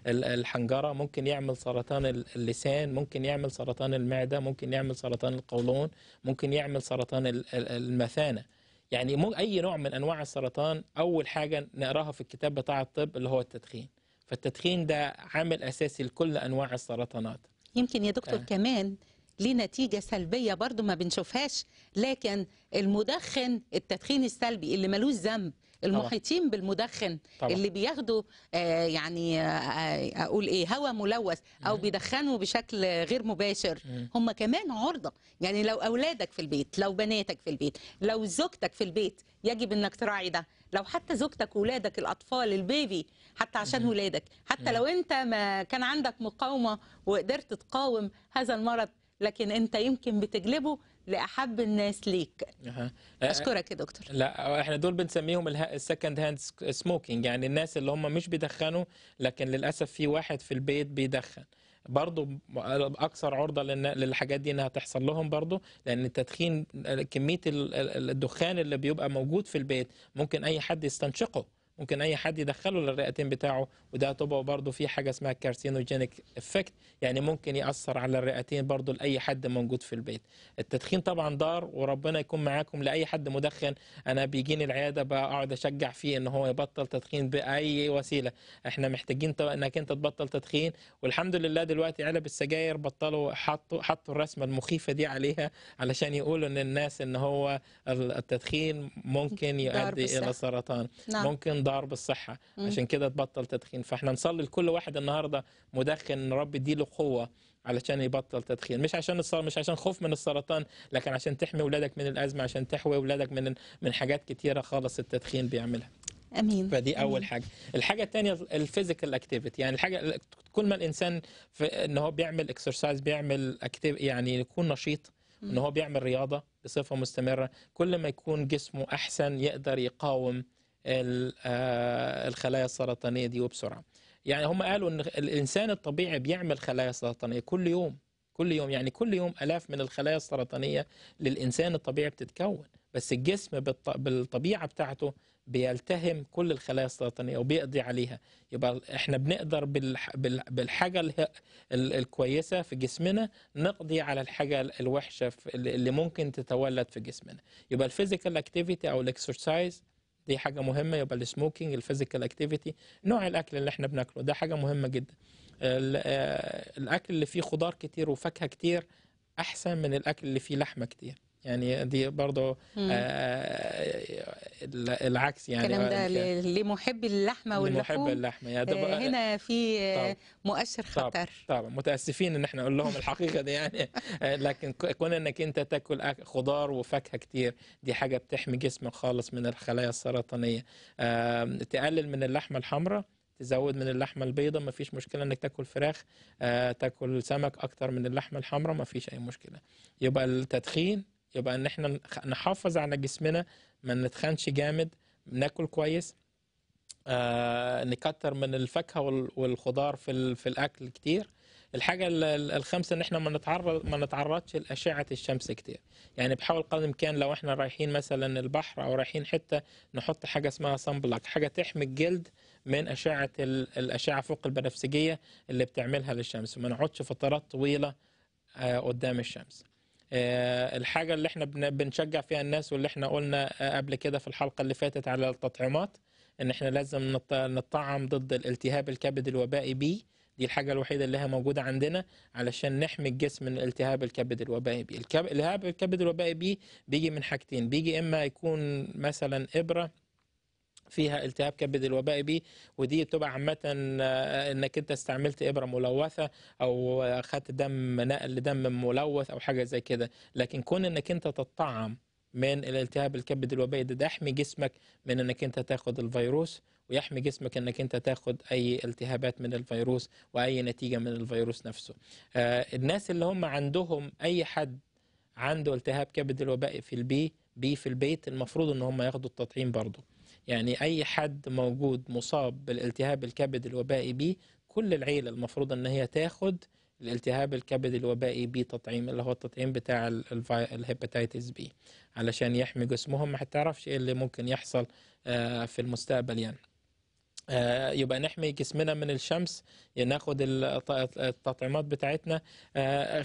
الحنجرة ممكن يعمل سرطان اللسان ممكن يعمل سرطان المعدة ممكن يعمل سرطان القولون ممكن يعمل سرطان المثانة يعني أي نوع من أنواع السرطان أول حاجة نقراها في الكتاب بتاع الطب اللي هو التدخين فالتدخين ده عامل أساسي لكل أنواع السرطانات يمكن يا دكتور آه. كمان ليه نتيجة سلبية برضو ما بنشوفهاش لكن المدخن التدخين السلبي اللي ملوش ذنب المحيطين طبعا. بالمدخن طبعا. اللي بياخدوا آه يعني آه, آه، اقول ايه هواء ملوث او مم. بيدخنوا بشكل غير مباشر مم. هم كمان عرضه يعني لو اولادك في البيت لو بناتك في البيت لو زوجتك في البيت يجب انك تراعي ده لو حتى زوجتك ولادك الاطفال البيبي حتى عشان ولادك حتى لو انت ما كان عندك مقاومه وقدرت تقاوم هذا المرض لكن انت يمكن بتجلبه لاحب الناس ليك اشكرك يا دكتور لا احنا دول بنسميهم السكند هاند سموكينج يعني الناس اللي هم مش بيدخنوا لكن للاسف في واحد في البيت بيدخن برضو اكثر عرضه للحاجات دي انها تحصل لهم برضو لان التدخين كميه الدخان اللي بيبقى موجود في البيت ممكن اي حد يستنشقه ممكن اي حد يدخله للرئتين بتاعه وده تبقى برضه في حاجه اسمها كارسينوجينيك افكت يعني ممكن ياثر على الرئتين برضه لاي حد موجود في البيت التدخين طبعا ضار وربنا يكون معاكم لاي حد مدخن انا بيجيني العياده بقعد اشجع فيه ان هو يبطل تدخين باي وسيله احنا محتاجين انك انت تبطل تدخين والحمد لله دلوقتي علب السجاير بطلوا حطوا حطوا الرسمه المخيفه دي عليها علشان يقولوا ان الناس ان هو التدخين ممكن يؤدي الى سرطان نعم. ممكن ضرر بالصحه عشان كده تبطل تدخين فاحنا نصلي لكل واحد النهارده مدخن رب يديله قوه علشان يبطل تدخين مش عشان الصلاة مش عشان خوف من السرطان لكن عشان تحمي ولادك من الازمه عشان تحوي ولادك من من حاجات كتيره خالص التدخين بيعملها امين فدي اول أمين. حاجه الحاجه الثانيه الفيزيكال اكتيفيتي يعني الحاجه كل ما الانسان في ان هو بيعمل اكسرسايز بيعمل اكتيف يعني يكون نشيط ان هو بيعمل رياضه بصفه مستمره كل ما يكون جسمه احسن يقدر يقاوم آه، الخلايا السرطانيه دي وبسرعه يعني هم قالوا ان الانسان الطبيعي بيعمل خلايا سرطانيه كل يوم كل يوم يعني كل يوم الاف من الخلايا السرطانيه للانسان الطبيعي بتتكون بس الجسم بالطبيعه بتاعته بيلتهم كل الخلايا السرطانيه وبيقضي عليها يبقى احنا بنقدر بالحاجه الكويسه في جسمنا نقضي على الحاجه الوحشه اللي ممكن تتولد في جسمنا يبقى الفيزيكال اكتيفيتي او الاكسرسايز دي حاجه مهمه يبقى السموكينج الفيزيكال اكتيفيتي نوع الاكل اللي احنا بناكله ده حاجه مهمه جدا آه، الاكل اللي فيه خضار كتير وفاكهه كتير احسن من الاكل اللي فيه لحمه كتير يعني دي برضه آه، العكس يعني الكلام ده لمحبي اللحمه واللحوم لمحب اللحمه يعني ده آه، هنا في طبعا مؤشر خطر طبعا متاسفين ان احنا نقول لهم الحقيقه دي يعني آه، لكن كون انك انت تاكل خضار وفاكهه كتير دي حاجه بتحمي جسمك خالص من الخلايا السرطانيه تقلل من اللحمه الحمراء تزود من اللحمه البيضاء مفيش مشكله انك تاكل فراخ آه، تاكل سمك اكتر من اللحمه الحمراء مفيش اي مشكله يبقى التدخين يبقى ان احنا نحافظ على جسمنا ما نتخنش جامد ناكل كويس آه نكتر من الفاكهه والخضار في في الاكل كتير الحاجه الخامسه ان احنا ما نتعرض ما نتعرضش لاشعه الشمس كتير يعني بحاول قدر الامكان لو احنا رايحين مثلا البحر او رايحين حته نحط حاجه اسمها صن بلاك حاجه تحمي الجلد من اشعه الاشعه فوق البنفسجيه اللي بتعملها للشمس وما نقعدش فترات طويله آه، قدام الشمس آه، الحاجه اللي احنا بنشجع فيها الناس واللي احنا قلنا آه، قبل كده في الحلقه اللي فاتت على التطعيمات ان احنا لازم نطعم ضد الالتهاب الكبد الوبائي بي دي الحاجه الوحيده اللي هي موجوده عندنا علشان نحمي الجسم من التهاب الكبد الوبائي بي التهاب الكبد الوبائي بي بيجي من حاجتين بيجي اما يكون مثلا ابره فيها التهاب كبد الوبائي بي ودي بتبقى عامه آه، انك انت استعملت ابره ملوثه او اخذت دم نقل دم ملوث او حاجه زي كده لكن كون انك انت تطعم من الالتهاب الكبد الوبائي ده, ده يحمي جسمك من انك انت تاخد الفيروس ويحمي جسمك انك انت تاخد اي التهابات من الفيروس واي نتيجه من الفيروس نفسه. آه الناس اللي هم عندهم اي حد عنده التهاب كبد الوبائي في البي بي في البيت المفروض ان هم ياخدوا التطعيم برضه. يعني أي حد موجود مصاب بالالتهاب الكبد الوبائي بي كل العيلة المفروض أن هي تاخد الالتهاب الكبد الوبائي بي تطعيم اللي هو التطعيم بتاع الهيباتيتس بي علشان يحمي جسمهم ما تعرفش ايه اللي ممكن يحصل آه، في المستقبل يعني آه، يبقى نحمي جسمنا من الشمس ناخد التطعيمات بتاعتنا آه،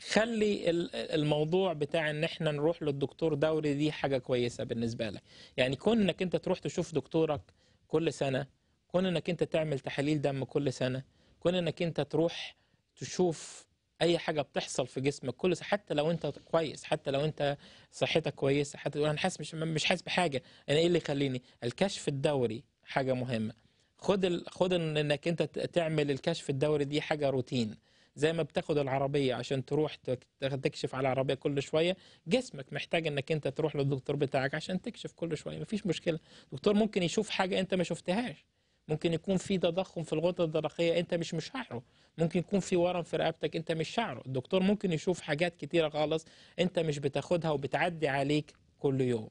خلي الموضوع بتاع ان احنا نروح للدكتور دوري دي حاجه كويسه بالنسبه لك يعني كون انك انت تروح تشوف دكتورك كل سنه كون انك انت تعمل تحاليل دم كل سنه كون انك انت تروح تشوف اي حاجه بتحصل في جسمك كل حتى لو انت كويس حتى لو انت صحتك كويسه حتى انا حاسس مش مش حاسس بحاجه انا ايه اللي يخليني الكشف الدوري حاجه مهمه خد ال... خد انك انت تعمل الكشف الدوري دي حاجه روتين زي ما بتاخد العربيه عشان تروح تكشف على العربيه كل شويه جسمك محتاج انك انت تروح للدكتور بتاعك عشان تكشف كل شويه مفيش مشكله دكتور ممكن يشوف حاجه انت ما شفتهاش ممكن يكون في تضخم في الغدة الدرقية أنت مش مشعره ممكن يكون في ورم في رقبتك أنت مش شعره الدكتور ممكن يشوف حاجات كتيرة خالص أنت مش بتاخدها وبتعدي عليك كل يوم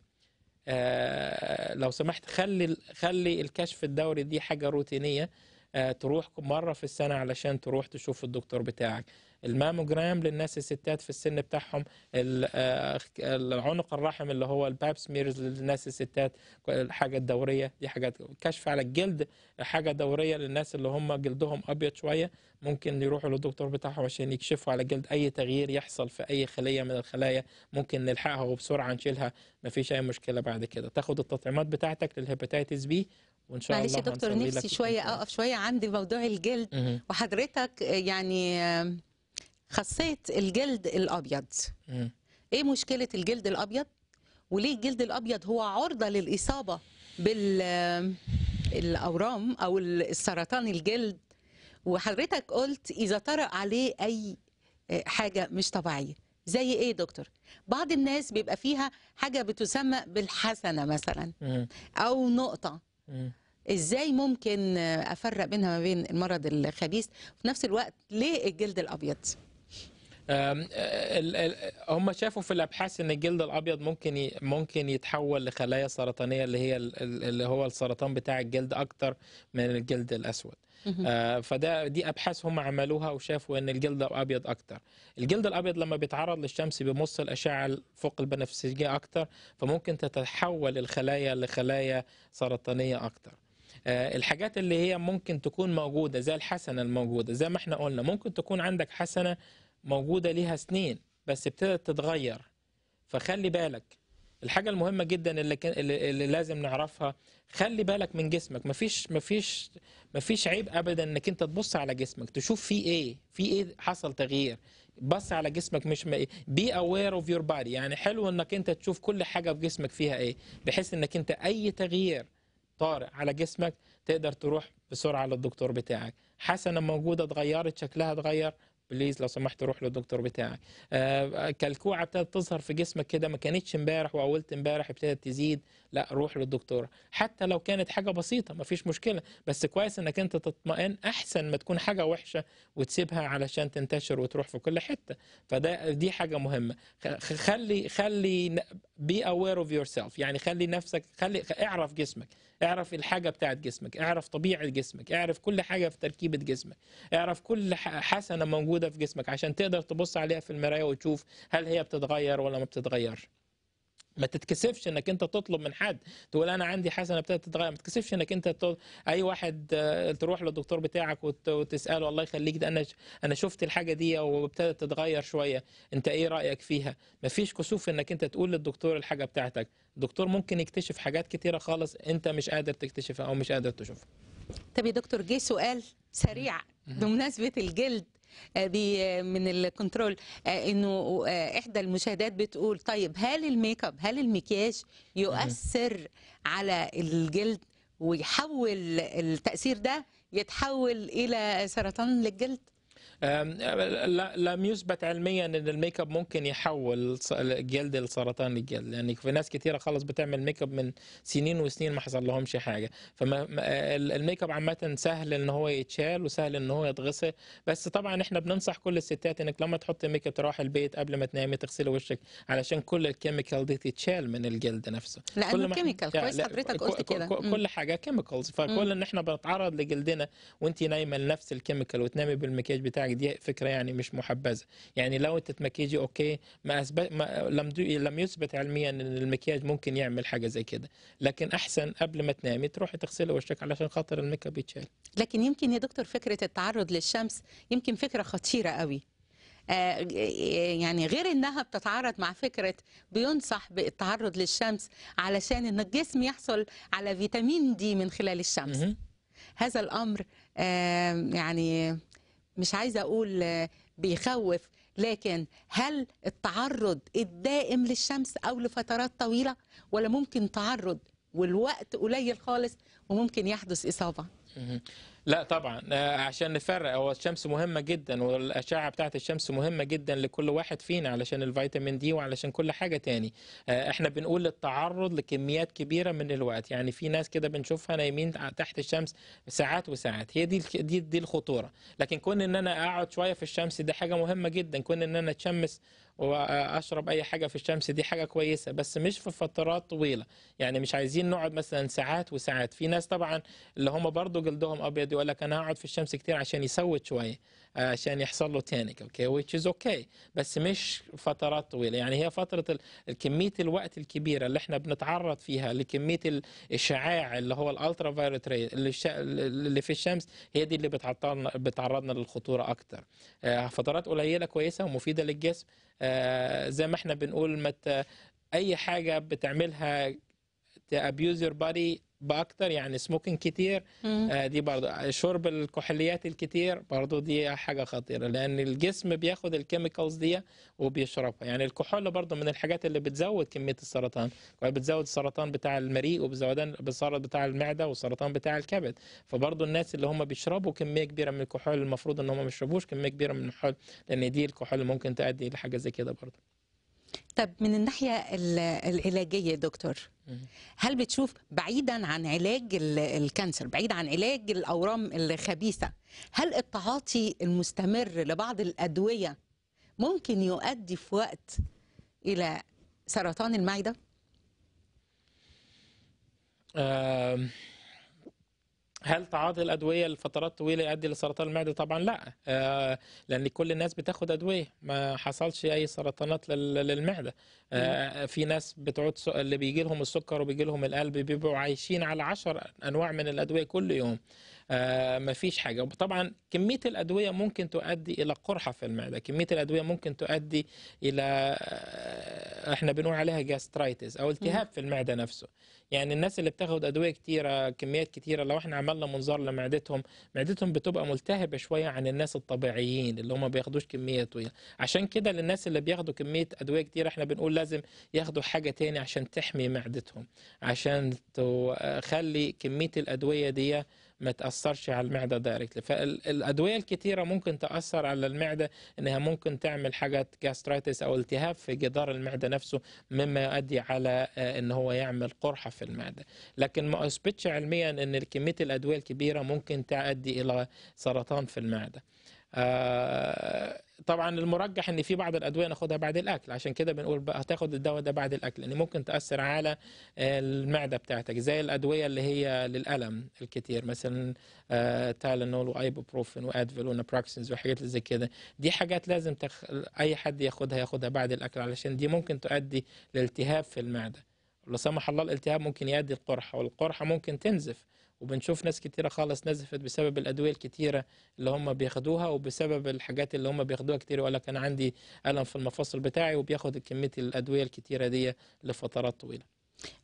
آه لو سمحت خلي خلي الكشف الدوري دي حاجة روتينية آه، تروح مره في السنه علشان تروح تشوف الدكتور بتاعك الماموجرام للناس الستات في السن بتاعهم آه، العنق الرحم اللي هو الباب سميرز للناس الستات الحاجه الدوريه دي حاجات كشف على الجلد حاجه دوريه للناس اللي هم جلدهم ابيض شويه ممكن يروحوا للدكتور بتاعهم عشان يكشفوا على جلد اي تغيير يحصل في اي خليه من الخلايا ممكن نلحقها وبسرعه نشيلها مفيش اي مشكله بعد كده تاخد التطعيمات بتاعتك للهيباتيتس بي وان شاء معلش الله يا دكتور نفسي شويه اقف شويه عند موضوع الجلد -م. وحضرتك آه، يعني خصيت الجلد الابيض -م. ايه مشكله الجلد الابيض وليه الجلد الابيض هو عرضه للاصابه بال الاورام او السرطان الجلد وحضرتك قلت اذا طرأ عليه اي آه، حاجه مش طبيعيه زي ايه دكتور بعض الناس بيبقى فيها حاجه بتسمى بالحسنه مثلا او نقطه ازاي ممكن افرق بينها ما بين المرض الخبيث وفي نفس الوقت ليه الجلد الابيض أه، هم شافوا في الابحاث ان الجلد الابيض ممكن ممكن يتحول لخلايا سرطانيه اللي هي اللي هو السرطان بتاع الجلد اكتر من الجلد الاسود آه، فده دي ابحاث هم عملوها وشافوا ان الجلد ابيض اكتر الجلد الابيض لما بيتعرض للشمس بيمص الاشعه فوق البنفسجيه اكتر فممكن تتحول الخلايا لخلايا سرطانيه اكتر آه، الحاجات اللي هي ممكن تكون موجوده زي الحسنه الموجوده زي ما احنا قلنا ممكن تكون عندك حسنه موجوده ليها سنين بس ابتدت تتغير فخلي بالك الحاجه المهمه جدا اللي, كان اللي لازم نعرفها خلي بالك من جسمك مفيش مفيش مفيش عيب ابدا انك انت تبص على جسمك تشوف فيه ايه في ايه حصل تغيير بص على جسمك مش بي اوير اوف يور بادي يعني حلو انك انت تشوف كل حاجه في جسمك فيها ايه بحيث انك انت اي تغيير طارئ على جسمك تقدر تروح بسرعه للدكتور بتاعك حسنه موجوده اتغيرت شكلها اتغير بليز لو سمحت روح للدكتور بتاعك آه كلكوعه ابتدت تظهر في جسمك كده ما كانتش امبارح واولت امبارح ابتدت تزيد لا روح للدكتور حتى لو كانت حاجه بسيطه ما فيش مشكله بس كويس انك انت تطمئن احسن ما تكون حاجه وحشه وتسيبها علشان تنتشر وتروح في كل حته فده دي حاجه مهمه خلي خلي بي اوير اوف يور سيلف يعني خلي نفسك خلي اعرف جسمك اعرف الحاجه بتاعه جسمك اعرف طبيعه جسمك اعرف كل حاجه في تركيبه جسمك اعرف كل حسنه موجوده في جسمك عشان تقدر تبص عليها في المرايه وتشوف هل هي بتتغير ولا ما بتتغيرش ما تتكسفش انك انت تطلب من حد تقول انا عندي حسنه ابتدت تتغير ما تتكسفش انك انت تطلب. اي واحد آه، تروح للدكتور بتاعك وتساله الله يخليك ده انا انا شفت الحاجه دي وابتدت تتغير شويه انت ايه رايك فيها ما فيش كسوف انك انت تقول للدكتور الحاجه بتاعتك الدكتور ممكن يكتشف حاجات كتيره خالص انت مش قادر تكتشفها او مش قادر تشوفها طب يا دكتور جه سؤال سريع بمناسبه الجلد آه، من الكنترول آه، انه آه، احدى المشاهدات بتقول طيب هل الميك اب هل المكياج يؤثر على الجلد ويحول التاثير ده يتحول الى سرطان للجلد لم يثبت علميا ان الميك اب ممكن يحول الجلد لسرطان الجلد يعني في ناس كثيره خلاص بتعمل ميك اب من سنين وسنين ما حصل لهمش حاجه فالميك اب عامه سهل ان هو يتشال وسهل ان هو يتغسل بس طبعا احنا بننصح كل الستات انك لما تحط ميك اب تروح البيت قبل ما تنامي تغسلي وشك علشان كل الكيميكال دي تتشال من الجلد نفسه لانه كيميكال كويس حضرتك قلت كده كل حاجه كيميكالز فكل ان احنا بنتعرض لجلدنا وانت نايمه لنفس الكيميكال وتنامي بالمكياج بتاعك بتاعك يعني دي فكره يعني مش محبذه يعني لو انت تمكيجي اوكي ما اثبت ما لم لم يثبت علميا ان المكياج ممكن يعمل حاجه زي كده لكن احسن قبل ما تنامي تروحي تغسلي وشك علشان خاطر الميك اب يتشال لكن يمكن يا دكتور فكره التعرض للشمس يمكن فكره خطيره قوي آه، يعني غير انها بتتعارض مع فكره بينصح بالتعرض للشمس علشان ان الجسم يحصل على فيتامين دي من خلال الشمس هذا الامر آه، يعني مش عايزه اقول آه، بيخوف لكن هل التعرض الدائم للشمس او لفترات طويله ولا ممكن تعرض والوقت قليل خالص وممكن يحدث إصابة لا طبعا آه، عشان نفرق هو الشمس مهمه جدا والاشعه بتاعه الشمس مهمه جدا لكل واحد فينا علشان الفيتامين دي وعلشان كل حاجه تاني آه، احنا بنقول التعرض لكميات كبيره من الوقت يعني في ناس كده بنشوفها نايمين تحت الشمس ساعات وساعات هي دي دي دي الخطوره لكن كون ان انا اقعد شويه في الشمس دي حاجه مهمه جدا كون ان انا اتشمس واشرب اي حاجه في الشمس دي حاجه كويسه بس مش في فترات طويله يعني مش عايزين نقعد مثلا ساعات وساعات في ناس طبعا اللي هم برضو جلدهم ابيض يقول لك انا هقعد في الشمس كتير عشان يسود شويه عشان يحصل له تانيك اوكي ويتش از اوكي بس مش فترات طويله يعني هي فتره الكميه الوقت الكبيره اللي احنا بنتعرض فيها لكميه الاشعاع اللي هو الالترا فايرت ري اللي في الشمس هي دي اللي بتعرضنا بتعرضنا للخطوره اكتر آه، فترات قليله كويسه ومفيده للجسم آه، زي ما احنا بنقول مت اي حاجه بتعملها تابيوز يور بادي باكتر يعني سموكين كتير آه دي برضه آه، شرب الكحوليات الكتير برضه دي حاجه خطيره لان الجسم بياخد الكيميكالز دي وبيشربها يعني الكحول برضه من الحاجات اللي بتزود كميه السرطان بتزود السرطان بتاع المريء وبتزود بالسرطان بتاع المعده والسرطان بتاع الكبد فبرضه الناس اللي هم بيشربوا كميه كبيره من الكحول المفروض ان هم ما يشربوش كميه كبيره من الكحول لان دي الكحول ممكن تؤدي لحاجه زي كده برضه طب من الناحيه العلاجيه دكتور هل بتشوف بعيدا عن علاج الكانسر بعيدا عن علاج الاورام الخبيثه هل التعاطي المستمر لبعض الادويه ممكن يؤدي في وقت الى سرطان المعده آه هل تعاطي الادويه لفترات طويله يؤدي لسرطان المعده طبعا لا آه لان كل الناس بتاخد ادويه ما حصلش اي سرطانات للمعده آه في ناس بتقعد اللي بيجي لهم السكر وبيجي لهم القلب بيبقوا عايشين على 10 انواع من الادويه كل يوم آه، ما فيش حاجه وطبعا كميه الادويه ممكن تؤدي الى قرحه في المعده كميه الادويه ممكن تؤدي الى آه، احنا بنقول عليها جاسترايتس او التهاب في المعده نفسه يعني الناس اللي بتاخد ادويه كتيره كميات كتيره لو احنا عملنا منظار لمعدتهم معدتهم بتبقى ملتهبه شويه عن الناس الطبيعيين اللي هم ما بياخدوش كميه طويله عشان كده للناس اللي بياخدوا كميه ادويه كتيره احنا بنقول لازم ياخدوا حاجه تاني عشان تحمي معدتهم عشان تخلي آه، كميه الادويه دي ما تاثرش على المعده دايركتلي فالادويه الكتيره ممكن تاثر على المعده انها ممكن تعمل حاجات جاسترايتس او التهاب في جدار المعده نفسه مما يؤدي على آه، ان هو يعمل قرحه في المعده لكن ما اثبتش علميا ان كميه الادويه الكبيره ممكن تؤدي الى سرطان في المعده آه طبعا المرجح ان في بعض الادويه ناخدها بعد الاكل عشان كده بنقول بقى هتاخد الدواء ده بعد الاكل لان ممكن تاثر على المعده بتاعتك زي الادويه اللي هي للالم الكتير مثلا تايلانول وايبوبروفين وادفيل ونابراكسينز وحاجات زي كده دي حاجات لازم تخ... اي حد ياخدها ياخدها بعد الاكل علشان دي ممكن تؤدي لالتهاب في المعده لا سمح الله الالتهاب ممكن يؤدي القرحه والقرحه ممكن تنزف وبنشوف ناس كتيره خالص نزفت بسبب الادويه الكتيره اللي هم بياخدوها وبسبب الحاجات اللي هم بياخدوها كتير يقول لك انا عندي الم في المفاصل بتاعي وبياخد كميه الادويه الكتيره دي لفترات طويله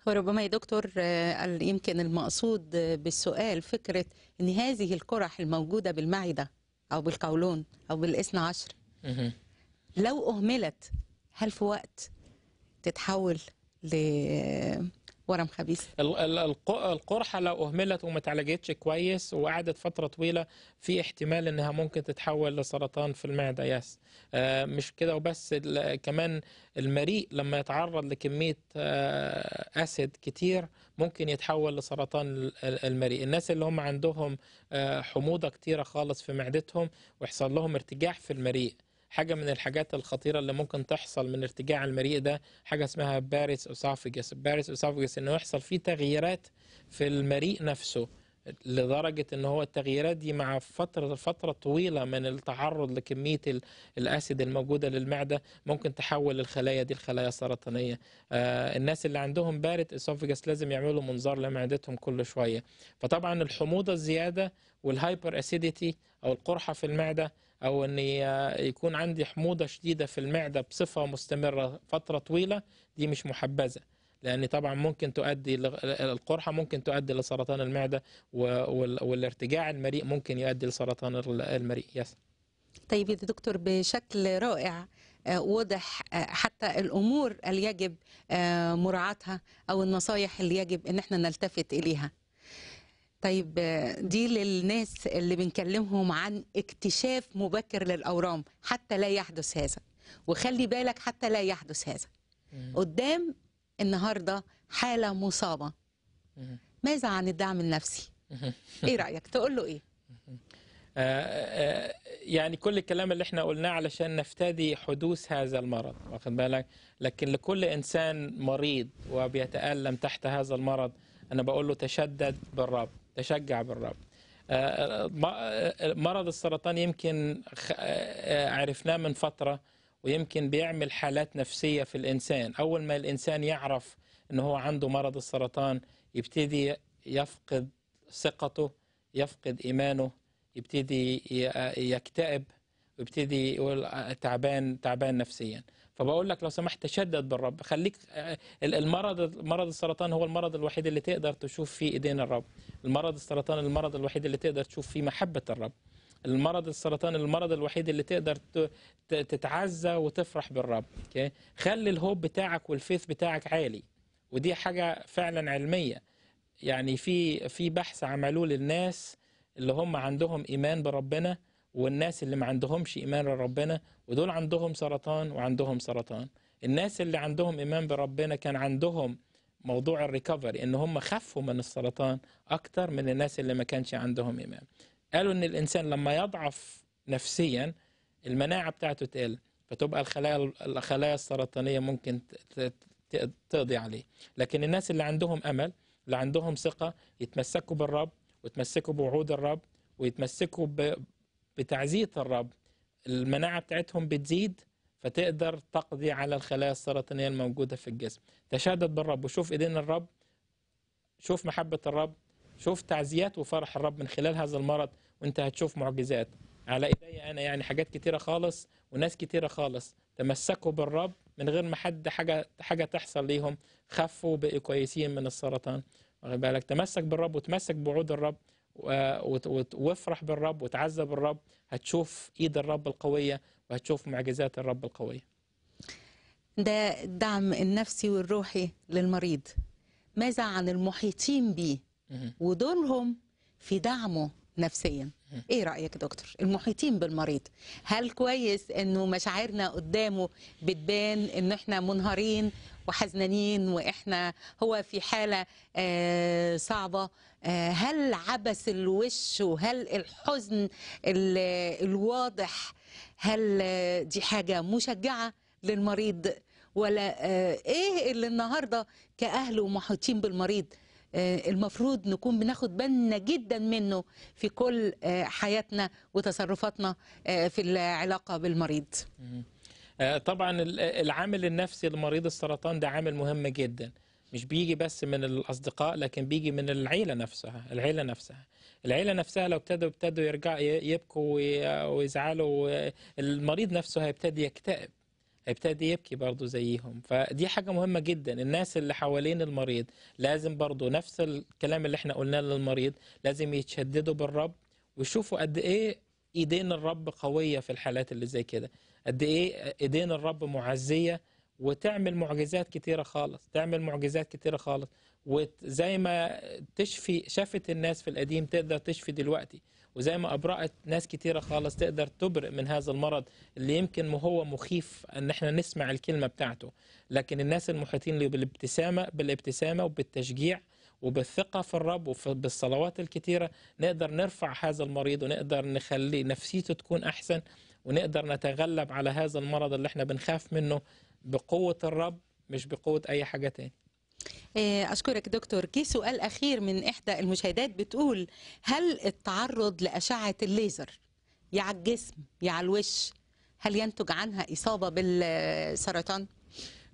وربما يا دكتور آه، يمكن المقصود بالسؤال فكرة أن هذه القرح الموجودة بالمعدة أو بالقولون أو بالإثنى عشر لو أهملت هل في وقت تتحول ل ورم خبيث القرحه لو اهملت وما اتعالجتش كويس وقعدت فتره طويله في احتمال انها ممكن تتحول لسرطان في المعده يس آه، مش كده وبس كمان المريء لما يتعرض لكميه آه، اسيد كتير ممكن يتحول لسرطان المريء الناس اللي هم عندهم آه، حموضه كتيره خالص في معدتهم ويحصل لهم ارتجاع في المريء حاجه من الحاجات الخطيره اللي ممكن تحصل من ارتجاع المريء ده حاجه اسمها باريس اوسافيجس باريس اوسافيجس انه يحصل فيه تغييرات في المريء نفسه لدرجة ان هو التغييرات دي مع فترة فترة طويلة من التعرض لكمية الاسيد الموجودة للمعدة ممكن تحول الخلايا دي لخلايا سرطانية آه الناس اللي عندهم بارد اسوفجس لازم يعملوا منظار لمعدتهم كل شوية فطبعا الحموضة الزيادة والهايبر اسيديتي او القرحة في المعدة او ان آه، يكون عندي حموضه شديده في المعده بصفه مستمره فتره طويله دي مش محبذه لان طبعا ممكن تؤدي القرحه ممكن تؤدي لسرطان المعده والارتجاع المريء ممكن يؤدي لسرطان المريء يس طيب يا دكتور بشكل رائع آه، وضح آه، حتى الامور اللي يجب مراعاتها او النصايح اللي يجب ان احنا نلتفت اليها طيب دي للناس اللي بنكلمهم عن اكتشاف مبكر للأورام حتى لا يحدث هذا وخلي بالك حتى لا يحدث هذا قدام النهاردة حالة مصابة ماذا عن الدعم النفسي ايه رأيك تقول له ايه آه، آه، يعني كل الكلام اللي احنا قلناه علشان نفتدي حدوث هذا المرض واخد بالك لكن لكل انسان مريض وبيتالم تحت هذا المرض انا بقول له تشدد بالرب تشجع بالرب آه، آه، آه، مرض السرطان يمكن عرفناه من فترة ويمكن بيعمل حالات نفسية في الإنسان أول ما الإنسان يعرف أن هو عنده مرض السرطان يبتدي يفقد ثقته يفقد إيمانه يبتدي يكتئب ويبتدي يقول تعبان تعبان نفسيا طب اقول لك لو سمحت تشدد بالرب خليك المرض مرض السرطان هو المرض الوحيد اللي تقدر تشوف فيه ايدين الرب المرض السرطان المرض الوحيد اللي تقدر تشوف فيه محبه الرب المرض السرطان المرض الوحيد اللي تقدر تتعزى وتفرح بالرب اوكي خلي الهوب بتاعك والفيث بتاعك عالي ودي حاجه فعلا علميه يعني في في بحث عملوه للناس اللي هم عندهم ايمان بربنا والناس اللي ما عندهمش ايمان لربنا ودول عندهم سرطان وعندهم سرطان الناس اللي عندهم ايمان بربنا كان عندهم موضوع الريكفري ان هم خفوا من السرطان اكتر من الناس اللي ما كانش عندهم ايمان قالوا ان الانسان لما يضعف نفسيا المناعه بتاعته تقل فتبقى الخلايا الخلايا السرطانيه ممكن تقضي عليه لكن الناس اللي عندهم امل اللي عندهم ثقه يتمسكوا بالرب ويتمسكوا بوعود الرب ويتمسكوا بتعزية الرب المناعة بتاعتهم بتزيد فتقدر تقضي على الخلايا السرطانية الموجودة في الجسم تشدد بالرب وشوف إيدين الرب شوف محبة الرب شوف تعزيات وفرح الرب من خلال هذا المرض وانت هتشوف معجزات على ايدي انا يعني حاجات كتيره خالص وناس كتيره خالص تمسكوا بالرب من غير ما حد حاجه حاجه تحصل ليهم خفوا بقوا كويسين من السرطان واخد بالك تمسك بالرب وتمسك بوعود الرب وافرح بالرب وتعزى بالرب هتشوف ايد الرب القويه وهتشوف معجزات الرب القويه ده الدعم النفسي والروحي للمريض ماذا عن المحيطين به؟ ودورهم في دعمه نفسيا ايه رايك دكتور المحيطين بالمريض هل كويس انه مشاعرنا قدامه بتبان ان احنا منهارين وحزنانين واحنا هو في حاله آه، صعبه آه، هل عبس الوش وهل الحزن الواضح هل دي حاجه مشجعه للمريض ولا آه، ايه اللي النهارده كاهل ومحيطين بالمريض المفروض نكون بناخد بالنا جدا منه في كل حياتنا وتصرفاتنا في العلاقه بالمريض آه، طبعا العامل النفسي لمريض السرطان ده عامل مهم جدا مش بيجي بس من الاصدقاء لكن بيجي من العيله نفسها العيله نفسها العيله نفسها لو ابتدوا ابتدوا يرجع يبكوا ويزعلوا المريض نفسه هيبتدي يكتئب هيبتدي يبكي برضه زيهم فدي حاجة مهمة جدا الناس اللي حوالين المريض لازم برضه نفس الكلام اللي احنا قلناه للمريض لازم يتشددوا بالرب ويشوفوا قد ايه ايدين الرب قوية في الحالات اللي زي كده قد ايه ايدين الرب معزيه وتعمل معجزات كثيره خالص تعمل معجزات كثيره خالص وزي ما تشفي شافت الناس في القديم تقدر تشفي دلوقتي وزي ما ابرأت ناس كثيره خالص تقدر تبرئ من هذا المرض اللي يمكن هو مخيف ان احنا نسمع الكلمه بتاعته لكن الناس المحيطين بالابتسامه بالابتسامه وبالتشجيع وبالثقه في الرب وبالصلوات الكثيره نقدر نرفع هذا المريض ونقدر نخلي نفسيته تكون احسن ونقدر نتغلب على هذا المرض اللي احنا بنخاف منه بقوة الرب مش بقوة أي حاجة تاني آه، أشكرك دكتور كي سؤال أخير من إحدى المشاهدات بتقول هل التعرض لأشعة الليزر يا على الجسم يا على الوش هل ينتج عنها إصابة بالسرطان؟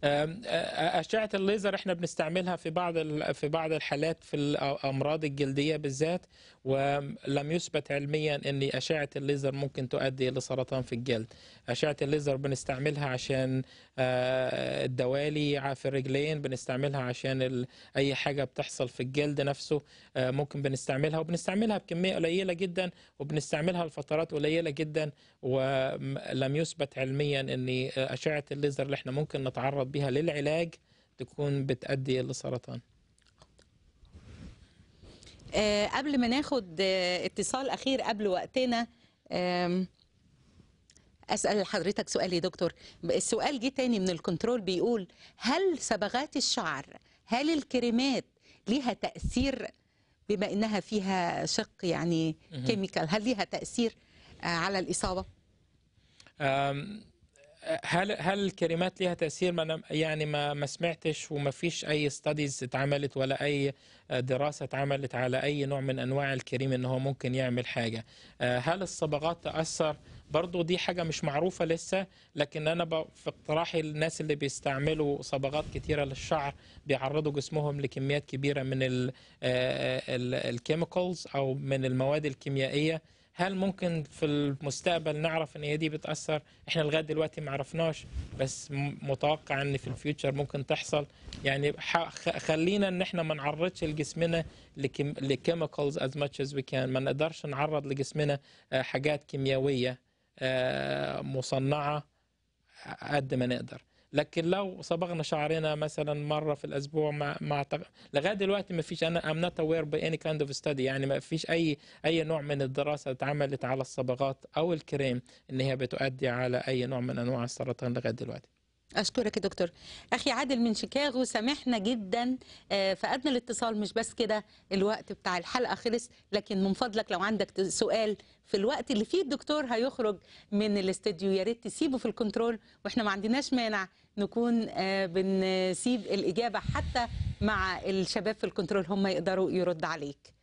أشعة الليزر احنا بنستعملها في بعض في بعض الحالات في الأمراض الجلدية بالذات ولم يثبت علميا ان اشعه الليزر ممكن تؤدي الى سرطان في الجلد اشعه الليزر بنستعملها عشان آه، الدوالي في الرجلين بنستعملها عشان اي حاجه بتحصل في الجلد نفسه آه، ممكن بنستعملها وبنستعملها بكميه قليله جدا وبنستعملها لفترات قليله جدا ولم يثبت علميا ان اشعه الليزر اللي احنا ممكن نتعرض بها للعلاج تكون بتؤدي لسرطان آه، قبل ما ناخد آه، اتصال اخير قبل وقتنا اسال حضرتك سؤال يا دكتور السؤال جه تاني من الكنترول بيقول هل صبغات الشعر هل الكريمات ليها تاثير بما انها فيها شق يعني كيميكال هل ليها تاثير آه، على الاصابه هل هل الكلمات ليها تاثير ما أنا يعني ما ما سمعتش وما فيش اي ستاديز اتعملت ولا اي دراسه اتعملت على اي نوع من انواع الكريم ان هو ممكن يعمل حاجه آه، هل الصبغات تاثر برضو دي حاجه مش معروفه لسه لكن انا في اقتراحي للناس اللي بيستعملوا صبغات كتيره للشعر بيعرضوا جسمهم لكميات كبيره من الكيميكالز آه، آه، او من المواد الكيميائيه هل ممكن في المستقبل نعرف ان هي دي بتاثر احنا لغايه دلوقتي ما عرفناش بس متوقع ان في الفيوتشر ممكن تحصل يعني خلينا ان احنا ما نعرضش لجسمنا لكيميكالز از ماتش از وي كان ما نقدرش نعرض لجسمنا آه، حاجات كيميائيه آه، مصنعه آه، قد ما نقدر لكن لو صبغنا شعرنا مثلا مره في الاسبوع ما ما لغايه دلوقتي ما فيش انا ام نوت اوير باي اني كايند اوف ستادي يعني ما فيش اي اي نوع من الدراسه اتعملت على الصبغات او الكريم ان هي بتؤدي على اي نوع من انواع السرطان لغايه دلوقتي أشكرك يا دكتور أخي عادل من شيكاغو سامحنا جدا آه، فقدنا الاتصال مش بس كده الوقت بتاع الحلقة خلص لكن من فضلك لو عندك سؤال في الوقت اللي فيه الدكتور هيخرج من الاستديو يا ريت تسيبه في الكنترول واحنا ما عندناش مانع نكون آه، بنسيب الإجابة حتى مع الشباب في الكنترول هم يقدروا يرد عليك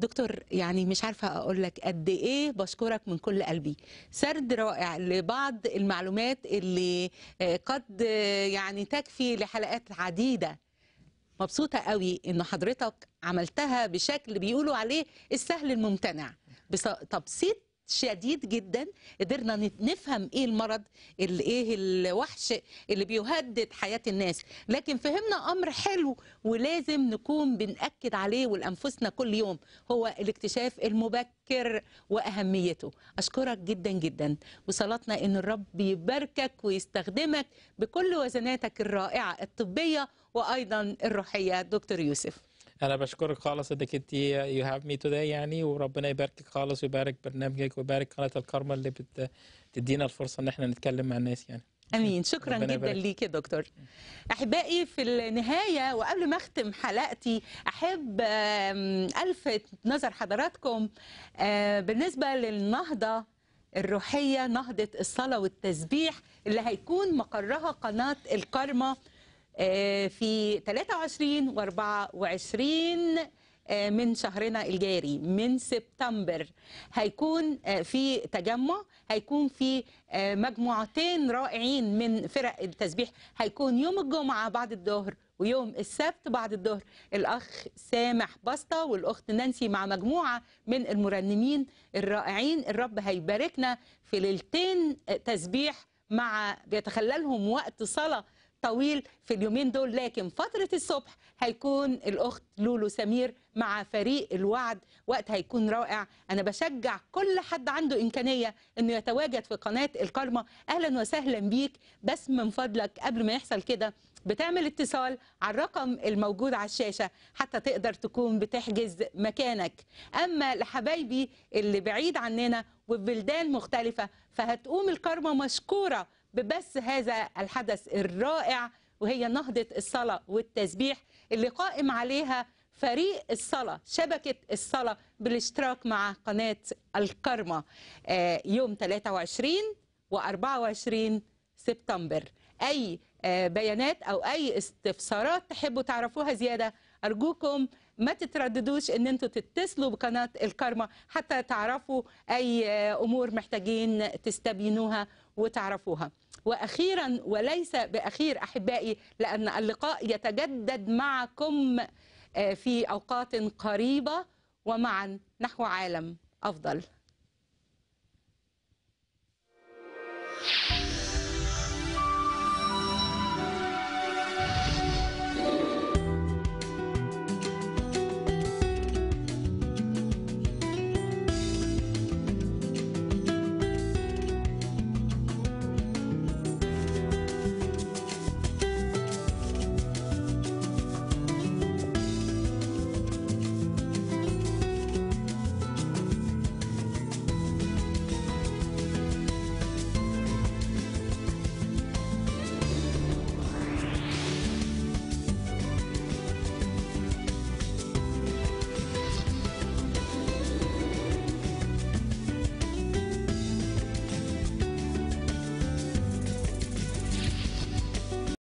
دكتور يعني مش عارفه اقول لك قد ايه بشكرك من كل قلبي سرد رائع لبعض المعلومات اللي آه، قد آه، يعني تكفي لحلقات عديده مبسوطه قوي ان حضرتك عملتها بشكل بيقولوا عليه السهل الممتنع بتبسيط شديد جدا قدرنا نفهم ايه المرض الايه ايه الوحش اللي بيهدد حياه الناس لكن فهمنا امر حلو ولازم نكون بناكد عليه ولانفسنا كل يوم هو الاكتشاف المبكر واهميته اشكرك جدا جدا وصلاتنا ان الرب يباركك ويستخدمك بكل وزناتك الرائعه الطبيه وايضا الروحيه دكتور يوسف انا بشكرك خالص انك انت يو هاف مي توداي يعني وربنا يباركك خالص ويبارك برنامجك ويبارك قناه الكرمه اللي بتدينا الفرصه ان احنا نتكلم مع الناس يعني امين شكرا جدا ليك يا دكتور احبائي في النهايه وقبل ما اختم حلقتي احب الفت نظر حضراتكم آه، بالنسبه للنهضه الروحيه نهضه الصلاه والتسبيح اللي هيكون مقرها قناه الكرمه آه، في 23 و 24 من شهرنا الجاري من سبتمبر هيكون آه، في تجمع هيكون في آه، مجموعتين رائعين من فرق التسبيح هيكون يوم الجمعة بعد الظهر ويوم السبت بعد الظهر الأخ سامح بسطة والأخت نانسي مع مجموعة من المرنمين الرائعين الرب هيباركنا في ليلتين تسبيح مع بيتخللهم وقت صلاه طويل في اليومين دول لكن فترة الصبح هيكون الأخت لولو سمير مع فريق الوعد وقت هيكون رائع أنا بشجع كل حد عنده إمكانية أنه يتواجد في قناة الكرمة أهلا وسهلا بيك بس من فضلك قبل ما يحصل كده بتعمل اتصال على الرقم الموجود على الشاشة حتى تقدر تكون بتحجز مكانك أما لحبايبي اللي بعيد عننا وفي بلدان مختلفة فهتقوم الكرمة مشكورة ببس هذا الحدث الرائع وهي نهضة الصلاة والتسبيح اللي قائم عليها فريق الصلاة شبكة الصلاة بالاشتراك مع قناة الكرمة آه، يوم 23 و 24 سبتمبر أي آه، بيانات أو أي استفسارات تحبوا تعرفوها زيادة أرجوكم ما تترددوش ان انتوا تتصلوا بقناه الكرمة حتى تعرفوا اي آه، امور محتاجين تستبينوها وتعرفوها واخيرا وليس باخير احبائي لان اللقاء يتجدد معكم آه، في اوقات قريبه ومعا نحو عالم افضل